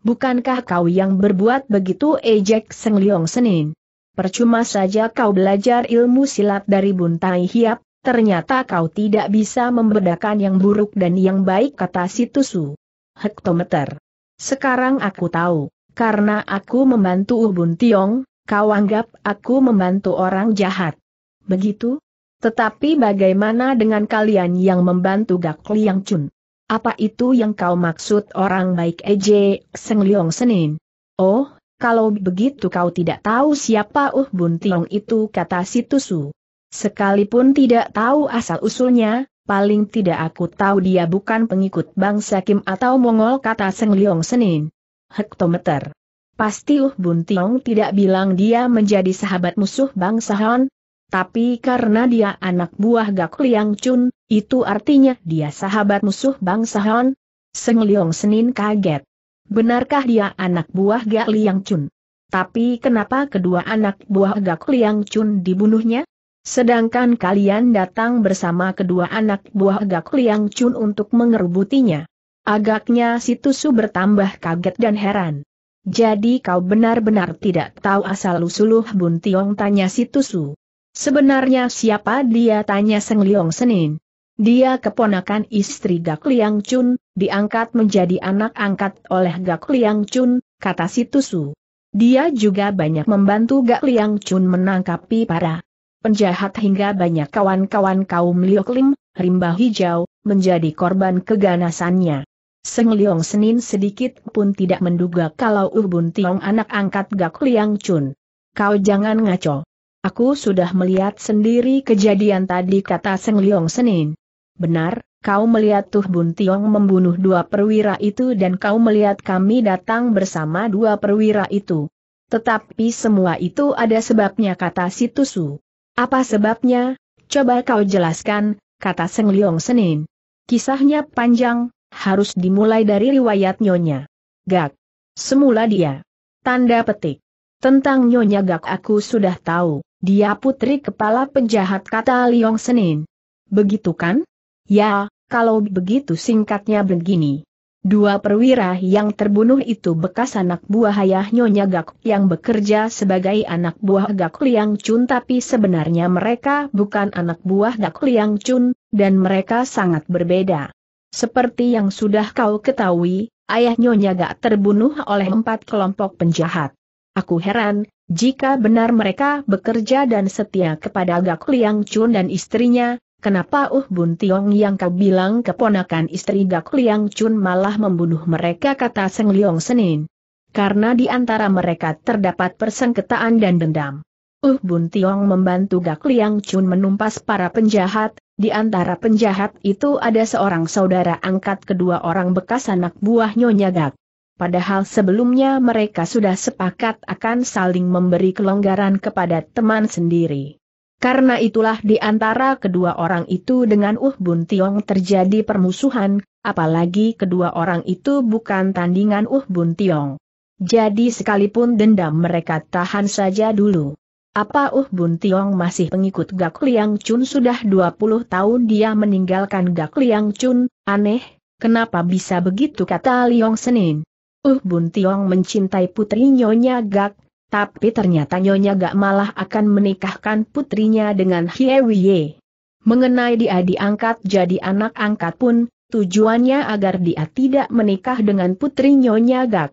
Bukankah kau yang berbuat begitu ejek eh, Seng Liong Senin? Percuma saja kau belajar ilmu silat dari Buntai Hiap, ternyata kau tidak bisa membedakan yang buruk dan yang baik kata Situsu. Hektometer. Sekarang aku tahu, karena aku membantu Ubun Tiong, kau anggap aku membantu orang jahat. Begitu? Tetapi bagaimana dengan kalian yang membantu Gak Liang Chun? Apa itu yang kau maksud orang baik EJ? Seng Liong Senin? Oh, kalau begitu kau tidak tahu siapa Uh Bun Tiong itu kata si Tusu. Sekalipun tidak tahu asal-usulnya, paling tidak aku tahu dia bukan pengikut bangsa Kim atau Mongol kata Seng Liong Senin. Hektometer. Pasti Uh Bun Tiong tidak bilang dia menjadi sahabat musuh bangsa Han, tapi karena dia anak buah Gak Liang Chun, itu artinya dia sahabat musuh bangsa Han? Seng Leong Senin kaget. Benarkah dia anak buah Gak Liang Chun? Tapi kenapa kedua anak buah Gak Liang Chun dibunuhnya? Sedangkan kalian datang bersama kedua anak buah Gak Liang Chun untuk mengerubutinya? Agaknya si Tusu bertambah kaget dan heran. Jadi kau benar-benar tidak tahu asal-usuluh Bun Tiong tanya si Tusu. Sebenarnya siapa dia tanya Seng Leong Senin. Dia keponakan istri Gak Liang Chun, diangkat menjadi anak angkat oleh Gak Liang Chun, kata Situsu. Dia juga banyak membantu Gak Liang Chun menangkapi para penjahat hingga banyak kawan-kawan kaum Liok Lim, rimba hijau, menjadi korban keganasannya. Seng Liong Senin sedikit pun tidak menduga kalau Ubun Tiong anak angkat Gak Liang Chun. Kau jangan ngaco. Aku sudah melihat sendiri kejadian tadi kata Seng Liong Senin benar, kau melihat Tuh Bun Tiong membunuh dua perwira itu dan kau melihat kami datang bersama dua perwira itu. Tetapi semua itu ada sebabnya kata si Tusu. Apa sebabnya? Coba kau jelaskan, kata Seng Leong Senin. Kisahnya panjang, harus dimulai dari riwayat Nyonya. Gak. Semula dia. Tanda petik. Tentang Nyonya Gak aku sudah tahu, dia putri kepala penjahat kata Leong Senin. Begitu kan? Ya, kalau begitu singkatnya begini. Dua perwira yang terbunuh itu bekas anak buah ayah Nyonya Gak yang bekerja sebagai anak buah Gak Liang Chun tapi sebenarnya mereka bukan anak buah Gak Liang Chun, dan mereka sangat berbeda. Seperti yang sudah kau ketahui, ayah Nyonya Gak terbunuh oleh empat kelompok penjahat. Aku heran, jika benar mereka bekerja dan setia kepada Gak Liang Chun dan istrinya, Kenapa Uh Bun Tiong yang kau bilang keponakan istri Gak Liang Chun malah membunuh mereka kata Seng Liong Senin? Karena di antara mereka terdapat persengketaan dan dendam. Uh Bun Tiong membantu Gak Liang Chun menumpas para penjahat, di antara penjahat itu ada seorang saudara angkat kedua orang bekas anak buah Nyonya Gak. Padahal sebelumnya mereka sudah sepakat akan saling memberi kelonggaran kepada teman sendiri. Karena itulah di antara kedua orang itu dengan Uh Bun Tiong terjadi permusuhan, apalagi kedua orang itu bukan tandingan Uh Bun Tiong. Jadi sekalipun dendam mereka tahan saja dulu. Apa Uh Bun Tiong masih pengikut Gak Liang Chun sudah 20 tahun dia meninggalkan Gak Liang Chun, aneh, kenapa bisa begitu kata Liong Senin. Uh Bun Tiong mencintai putri Nyonya Gak, tapi ternyata Nyonya gak malah akan menikahkan putrinya dengan Hiewiye. Mengenai dia diangkat jadi anak angkat pun, tujuannya agar dia tidak menikah dengan putri Nyonya Gak.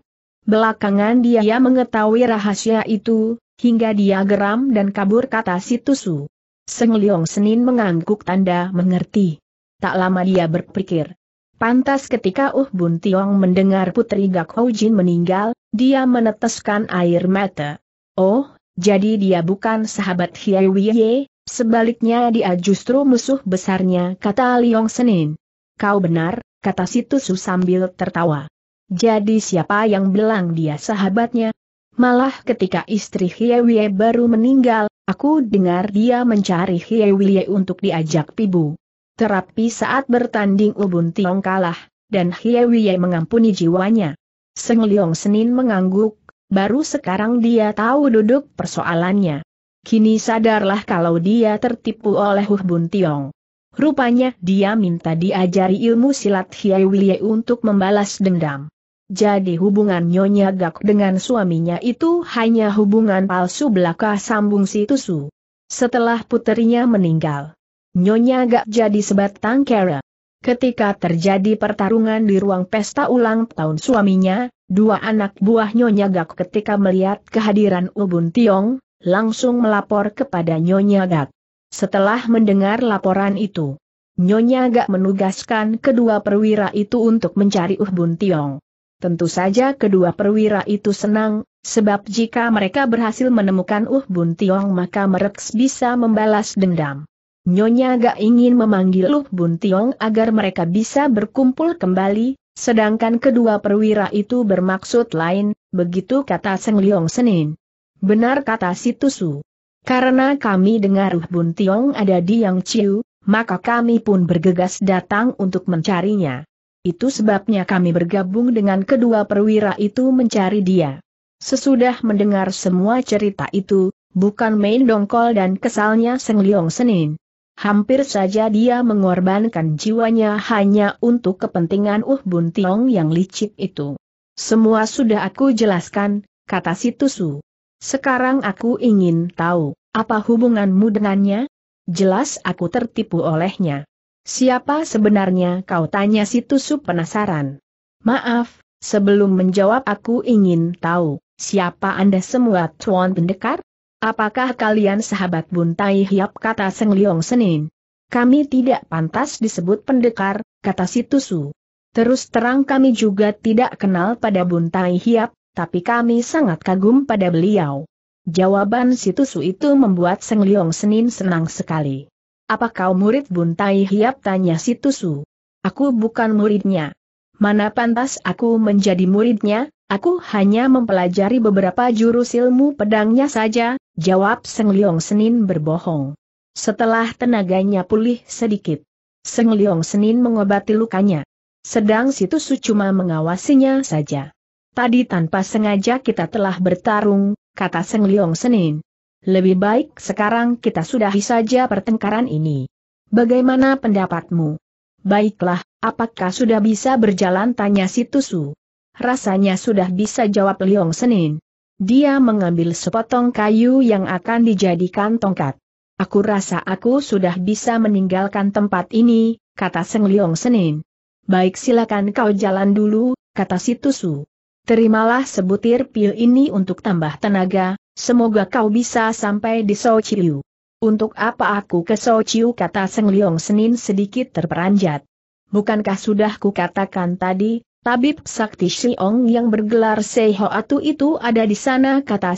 Belakangan dia mengetahui rahasia itu, hingga dia geram dan kabur kata si Tusu. Seng Leong Senin mengangguk tanda mengerti. Tak lama dia berpikir, Pantas ketika Uh Bun Tiong mendengar Putri Gak Ho Jin meninggal, dia meneteskan air mata. Oh, jadi dia bukan sahabat Hiei Wiye, sebaliknya dia justru musuh besarnya kata Liong Senin. Kau benar, kata Situsu sambil tertawa. Jadi siapa yang bilang dia sahabatnya? Malah ketika istri Wiye baru meninggal, aku dengar dia mencari Wiye untuk diajak pibu. Terapi saat bertanding Ubun Tiong kalah, dan Hiewiye mengampuni jiwanya. Seng Liong Senin mengangguk, baru sekarang dia tahu duduk persoalannya. Kini sadarlah kalau dia tertipu oleh Ubun Tiong. Rupanya dia minta diajari ilmu silat Hiewiye untuk membalas dendam. Jadi hubungan Nyonya Gak dengan suaminya itu hanya hubungan palsu belaka sambung si Tusu. Setelah puterinya meninggal, Nyonya Gak jadi sebatang kera. Ketika terjadi pertarungan di ruang pesta ulang tahun suaminya, dua anak buah Nyonya Gak ketika melihat kehadiran Ubun Tiong, langsung melapor kepada Nyonya Gak. Setelah mendengar laporan itu, Nyonya Gak menugaskan kedua perwira itu untuk mencari Ubun Tiong. Tentu saja kedua perwira itu senang, sebab jika mereka berhasil menemukan Ubun Tiong maka Mereks bisa membalas dendam. Nyonya gak ingin memanggil Luh Bun Tiong agar mereka bisa berkumpul kembali, sedangkan kedua perwira itu bermaksud lain, begitu kata Seng Liong Senin. Benar kata Situsu. Karena kami dengar Luh Bun Tiong ada di Yang Chiu, maka kami pun bergegas datang untuk mencarinya. Itu sebabnya kami bergabung dengan kedua perwira itu mencari dia. Sesudah mendengar semua cerita itu, bukan main dongkol dan kesalnya Seng Liong Senin. Hampir saja dia mengorbankan jiwanya hanya untuk kepentingan Uh Bun Tiong yang licik itu. Semua sudah aku jelaskan, kata si Tusu. Sekarang aku ingin tahu, apa hubunganmu dengannya? Jelas aku tertipu olehnya. Siapa sebenarnya kau tanya si Tusu penasaran. Maaf, sebelum menjawab aku ingin tahu, siapa Anda semua tuan pendekar? Apakah kalian sahabat buntai hiap kata Seng Liong Senin? Kami tidak pantas disebut pendekar, kata Situsu. Terus terang kami juga tidak kenal pada buntai hiap, tapi kami sangat kagum pada beliau. Jawaban Situsu itu membuat Seng Liong Senin senang sekali. Apa kau murid buntai hiap tanya Situsu? Aku bukan muridnya. Mana pantas aku menjadi muridnya, aku hanya mempelajari beberapa jurus ilmu pedangnya saja, Jawab Seng Leong Senin berbohong. Setelah tenaganya pulih sedikit, Seng Leong Senin mengobati lukanya. Sedang situ Su cuma mengawasinya saja. Tadi tanpa sengaja kita telah bertarung, kata Seng Leong Senin. Lebih baik sekarang kita sudahi saja pertengkaran ini. Bagaimana pendapatmu? Baiklah, apakah sudah bisa berjalan tanya Situ Su. Rasanya sudah bisa jawab Liong Senin. Dia mengambil sepotong kayu yang akan dijadikan tongkat. Aku rasa aku sudah bisa meninggalkan tempat ini, kata Seng Liong Senin. Baik silakan kau jalan dulu, kata si Tusu. Terimalah sebutir pil ini untuk tambah tenaga, semoga kau bisa sampai di Sochiu. Untuk apa aku ke Sochiu kata Seng Liong Senin sedikit terperanjat. Bukankah sudah kukatakan tadi, Tabib Sakti Siong yang bergelar Sehoatu itu ada di sana kata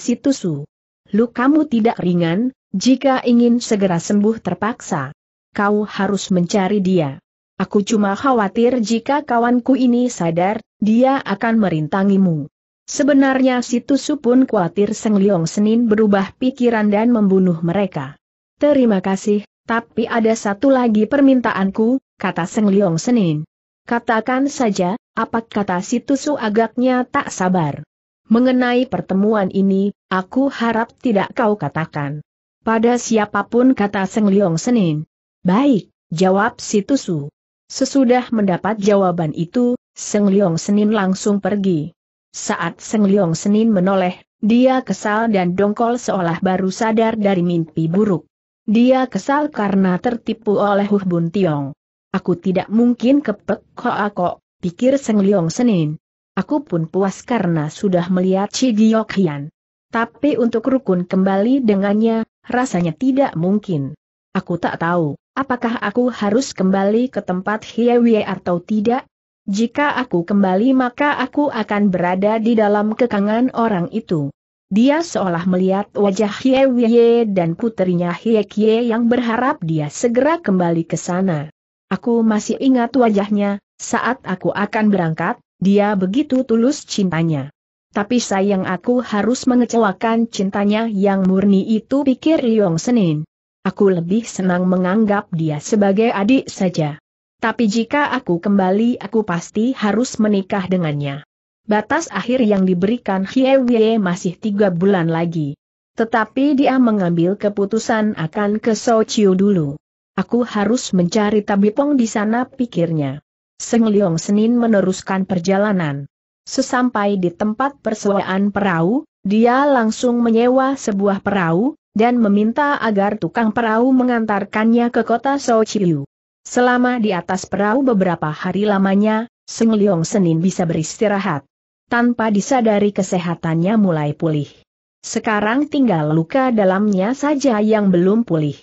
Lu kamu tidak ringan, jika ingin segera sembuh terpaksa. Kau harus mencari dia. Aku cuma khawatir jika kawanku ini sadar, dia akan merintangimu. Sebenarnya Tusu pun khawatir Seng Liong Senin berubah pikiran dan membunuh mereka. Terima kasih, tapi ada satu lagi permintaanku, kata Seng Liong Senin. Katakan saja, apa kata si Tusu agaknya tak sabar. Mengenai pertemuan ini, aku harap tidak kau katakan. Pada siapapun kata Seng Leong Senin. Baik, jawab si Tusu. Sesudah mendapat jawaban itu, Seng Leong Senin langsung pergi. Saat Seng Leong Senin menoleh, dia kesal dan dongkol seolah baru sadar dari mimpi buruk. Dia kesal karena tertipu oleh Huh Bun Tiong. Aku tidak mungkin kepek koa aku, ah, pikir Seng Liong Senin. Aku pun puas karena sudah melihat Chi Giok Hian. Tapi untuk rukun kembali dengannya, rasanya tidak mungkin. Aku tak tahu, apakah aku harus kembali ke tempat Hie Wie atau tidak? Jika aku kembali maka aku akan berada di dalam kekangan orang itu. Dia seolah melihat wajah Hie Wie dan puterinya Hie Kie yang berharap dia segera kembali ke sana. Aku masih ingat wajahnya, saat aku akan berangkat, dia begitu tulus cintanya. Tapi sayang aku harus mengecewakan cintanya yang murni itu pikir Yong Senin. Aku lebih senang menganggap dia sebagai adik saja. Tapi jika aku kembali aku pasti harus menikah dengannya. Batas akhir yang diberikan Hie Wye masih tiga bulan lagi. Tetapi dia mengambil keputusan akan ke Sochiu dulu. Aku harus mencari tabipong di sana pikirnya. Seng Leong Senin meneruskan perjalanan. Sesampai di tempat persewaan perahu, dia langsung menyewa sebuah perahu, dan meminta agar tukang perahu mengantarkannya ke kota Sochiu. Selama di atas perahu beberapa hari lamanya, Seng Leong Senin bisa beristirahat. Tanpa disadari kesehatannya mulai pulih. Sekarang tinggal luka dalamnya saja yang belum pulih.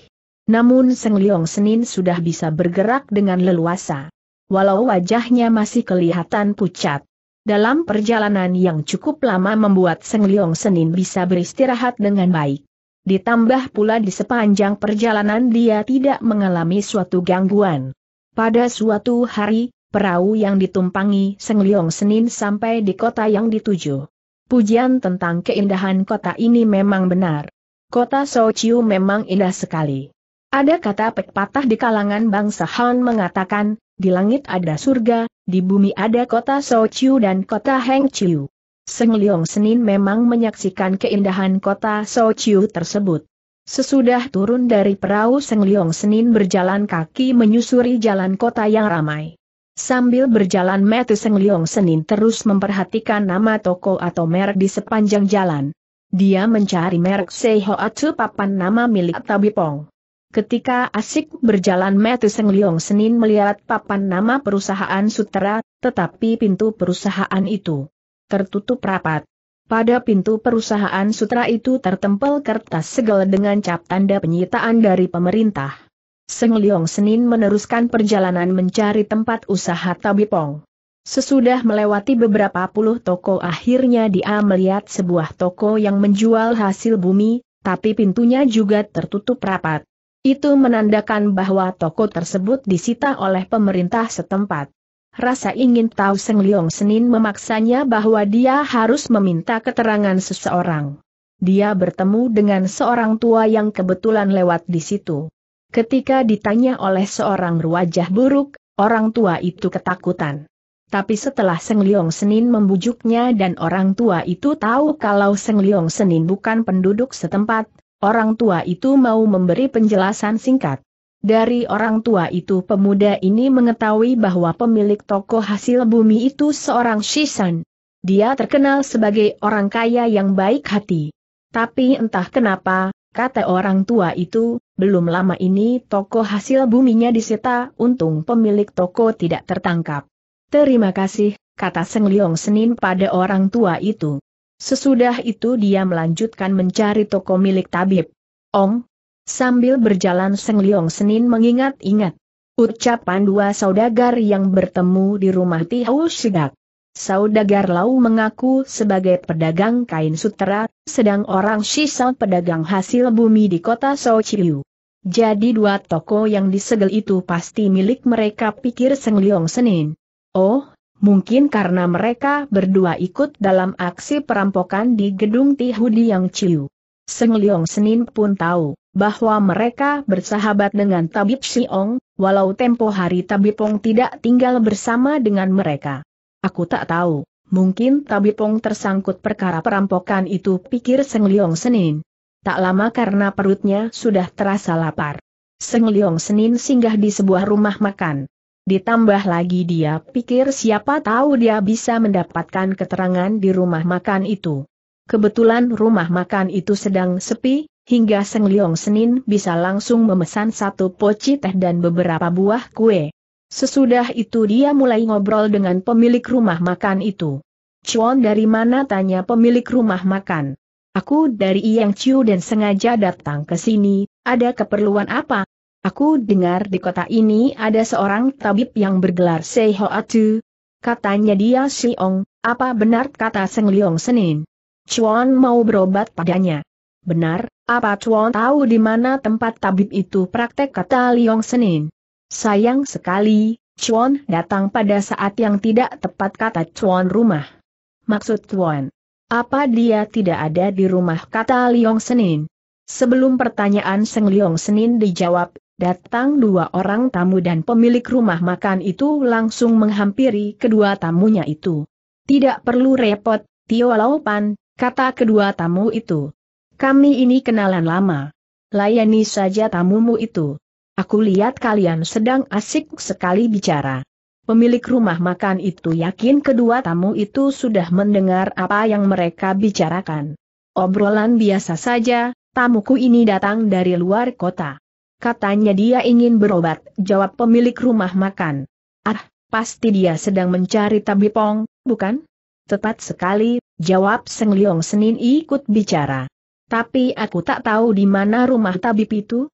Namun Seng Leong Senin sudah bisa bergerak dengan leluasa. Walau wajahnya masih kelihatan pucat. Dalam perjalanan yang cukup lama membuat Seng Leong Senin bisa beristirahat dengan baik. Ditambah pula di sepanjang perjalanan dia tidak mengalami suatu gangguan. Pada suatu hari, perahu yang ditumpangi Seng Leong Senin sampai di kota yang dituju. Pujian tentang keindahan kota ini memang benar. Kota Sochiu memang indah sekali. Ada kata pepatah di kalangan bangsa Han mengatakan, di langit ada surga, di bumi ada kota Sochiu dan kota Hengchiu. Seng Leong Senin memang menyaksikan keindahan kota Sochiu tersebut. Sesudah turun dari perahu Seng Leong Senin berjalan kaki menyusuri jalan kota yang ramai. Sambil berjalan Metu Seng Leong Senin terus memperhatikan nama toko atau merek di sepanjang jalan. Dia mencari merek Seho Seihoatsu papan nama milik Tabipong. Ketika asik berjalan Metu Seng Leong Senin melihat papan nama perusahaan sutera, tetapi pintu perusahaan itu tertutup rapat. Pada pintu perusahaan sutra itu tertempel kertas segel dengan cap tanda penyitaan dari pemerintah. Seng Leong Senin meneruskan perjalanan mencari tempat usaha tabipong. Sesudah melewati beberapa puluh toko akhirnya dia melihat sebuah toko yang menjual hasil bumi, tapi pintunya juga tertutup rapat. Itu menandakan bahwa toko tersebut disita oleh pemerintah setempat. Rasa ingin tahu Seng Liong Senin memaksanya bahwa dia harus meminta keterangan seseorang. Dia bertemu dengan seorang tua yang kebetulan lewat di situ. Ketika ditanya oleh seorang wajah buruk, orang tua itu ketakutan. Tapi setelah Seng Liong Senin membujuknya dan orang tua itu tahu kalau Seng Liong Senin bukan penduduk setempat, Orang tua itu mau memberi penjelasan singkat. Dari orang tua itu pemuda ini mengetahui bahwa pemilik toko hasil bumi itu seorang Shishan. Dia terkenal sebagai orang kaya yang baik hati. Tapi entah kenapa, kata orang tua itu, belum lama ini toko hasil buminya disita, untung pemilik toko tidak tertangkap. Terima kasih, kata Seng Leong Senin pada orang tua itu. Sesudah itu dia melanjutkan mencari toko milik tabib. Ong. Sambil berjalan Seng Liong Senin mengingat-ingat. Ucapan dua saudagar yang bertemu di rumah Tihau Sidak. Saudagar Lau mengaku sebagai pedagang kain sutera, sedang orang Shisal pedagang hasil bumi di kota Sochiu. Jadi dua toko yang disegel itu pasti milik mereka pikir Seng Liong Senin. Oh, mungkin karena mereka berdua ikut dalam aksi perampokan di gedung Tihudi yang Ciu. Seng Leong Senin pun tahu bahwa mereka bersahabat dengan Tabib Siong, walau tempo hari Tabipong tidak tinggal bersama dengan mereka. Aku tak tahu, mungkin Tabipong tersangkut perkara perampokan itu pikir Seng Leong Senin. Tak lama karena perutnya sudah terasa lapar. Seng Leong Senin singgah di sebuah rumah makan. Ditambah lagi dia pikir siapa tahu dia bisa mendapatkan keterangan di rumah makan itu. Kebetulan rumah makan itu sedang sepi, hingga Seng Leong Senin bisa langsung memesan satu poci teh dan beberapa buah kue. Sesudah itu dia mulai ngobrol dengan pemilik rumah makan itu. Chuan dari mana tanya pemilik rumah makan. Aku dari Yang Chiu dan sengaja datang ke sini, ada keperluan apa? Aku dengar di kota ini ada seorang tabib yang bergelar Sei Atu. Katanya dia Siong, apa benar kata Seng Liong Senin? Chuan mau berobat padanya. Benar, apa Chuan tahu di mana tempat tabib itu praktek kata Liong Senin? Sayang sekali, Chuan datang pada saat yang tidak tepat kata Chuan rumah. Maksud Chuan, apa dia tidak ada di rumah kata Liong Senin? Sebelum pertanyaan Seng Liong Senin dijawab, Datang dua orang tamu dan pemilik rumah makan itu langsung menghampiri kedua tamunya itu. Tidak perlu repot, Tio Laupan, kata kedua tamu itu. Kami ini kenalan lama. Layani saja tamumu itu. Aku lihat kalian sedang asik sekali bicara. Pemilik rumah makan itu yakin kedua tamu itu sudah mendengar apa yang mereka bicarakan. Obrolan biasa saja, tamuku ini datang dari luar kota. Katanya dia ingin berobat, jawab pemilik rumah makan. Ah, pasti dia sedang mencari tabipong, bukan? Tepat sekali, jawab Seng Leong Senin ikut bicara. Tapi aku tak tahu di mana rumah tabib itu.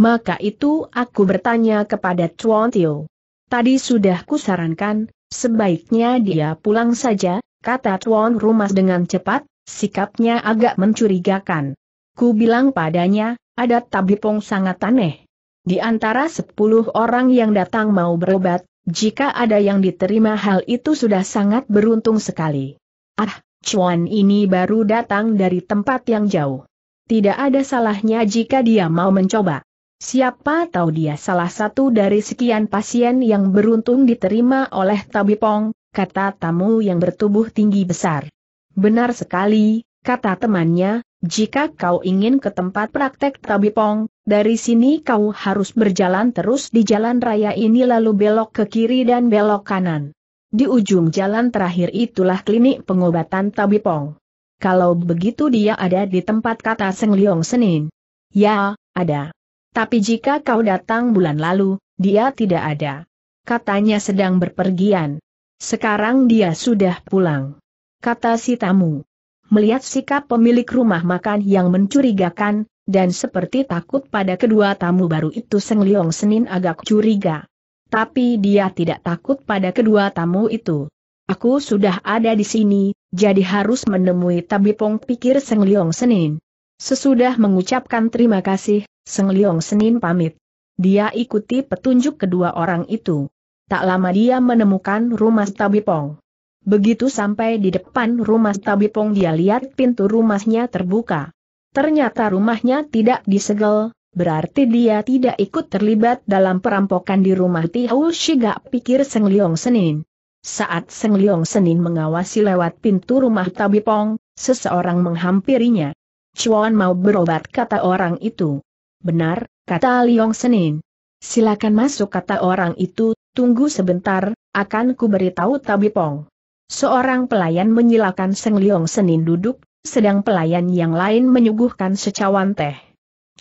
Maka itu aku bertanya kepada Chuan Tio. Tadi sudah kusarankan, sebaiknya dia pulang saja, kata Chuan rumah dengan cepat, sikapnya agak mencurigakan. Ku bilang padanya, Adat tabipong sangat aneh. Di antara sepuluh orang yang datang mau berobat, jika ada yang diterima hal itu sudah sangat beruntung sekali. Ah, Chuan ini baru datang dari tempat yang jauh. Tidak ada salahnya jika dia mau mencoba. Siapa tahu dia salah satu dari sekian pasien yang beruntung diterima oleh Tabipong, kata tamu yang bertubuh tinggi besar. Benar sekali, kata temannya, jika kau ingin ke tempat praktek tabipong, dari sini kau harus berjalan terus di jalan raya ini lalu belok ke kiri dan belok kanan. Di ujung jalan terakhir itulah klinik pengobatan tabipong. Kalau begitu dia ada di tempat kata Seng Liong Senin. Ya, ada. Tapi jika kau datang bulan lalu, dia tidak ada. Katanya sedang berpergian. Sekarang dia sudah pulang. Kata si tamu melihat sikap pemilik rumah makan yang mencurigakan, dan seperti takut pada kedua tamu baru itu Seng Leong Senin agak curiga. Tapi dia tidak takut pada kedua tamu itu. Aku sudah ada di sini, jadi harus menemui Tabipong pikir Seng Leong Senin. Sesudah mengucapkan terima kasih, Seng Leong Senin pamit. Dia ikuti petunjuk kedua orang itu. Tak lama dia menemukan rumah Tabipong. Begitu sampai di depan rumah Tabipong dia lihat pintu rumahnya terbuka. Ternyata rumahnya tidak disegel, berarti dia tidak ikut terlibat dalam perampokan di rumah Tihau Shiga pikir Seng Leong Senin. Saat Seng Leong Senin mengawasi lewat pintu rumah Tabipong, seseorang menghampirinya. Cuan mau berobat kata orang itu. Benar, kata Liong Senin. Silakan masuk kata orang itu, tunggu sebentar, akan ku beritahu Tabipong. Seorang pelayan menyilakan Seng Liong Senin duduk, sedang pelayan yang lain menyuguhkan secawan teh.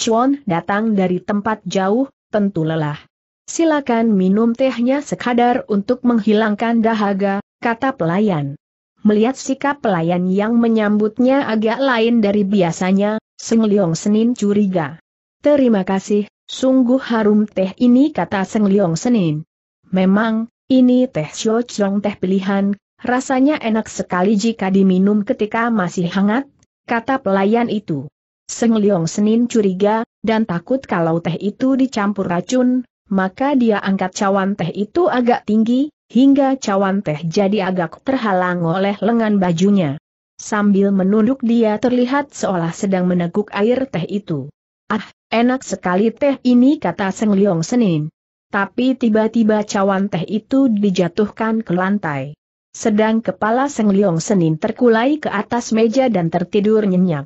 Chuan datang dari tempat jauh, tentu lelah. Silakan minum tehnya sekadar untuk menghilangkan dahaga, kata pelayan. Melihat sikap pelayan yang menyambutnya agak lain dari biasanya, Seng Liong Senin curiga. Terima kasih, sungguh harum teh ini kata Seng Liong Senin. Memang, ini teh Xiao Chong teh pilihan, Rasanya enak sekali jika diminum ketika masih hangat, kata pelayan itu. Seng Liong Senin curiga, dan takut kalau teh itu dicampur racun, maka dia angkat cawan teh itu agak tinggi, hingga cawan teh jadi agak terhalang oleh lengan bajunya. Sambil menunduk dia terlihat seolah sedang meneguk air teh itu. Ah, enak sekali teh ini kata Seng Liong Senin. Tapi tiba-tiba cawan teh itu dijatuhkan ke lantai. Sedang kepala Seng Liong Senin terkulai ke atas meja dan tertidur nyenyak.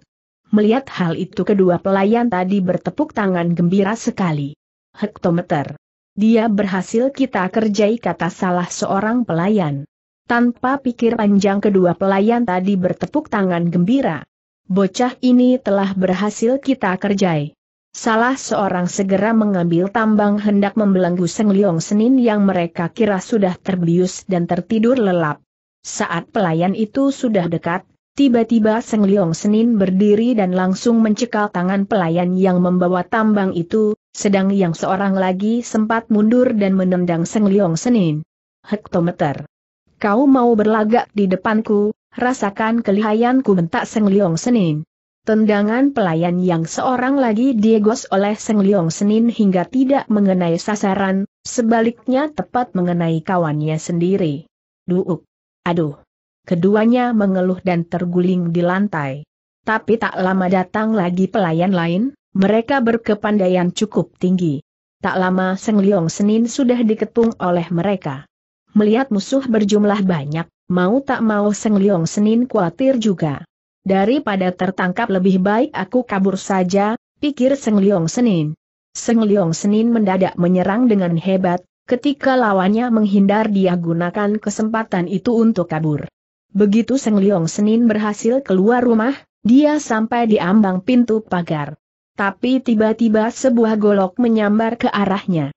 Melihat hal itu kedua pelayan tadi bertepuk tangan gembira sekali. Hektometer. Dia berhasil kita kerjai kata salah seorang pelayan. Tanpa pikir panjang kedua pelayan tadi bertepuk tangan gembira. Bocah ini telah berhasil kita kerjai. Salah seorang segera mengambil tambang hendak membelenggu Seng Liong Senin yang mereka kira sudah terbius dan tertidur lelap. Saat pelayan itu sudah dekat, tiba-tiba Seng Liong Senin berdiri dan langsung mencekal tangan pelayan yang membawa tambang itu, sedang yang seorang lagi sempat mundur dan menendang Seng Liong Senin. Hektometer. Kau mau berlagak di depanku, rasakan kelihayanku bentak Seng Liong Senin. Tendangan pelayan yang seorang lagi diegos oleh Seng Leong Senin hingga tidak mengenai sasaran, sebaliknya tepat mengenai kawannya sendiri. Duuk. Aduh. Keduanya mengeluh dan terguling di lantai. Tapi tak lama datang lagi pelayan lain, mereka berkepandaian cukup tinggi. Tak lama Seng Leong Senin sudah diketung oleh mereka. Melihat musuh berjumlah banyak, mau tak mau Seng Leong Senin khawatir juga. Daripada tertangkap lebih baik aku kabur saja, pikir Seng Leong Senin. Seng Leong Senin mendadak menyerang dengan hebat, ketika lawannya menghindar dia gunakan kesempatan itu untuk kabur. Begitu Seng Leong Senin berhasil keluar rumah, dia sampai di ambang pintu pagar. Tapi tiba-tiba sebuah golok menyambar ke arahnya.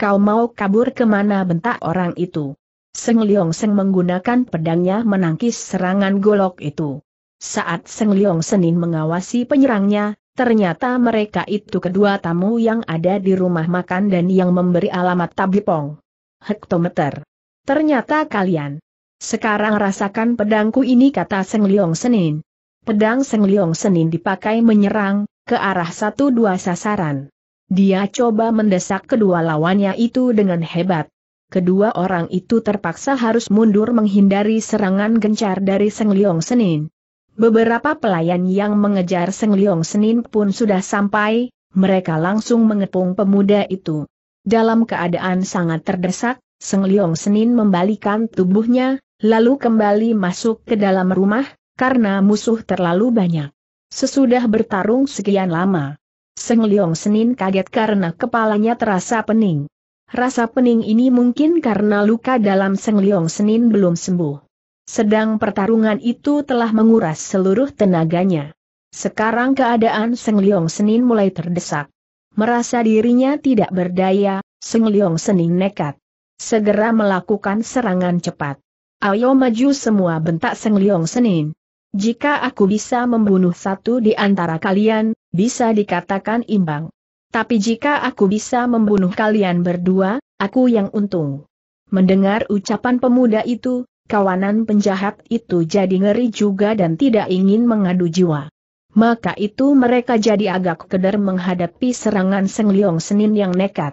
Kau mau kabur kemana bentak orang itu? Seng Leong Seng menggunakan pedangnya menangkis serangan golok itu. Saat Seng Liong Senin mengawasi penyerangnya, ternyata mereka itu kedua tamu yang ada di rumah makan dan yang memberi alamat tabipong. Hektometer. Ternyata kalian. Sekarang rasakan pedangku ini kata Seng Liong Senin. Pedang Seng Liong Senin dipakai menyerang, ke arah satu dua sasaran. Dia coba mendesak kedua lawannya itu dengan hebat. Kedua orang itu terpaksa harus mundur menghindari serangan gencar dari Seng Liong Senin. Beberapa pelayan yang mengejar Seng Leong Senin pun sudah sampai, mereka langsung mengepung pemuda itu. Dalam keadaan sangat terdesak, Seng Leong Senin membalikan tubuhnya, lalu kembali masuk ke dalam rumah, karena musuh terlalu banyak. Sesudah bertarung sekian lama, Seng Leong Senin kaget karena kepalanya terasa pening. Rasa pening ini mungkin karena luka dalam Seng Leong Senin belum sembuh. Sedang pertarungan itu telah menguras seluruh tenaganya. Sekarang keadaan Seng Leong Senin mulai terdesak. Merasa dirinya tidak berdaya, Seng Leong Senin nekat. Segera melakukan serangan cepat. Ayo maju semua bentak Seng Leong Senin. Jika aku bisa membunuh satu di antara kalian, bisa dikatakan imbang. Tapi jika aku bisa membunuh kalian berdua, aku yang untung. Mendengar ucapan pemuda itu, kawanan penjahat itu jadi ngeri juga dan tidak ingin mengadu jiwa. Maka itu mereka jadi agak keder menghadapi serangan Seng Leong Senin yang nekat.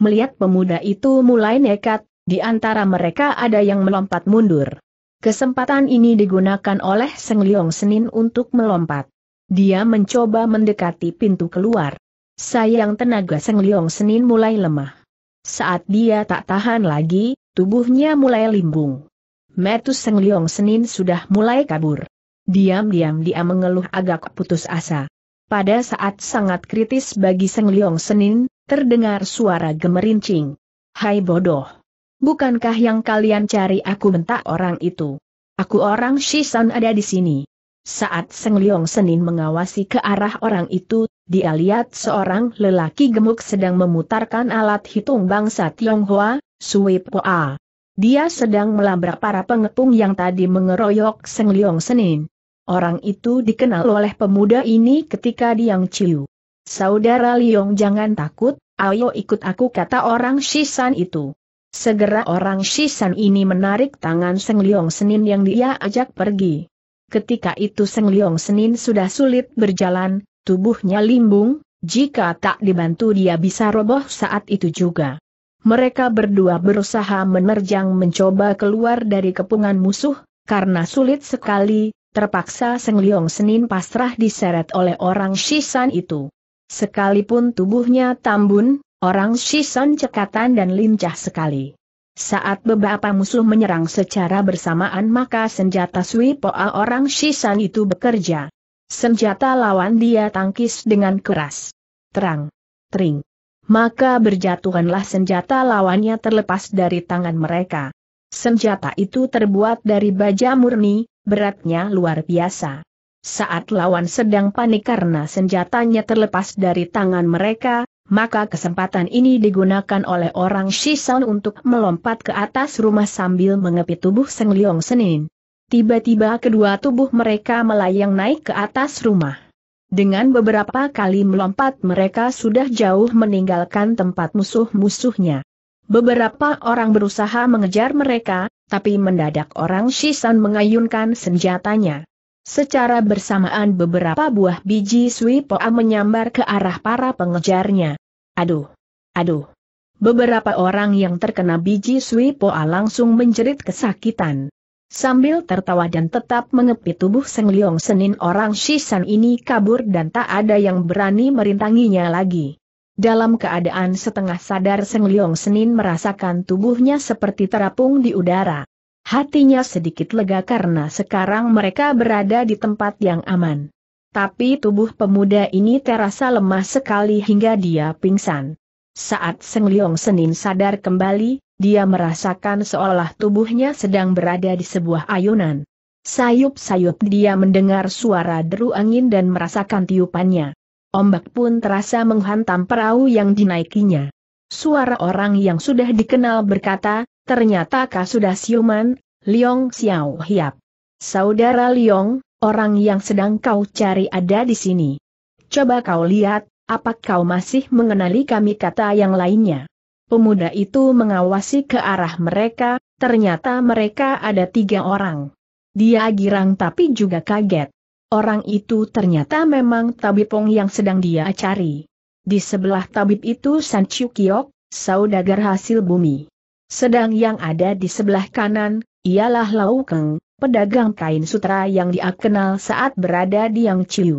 Melihat pemuda itu mulai nekat, di antara mereka ada yang melompat mundur. Kesempatan ini digunakan oleh Seng Leong Senin untuk melompat. Dia mencoba mendekati pintu keluar. Sayang tenaga Seng Leong Senin mulai lemah. Saat dia tak tahan lagi, tubuhnya mulai limbung. Metus Seng Senin sudah mulai kabur. Diam-diam dia mengeluh agak putus asa. Pada saat sangat kritis bagi Seng Senin, terdengar suara gemerincing. Hai bodoh! Bukankah yang kalian cari aku bentak orang itu? Aku orang Shisan ada di sini. Saat Seng Senin mengawasi ke arah orang itu, dia lihat seorang lelaki gemuk sedang memutarkan alat hitung bangsa Tionghoa, Sui Poa. Dia sedang melabrak para pengepung yang tadi mengeroyok Seng Liong Senin. Orang itu dikenal oleh pemuda ini ketika Diang Ciu. Saudara Liong jangan takut, ayo ikut aku kata orang Shisan itu. Segera orang Shisan ini menarik tangan Seng Liong Senin yang dia ajak pergi. Ketika itu Seng Liong Senin sudah sulit berjalan, tubuhnya limbung, jika tak dibantu dia bisa roboh saat itu juga mereka berdua berusaha menerjang mencoba keluar dari kepungan musuh, karena sulit sekali, terpaksa Seng Leong Senin pasrah diseret oleh orang Shisan itu. Sekalipun tubuhnya tambun, orang Shisan cekatan dan lincah sekali. Saat beberapa musuh menyerang secara bersamaan maka senjata Swipoa orang Shisan itu bekerja. Senjata lawan dia tangkis dengan keras. Terang. Tering maka berjatuhanlah senjata lawannya terlepas dari tangan mereka. Senjata itu terbuat dari baja murni, beratnya luar biasa. Saat lawan sedang panik karena senjatanya terlepas dari tangan mereka, maka kesempatan ini digunakan oleh orang Shishan untuk melompat ke atas rumah sambil mengepit tubuh Seng Leong Senin. Tiba-tiba kedua tubuh mereka melayang naik ke atas rumah. Dengan beberapa kali melompat mereka sudah jauh meninggalkan tempat musuh-musuhnya. Beberapa orang berusaha mengejar mereka, tapi mendadak orang Shisan mengayunkan senjatanya. Secara bersamaan beberapa buah biji Sui Poa menyambar ke arah para pengejarnya. Aduh! Aduh! Beberapa orang yang terkena biji Sui Poa langsung menjerit kesakitan. Sambil tertawa dan tetap mengepit tubuh Seng Liong Senin orang Shisan ini kabur dan tak ada yang berani merintanginya lagi. Dalam keadaan setengah sadar Seng Liong Senin merasakan tubuhnya seperti terapung di udara. Hatinya sedikit lega karena sekarang mereka berada di tempat yang aman. Tapi tubuh pemuda ini terasa lemah sekali hingga dia pingsan. Saat Seng Liong Senin sadar kembali, dia merasakan seolah tubuhnya sedang berada di sebuah ayunan. Sayup-sayup dia mendengar suara deru angin dan merasakan tiupannya. Ombak pun terasa menghantam perahu yang dinaikinya. Suara orang yang sudah dikenal berkata, ternyata kau sudah siuman, Liong Xiao Hiap. Saudara Liong, orang yang sedang kau cari ada di sini. Coba kau lihat, apa kau masih mengenali kami kata yang lainnya. Pemuda itu mengawasi ke arah mereka, ternyata mereka ada tiga orang. Dia girang tapi juga kaget. Orang itu ternyata memang tabipong yang sedang dia cari. Di sebelah tabib itu San Chukyok, saudagar hasil bumi. Sedang yang ada di sebelah kanan, ialah Lau Keng, pedagang kain sutra yang dia kenal saat berada di Yang Chiu.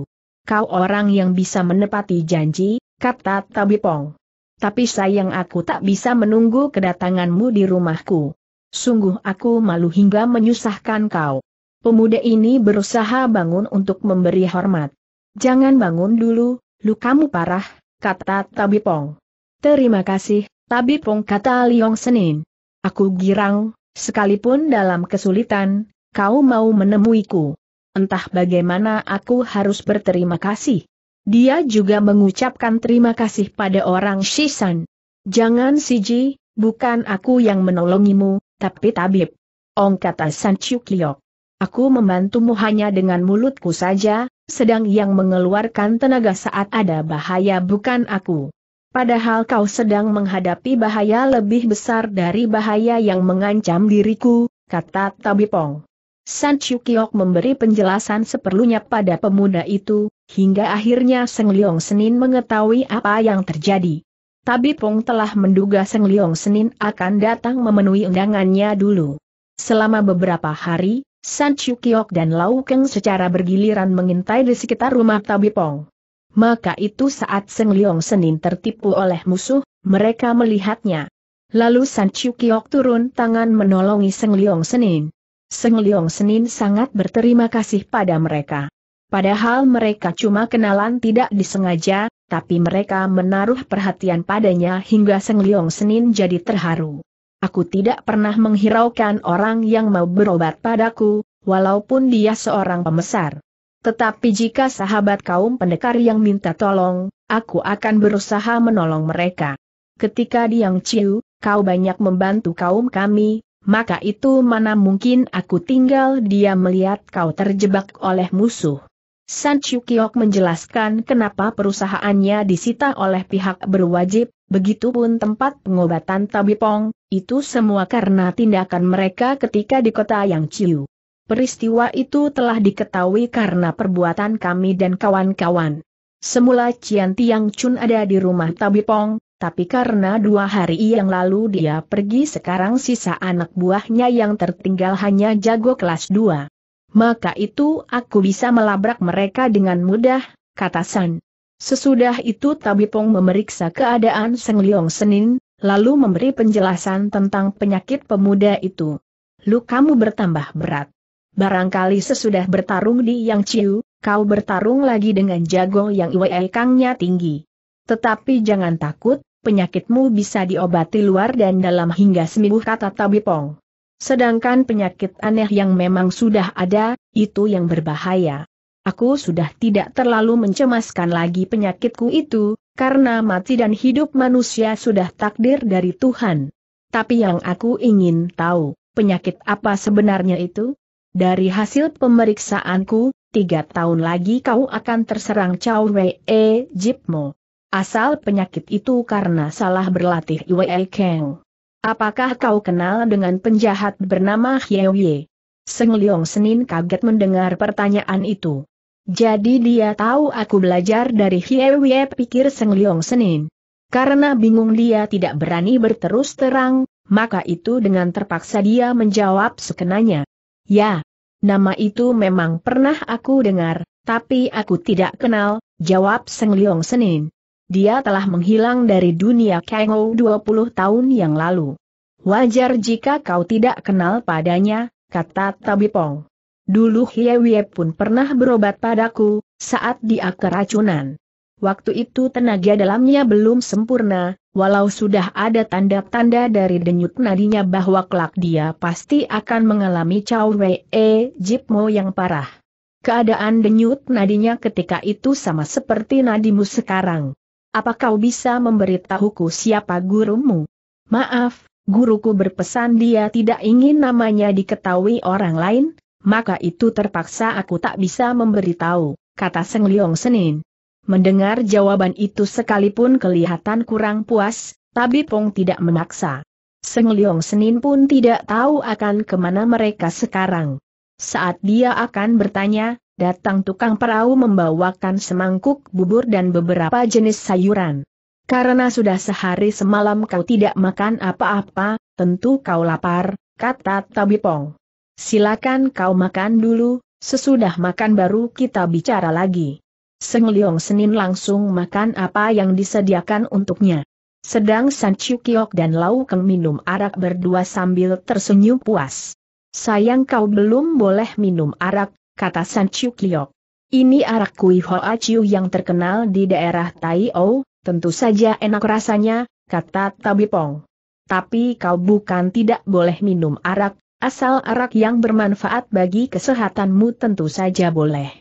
Kau orang yang bisa menepati janji, kata Tabipong. Tapi sayang aku tak bisa menunggu kedatanganmu di rumahku. Sungguh aku malu hingga menyusahkan kau. Pemuda ini berusaha bangun untuk memberi hormat. Jangan bangun dulu, lukamu parah, kata Tabipong. Terima kasih, Tabipong kata Liong Senin. Aku girang, sekalipun dalam kesulitan, kau mau menemuiku. Entah bagaimana aku harus berterima kasih. Dia juga mengucapkan terima kasih pada orang Shisan. Jangan Siji, bukan aku yang menolongimu, tapi tabib. Ong kata San Chukyok. Aku membantumu hanya dengan mulutku saja, sedang yang mengeluarkan tenaga saat ada bahaya bukan aku. Padahal kau sedang menghadapi bahaya lebih besar dari bahaya yang mengancam diriku, kata Tabipong. San Kiok memberi penjelasan seperlunya pada pemuda itu, hingga akhirnya Seng Liong Senin mengetahui apa yang terjadi. Pong telah menduga Seng Liong Senin akan datang memenuhi undangannya dulu. Selama beberapa hari, San Kiok dan Lau Keng secara bergiliran mengintai di sekitar rumah Pong. Maka itu saat Seng Liong Senin tertipu oleh musuh, mereka melihatnya. Lalu San Kiok turun tangan menolongi Seng Liong Senin. Seng Leong Senin sangat berterima kasih pada mereka. Padahal mereka cuma kenalan tidak disengaja, tapi mereka menaruh perhatian padanya hingga Seng Leong Senin jadi terharu. Aku tidak pernah menghiraukan orang yang mau berobat padaku, walaupun dia seorang pemesar. Tetapi jika sahabat kaum pendekar yang minta tolong, aku akan berusaha menolong mereka. Ketika Diang Ciu, kau banyak membantu kaum kami, maka itu mana mungkin aku tinggal dia melihat kau terjebak oleh musuh. San Chukiok menjelaskan kenapa perusahaannya disita oleh pihak berwajib, begitupun tempat pengobatan Tabipong, itu semua karena tindakan mereka ketika di kota Yang Chiu. Peristiwa itu telah diketahui karena perbuatan kami dan kawan-kawan. Semula Cian Tiang Chun ada di rumah Tabipong, tapi karena dua hari yang lalu dia pergi sekarang sisa anak buahnya yang tertinggal hanya jago kelas 2. Maka itu aku bisa melabrak mereka dengan mudah, kata San. Sesudah itu Tabipong memeriksa keadaan Seng Leong Senin, lalu memberi penjelasan tentang penyakit pemuda itu. Lu kamu bertambah berat. Barangkali sesudah bertarung di Yang Chiu, kau bertarung lagi dengan jago yang iwe kangnya tinggi. Tetapi jangan takut, penyakitmu bisa diobati luar dan dalam hingga seminggu kata tabipong. Sedangkan penyakit aneh yang memang sudah ada, itu yang berbahaya. Aku sudah tidak terlalu mencemaskan lagi penyakitku itu, karena mati dan hidup manusia sudah takdir dari Tuhan. Tapi yang aku ingin tahu, penyakit apa sebenarnya itu? Dari hasil pemeriksaanku, tiga tahun lagi kau akan terserang Chow Wei Jipmo. Asal penyakit itu karena salah berlatih Iwe Kang. Apakah kau kenal dengan penjahat bernama Hye Ye? Seng Leong Senin kaget mendengar pertanyaan itu. Jadi dia tahu aku belajar dari Hye Ye pikir Seng Leong Senin. Karena bingung dia tidak berani berterus terang, maka itu dengan terpaksa dia menjawab sekenanya. Ya, nama itu memang pernah aku dengar, tapi aku tidak kenal, jawab Seng Leong Senin dia telah menghilang dari dunia Kangou 20 tahun yang lalu. Wajar jika kau tidak kenal padanya, kata Tabipong. Dulu Hiewie pun pernah berobat padaku, saat dia keracunan. Waktu itu tenaga dalamnya belum sempurna, walau sudah ada tanda-tanda dari denyut nadinya bahwa kelak dia pasti akan mengalami Chow Wee Jipmo yang parah. Keadaan denyut nadinya ketika itu sama seperti nadimu sekarang. Apa kau bisa memberitahuku siapa gurumu? Maaf, guruku berpesan dia tidak ingin namanya diketahui orang lain, maka itu terpaksa aku tak bisa memberitahu, kata Seng Liong Senin. Mendengar jawaban itu sekalipun kelihatan kurang puas, Tabib Pong tidak memaksa. Seng Liong Senin pun tidak tahu akan kemana mereka sekarang. Saat dia akan bertanya, datang tukang perahu membawakan semangkuk bubur dan beberapa jenis sayuran. Karena sudah sehari semalam kau tidak makan apa-apa, tentu kau lapar, kata Tabipong. Silakan kau makan dulu, sesudah makan baru kita bicara lagi. Seng Liong Senin langsung makan apa yang disediakan untuknya. Sedang San Kiok dan Lau Keng minum arak berdua sambil tersenyum puas. Sayang kau belum boleh minum arak, kata San Kiyok. Ini arak kui Hoa Chiu yang terkenal di daerah Tai O, tentu saja enak rasanya, kata Tabi Pong. Tapi kau bukan tidak boleh minum arak, asal arak yang bermanfaat bagi kesehatanmu tentu saja boleh.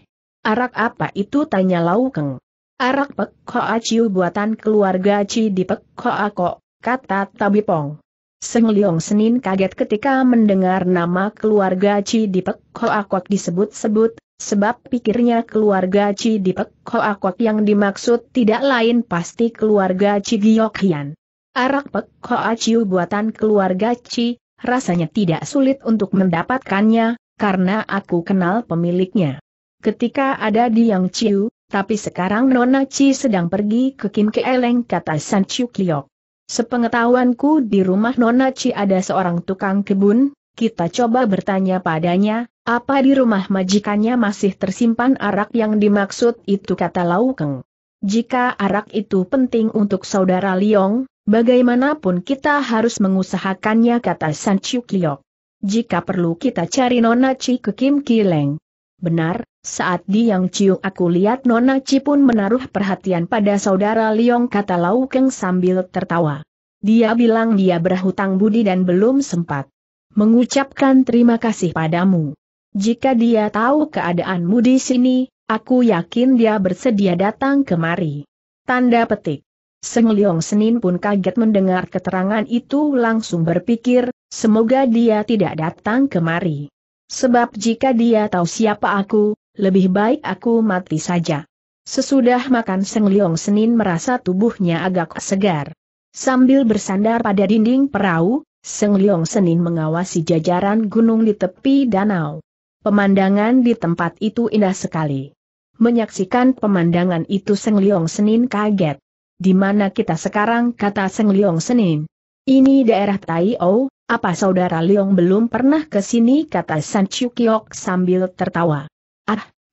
Arak apa itu tanya Lau Keng. Arak Pek Hoa Chiu buatan keluarga Ci di Pek Hoa Ko, kata Tabi Pong. Seng Liong Senin kaget ketika mendengar nama keluarga Ci Dipek Hoakok disebut-sebut, sebab pikirnya keluarga Ci Dipek Hoakok yang dimaksud tidak lain pasti keluarga Ci Giok Hian. Arak Pek Hoa Ciu buatan keluarga Ci, rasanya tidak sulit untuk mendapatkannya, karena aku kenal pemiliknya. Ketika ada di Yang Ciu, tapi sekarang Nona Ci sedang pergi ke Kim Keeleng kata San Ciu Kiyok. Sepengetahuanku di rumah Nona Ci ada seorang tukang kebun, kita coba bertanya padanya, apa di rumah majikannya masih tersimpan arak yang dimaksud itu kata Laukeng. Jika arak itu penting untuk saudara Liong, bagaimanapun kita harus mengusahakannya kata San Kiyok. Jika perlu kita cari Nona Ci ke Kim Kileng. Benar, saat di yang Ciu aku lihat Nona Ci pun menaruh perhatian pada saudara Liong kata Lau Keng sambil tertawa. Dia bilang dia berhutang budi dan belum sempat mengucapkan terima kasih padamu. Jika dia tahu keadaanmu di sini, aku yakin dia bersedia datang kemari. Tanda petik. Seng Liong Senin pun kaget mendengar keterangan itu langsung berpikir, semoga dia tidak datang kemari. Sebab jika dia tahu siapa aku, lebih baik aku mati saja. Sesudah makan Seng Leong Senin merasa tubuhnya agak segar. Sambil bersandar pada dinding perahu, Seng Leong Senin mengawasi jajaran gunung di tepi danau. Pemandangan di tempat itu indah sekali. Menyaksikan pemandangan itu Seng Leong Senin kaget. Di mana kita sekarang kata Seng Leong Senin. Ini daerah Tai O. apa saudara Liong belum pernah ke sini kata San Kiok sambil tertawa.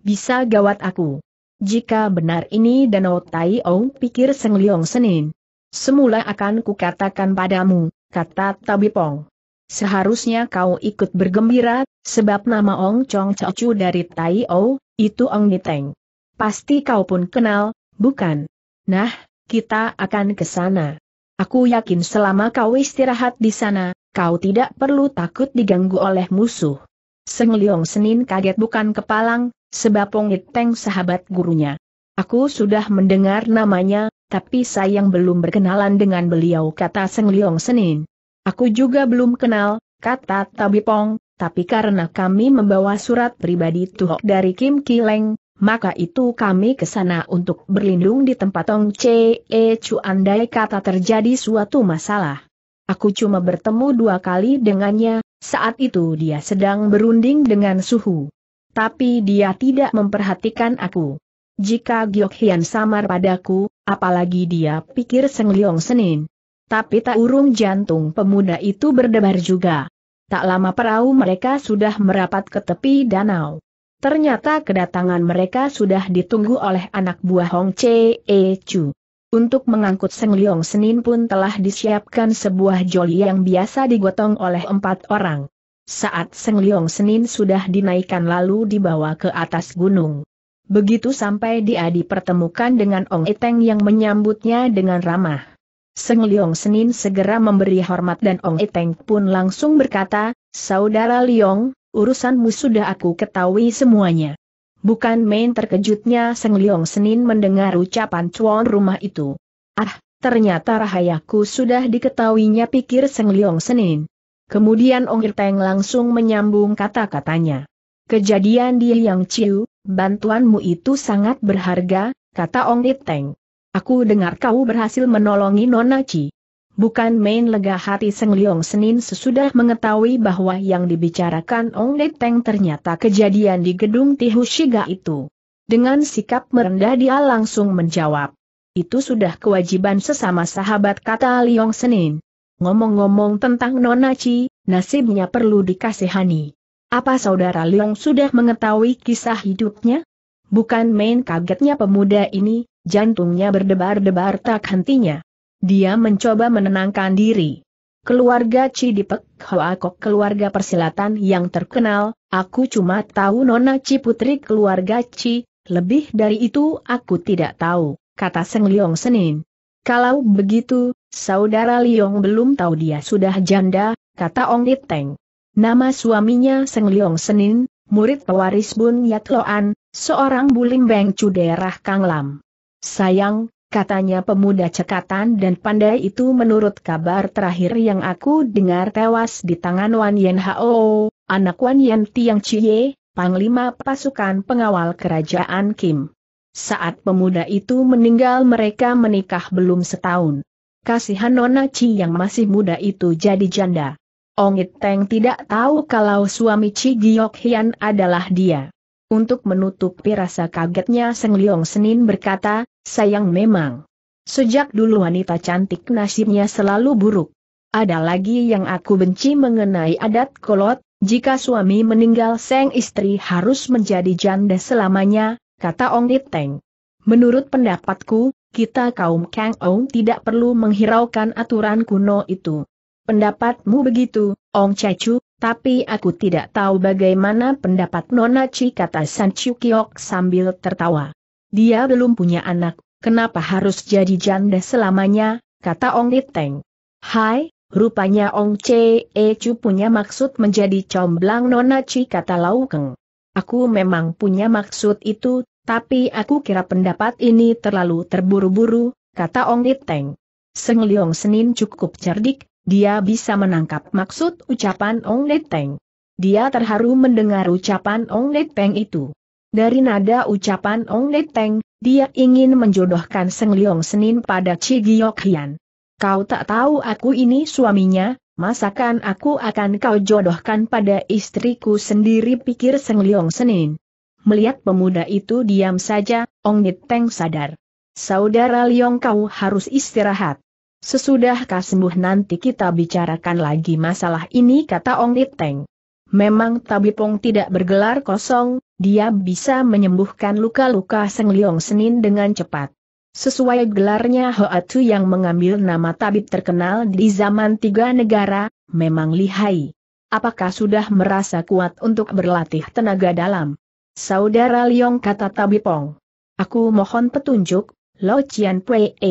Bisa gawat aku. Jika benar ini Danau Tai Ong pikir Seng Liong Senin. Semula akan kukatakan padamu, kata Tabipong. Seharusnya kau ikut bergembira, sebab nama Ong Chong Chocu dari Tai O, itu Ong Niteng. Pasti kau pun kenal, bukan? Nah, kita akan ke sana. Aku yakin selama kau istirahat di sana, kau tidak perlu takut diganggu oleh musuh. Seng Liong Senin kaget bukan kepalang, sebab Wong Iteng sahabat gurunya. Aku sudah mendengar namanya, tapi sayang belum berkenalan dengan beliau kata Seng Liong Senin. Aku juga belum kenal, kata Tabipong, tapi karena kami membawa surat pribadi Tuhok dari Kim Kileng, maka itu kami ke sana untuk berlindung di tempat Tong Che E Chu andai kata terjadi suatu masalah. Aku cuma bertemu dua kali dengannya, saat itu dia sedang berunding dengan suhu tapi dia tidak memperhatikan aku. Jika Giok Hian samar padaku, apalagi dia pikir Seng Leong Senin. Tapi tak urung jantung pemuda itu berdebar juga. Tak lama perahu mereka sudah merapat ke tepi danau. Ternyata kedatangan mereka sudah ditunggu oleh anak buah Hong Che E Chu. Untuk mengangkut Seng Leong Senin pun telah disiapkan sebuah joli yang biasa digotong oleh empat orang. Saat Seng Liong Senin sudah dinaikkan lalu dibawa ke atas gunung. Begitu sampai dia dipertemukan dengan Ong Eteng yang menyambutnya dengan ramah. Seng Liong Senin segera memberi hormat dan Ong Eteng pun langsung berkata, Saudara Liong, urusanmu sudah aku ketahui semuanya. Bukan main terkejutnya Seng Liong Senin mendengar ucapan cuan rumah itu. Ah, Ternyata rahayaku sudah diketahuinya pikir Seng Liong Senin. Kemudian Ong Irteng langsung menyambung kata-katanya. Kejadian di Yang Chiu, bantuanmu itu sangat berharga, kata Ong Irteng. Aku dengar kau berhasil menolongi Nona Chi. Bukan main lega hati Seng Liong Senin sesudah mengetahui bahwa yang dibicarakan Ong Deteng ternyata kejadian di gedung Tihushiga itu. Dengan sikap merendah dia langsung menjawab. Itu sudah kewajiban sesama sahabat kata Liong Senin. Ngomong-ngomong tentang Nona Chi, nasibnya perlu dikasihani. Apa saudara Leong sudah mengetahui kisah hidupnya? Bukan main kagetnya pemuda ini, jantungnya berdebar-debar tak hentinya. Dia mencoba menenangkan diri. Keluarga Chi di Pek Kok keluarga persilatan yang terkenal, aku cuma tahu Nona Chi putri keluarga Chi, lebih dari itu aku tidak tahu, kata Seng Leong Senin. Kalau begitu, saudara Liong belum tahu dia sudah janda, kata Ong Iteng. Nama suaminya Seng Liong Senin, murid pewaris Bun Yat Loan, seorang bulim bengcu daerah Kang Lam. Sayang, katanya pemuda cekatan dan pandai itu menurut kabar terakhir yang aku dengar tewas di tangan Wan Yen Hao, anak Wan Yen Tiang Chie, Panglima Pasukan Pengawal Kerajaan Kim. Saat pemuda itu meninggal mereka menikah belum setahun. Kasihan Nona Chi yang masih muda itu jadi janda. Ongit Teng tidak tahu kalau suami Chi Giok Hian adalah dia. Untuk menutupi rasa kagetnya Seng Liong Senin berkata, sayang memang. Sejak dulu wanita cantik nasibnya selalu buruk. Ada lagi yang aku benci mengenai adat kolot, jika suami meninggal Seng istri harus menjadi janda selamanya, kata Ong Teng. Menurut pendapatku, kita kaum Kang Ong tidak perlu menghiraukan aturan kuno itu. Pendapatmu begitu, Ong Cacu, tapi aku tidak tahu bagaimana pendapat Nona Chi kata San Chiu Kiok sambil tertawa. Dia belum punya anak, kenapa harus jadi janda selamanya, kata Ong Teng. Hai, rupanya Ong Cecu punya maksud menjadi comblang Nona Chi kata Lau Keng. Aku memang punya maksud itu, tapi aku kira pendapat ini terlalu terburu-buru, kata Ong Leteng. Seng Leong Senin cukup cerdik, dia bisa menangkap maksud ucapan Ong Leteng. Dia terharu mendengar ucapan Ong Leteng itu. Dari nada ucapan Ong Leteng, dia ingin menjodohkan Seng Leong Senin pada Chi Giyok Hian. Kau tak tahu aku ini suaminya, Masakan aku akan kau jodohkan pada istriku sendiri pikir Seng Liong Senin. Melihat pemuda itu diam saja, Ong Nit Teng sadar. Saudara Liong kau harus istirahat. Sesudah kau sembuh nanti kita bicarakan lagi masalah ini kata Ong Nit Teng. Memang tabipong tidak bergelar kosong, dia bisa menyembuhkan luka-luka Seng Liong Senin dengan cepat. Sesuai gelarnya Hoatu yang mengambil nama tabib terkenal di zaman tiga negara, memang lihai. Apakah sudah merasa kuat untuk berlatih tenaga dalam? Saudara Liong kata tabipong. Aku mohon petunjuk, Lo Chian Pue.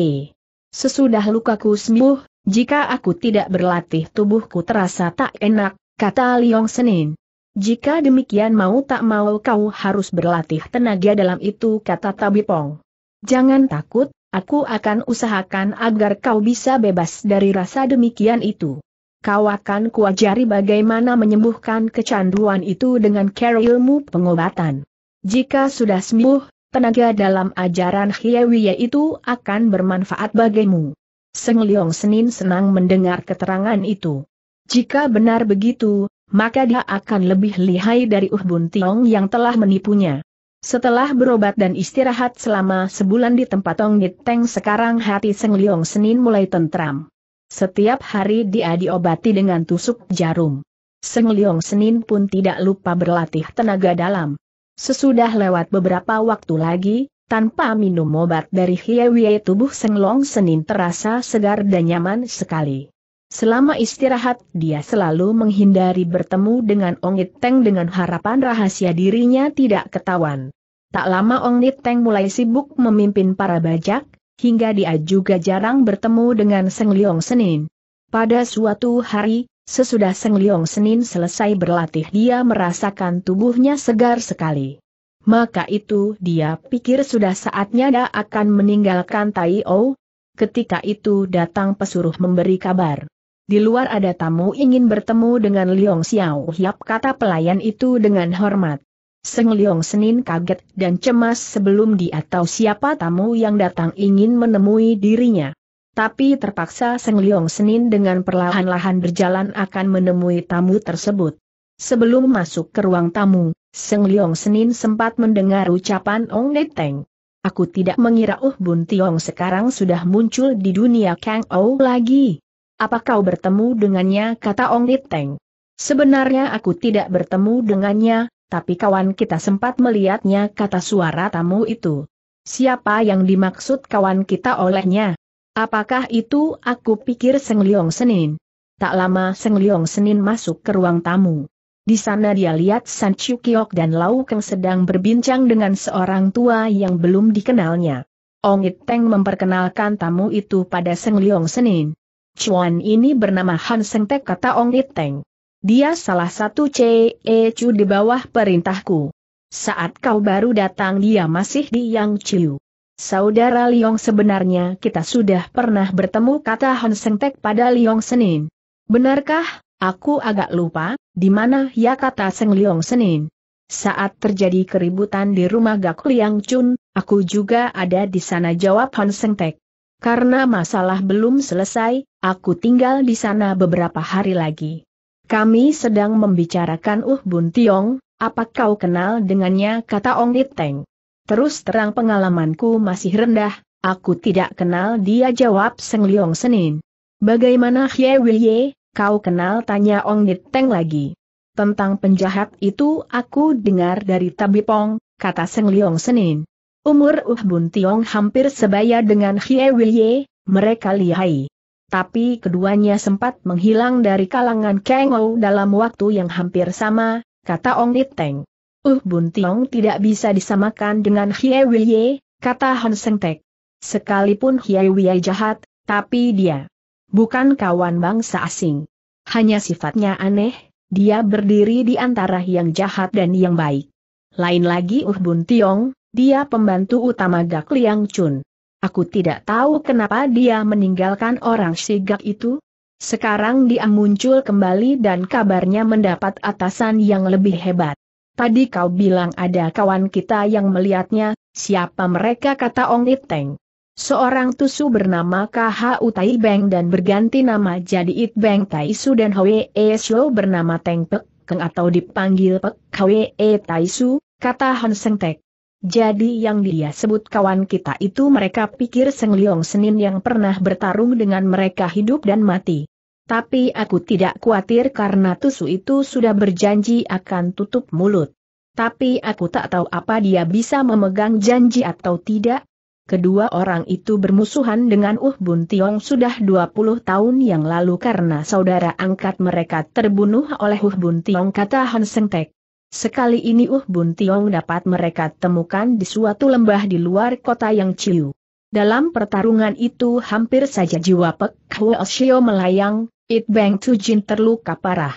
Sesudah lukaku sembuh, jika aku tidak berlatih tubuhku terasa tak enak, kata Liong Senin. Jika demikian mau tak mau kau harus berlatih tenaga dalam itu kata tabipong. Jangan takut, aku akan usahakan agar kau bisa bebas dari rasa demikian itu. Kau akan kuajari bagaimana menyembuhkan kecanduan itu dengan care ilmu pengobatan. Jika sudah sembuh, tenaga dalam ajaran Hiewiye itu akan bermanfaat bagimu. Seng Leong Senin senang mendengar keterangan itu. Jika benar begitu, maka dia akan lebih lihai dari Uh Bun Tiong yang telah menipunya. Setelah berobat dan istirahat selama sebulan di tempat Tong Teng sekarang hati Seng Liong Senin mulai tentram. Setiap hari dia diobati dengan tusuk jarum. Seng Liong Senin pun tidak lupa berlatih tenaga dalam. Sesudah lewat beberapa waktu lagi, tanpa minum obat dari Hiewie tubuh Seng Long Senin terasa segar dan nyaman sekali. Selama istirahat, dia selalu menghindari bertemu dengan Ong Teng dengan harapan rahasia dirinya tidak ketahuan. Tak lama Ong Teng mulai sibuk memimpin para bajak, hingga dia juga jarang bertemu dengan Seng Liong Senin. Pada suatu hari, sesudah Seng Liong Senin selesai berlatih dia merasakan tubuhnya segar sekali. Maka itu dia pikir sudah saatnya dia akan meninggalkan Tai O. Ketika itu datang pesuruh memberi kabar. Di luar ada tamu ingin bertemu dengan Liong Xiao Hiap kata pelayan itu dengan hormat. Seng Liong Senin kaget dan cemas sebelum dia tahu siapa tamu yang datang ingin menemui dirinya. Tapi terpaksa Seng Liong Senin dengan perlahan-lahan berjalan akan menemui tamu tersebut. Sebelum masuk ke ruang tamu, Seng Liong Senin sempat mendengar ucapan Ong Neteng. Aku tidak mengira Uh Bun Tiong sekarang sudah muncul di dunia Kang Ou lagi. Apa kau bertemu dengannya? kata Ong Liteng. Sebenarnya aku tidak bertemu dengannya, tapi kawan kita sempat melihatnya kata suara tamu itu. Siapa yang dimaksud kawan kita olehnya? Apakah itu aku pikir Seng Liong Senin? Tak lama Seng Liong Senin masuk ke ruang tamu. Di sana dia lihat San Chiu Kiok dan Lau Keng sedang berbincang dengan seorang tua yang belum dikenalnya. Ong Iteng memperkenalkan tamu itu pada Seng Liong Senin. Cuan ini bernama Han Seng Tek kata Ong Li Teng. Dia salah satu CE Chu di bawah perintahku. Saat kau baru datang dia masih di Yang Chiu. Saudara Liong sebenarnya kita sudah pernah bertemu kata Han Seng Tek pada Liong Senin. Benarkah, aku agak lupa, di mana ya kata Seng Liong Senin. Saat terjadi keributan di rumah Gak Liang Chun, aku juga ada di sana jawab Han Seng Tek. Karena masalah belum selesai, aku tinggal di sana beberapa hari lagi. Kami sedang membicarakan Uh Bun Tiong, apa kau kenal dengannya kata Ong Niteng. Terus terang pengalamanku masih rendah, aku tidak kenal dia jawab Seng Liong Senin. Bagaimana Hye Wilye, kau kenal tanya Ong Niteng lagi. Tentang penjahat itu aku dengar dari Tabipong, kata Seng Liong Senin. Umur Uh Bun Tiong hampir sebaya dengan Hie Wei mereka lihai. Tapi keduanya sempat menghilang dari kalangan Kang dalam waktu yang hampir sama, kata Ong Iteng. Uh Bun Tiong tidak bisa disamakan dengan Hie Wei, kata Han Seng Tek. Sekalipun Hie Wei jahat, tapi dia bukan kawan bangsa asing. Hanya sifatnya aneh, dia berdiri di antara yang jahat dan yang baik. Lain lagi Uh Bun Tiong, dia pembantu utama Gak Liang Chun. Aku tidak tahu kenapa dia meninggalkan orang sigak itu. Sekarang dia muncul kembali dan kabarnya mendapat atasan yang lebih hebat. Tadi kau bilang ada kawan kita yang melihatnya, siapa mereka kata Ong Iteng. Seorang tusu bernama KH Utai Beng dan berganti nama jadi It Beng Tai Su dan Hwe E Shou bernama Teng Pek Keng atau dipanggil Pek Hwe E Tai Su, kata Han Tek. Jadi yang dia sebut kawan kita itu mereka pikir Seng Liong Senin yang pernah bertarung dengan mereka hidup dan mati. Tapi aku tidak khawatir karena Tusu itu sudah berjanji akan tutup mulut. Tapi aku tak tahu apa dia bisa memegang janji atau tidak. Kedua orang itu bermusuhan dengan Uh Bun Tiong sudah 20 tahun yang lalu karena saudara angkat mereka terbunuh oleh Uh Bun Tiong kata Han Seng Tek. Sekali ini Uh Bun Tiong dapat mereka temukan di suatu lembah di luar kota yang Ciu. Dalam pertarungan itu hampir saja jiwa Pek Hwo Shio melayang, It Bang Tujin terluka parah.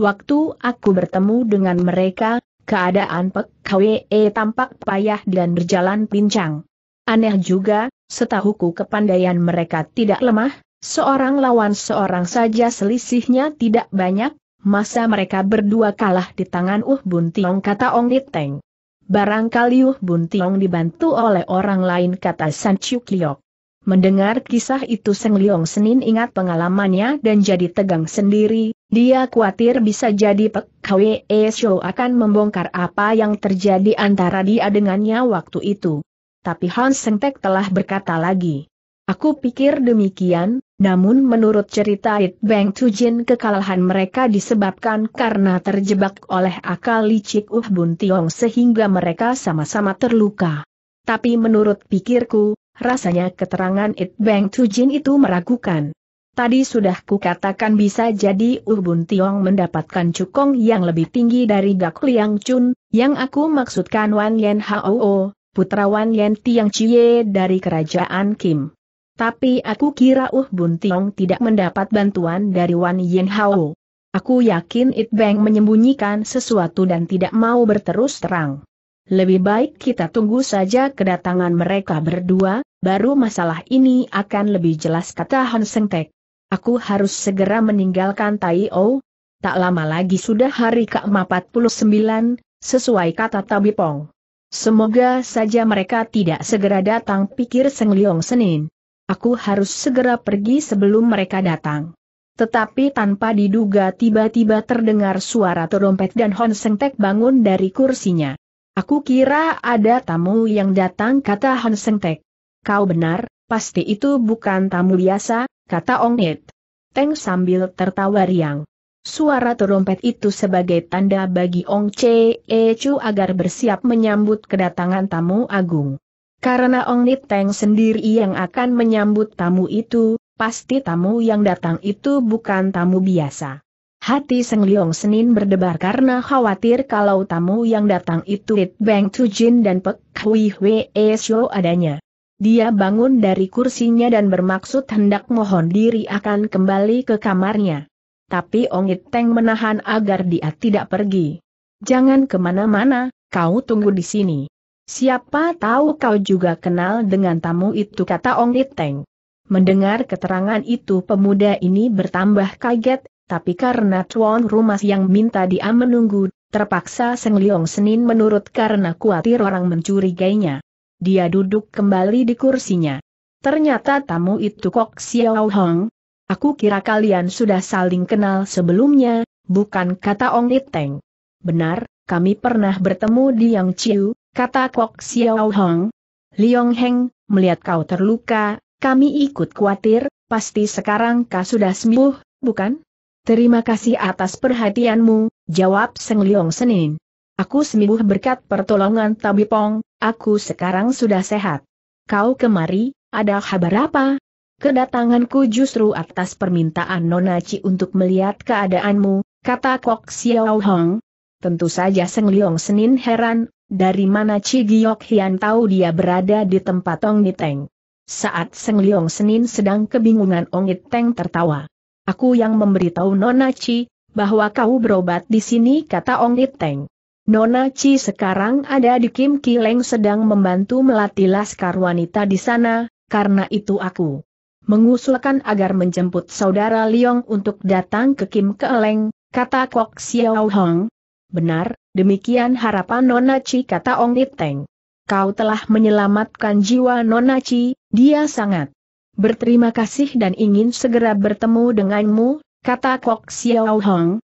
Waktu aku bertemu dengan mereka, keadaan Pek e tampak payah dan berjalan pincang. Aneh juga, setahuku kepandaian mereka tidak lemah, seorang lawan seorang saja selisihnya tidak banyak, masa mereka berdua kalah di tangan Uh Bun Tiong kata Ong Diteng. Barangkali Uh Bun Tiong dibantu oleh orang lain kata San Chukyok. Mendengar kisah itu Seng Leong Senin ingat pengalamannya dan jadi tegang sendiri, dia khawatir bisa jadi Pek Kwe e Show akan membongkar apa yang terjadi antara dia dengannya waktu itu. Tapi Hans Seng Tek telah berkata lagi, Aku pikir demikian, namun menurut cerita It Bang Tujin kekalahan mereka disebabkan karena terjebak oleh akal licik Uh Bun Tiong sehingga mereka sama-sama terluka. Tapi menurut pikirku, rasanya keterangan It Bang Tujin itu meragukan. Tadi sudah kukatakan bisa jadi Uh Bun Tiong mendapatkan cukong yang lebih tinggi dari Gak Liang Chun, yang aku maksudkan Wan Yen Hao, putra Wan Yen Tiang Chie dari kerajaan Kim. Tapi aku kira Uh Bun Tiong tidak mendapat bantuan dari Wan Yen Hao. Aku yakin It Bang menyembunyikan sesuatu dan tidak mau berterus terang. Lebih baik kita tunggu saja kedatangan mereka berdua, baru masalah ini akan lebih jelas kata Han Seng Tek. Aku harus segera meninggalkan Tai O. Tak lama lagi sudah hari ke-49, sesuai kata Tabi Pong. Semoga saja mereka tidak segera datang pikir Seng Liong Senin. Aku harus segera pergi sebelum mereka datang. Tetapi tanpa diduga tiba-tiba terdengar suara terompet dan Hon Seng Tek bangun dari kursinya. Aku kira ada tamu yang datang kata Hon Seng Tek. Kau benar, pasti itu bukan tamu biasa, kata Ong Nit. Teng sambil tertawa riang. Suara terompet itu sebagai tanda bagi Ong Che E Chu agar bersiap menyambut kedatangan tamu agung. Karena Ong Li sendiri yang akan menyambut tamu itu, pasti tamu yang datang itu bukan tamu biasa. Hati Seng Leong Senin berdebar karena khawatir kalau tamu yang datang itu It Bang Jin dan Pek Hui Hwe e Show adanya. Dia bangun dari kursinya dan bermaksud hendak mohon diri akan kembali ke kamarnya. Tapi Ong It Teng menahan agar dia tidak pergi. Jangan kemana-mana, kau tunggu di sini. Siapa tahu kau juga kenal dengan tamu itu kata Ong Iteng. Mendengar keterangan itu pemuda ini bertambah kaget, tapi karena tuan rumah yang minta dia menunggu, terpaksa Seng Leong Senin menurut karena khawatir orang mencurigainya. Dia duduk kembali di kursinya. Ternyata tamu itu Kok Xiao Hong. Aku kira kalian sudah saling kenal sebelumnya, bukan kata Ong Iteng. Benar, kami pernah bertemu di Yang Chiu, kata Kok Xiao Hong. Liong Heng, melihat kau terluka, kami ikut khawatir, pasti sekarang kau sudah sembuh, bukan? Terima kasih atas perhatianmu, jawab Seng Liong Senin. Aku sembuh berkat pertolongan Tabipong, aku sekarang sudah sehat. Kau kemari, ada kabar apa? Kedatanganku justru atas permintaan Nona Ci untuk melihat keadaanmu, kata Kok Xiao Hong, Tentu saja Seng Liong Senin heran, dari mana Chi Giok Hian tahu dia berada di tempat Ong Niteng. Saat Seng Liong Senin sedang kebingungan Ong Niteng tertawa. Aku yang memberitahu Nona Chi, bahwa kau berobat di sini kata Ong Niteng. Nona Chi sekarang ada di Kim Leng sedang membantu melatih laskar wanita di sana, karena itu aku mengusulkan agar menjemput saudara Liong untuk datang ke Kim Leng, kata Kok Xiao Hong, Benar, demikian harapan Nonaci kata Ong Iteng. Kau telah menyelamatkan jiwa Nonaci, dia sangat berterima kasih dan ingin segera bertemu denganmu, kata Kok Xiao Hong,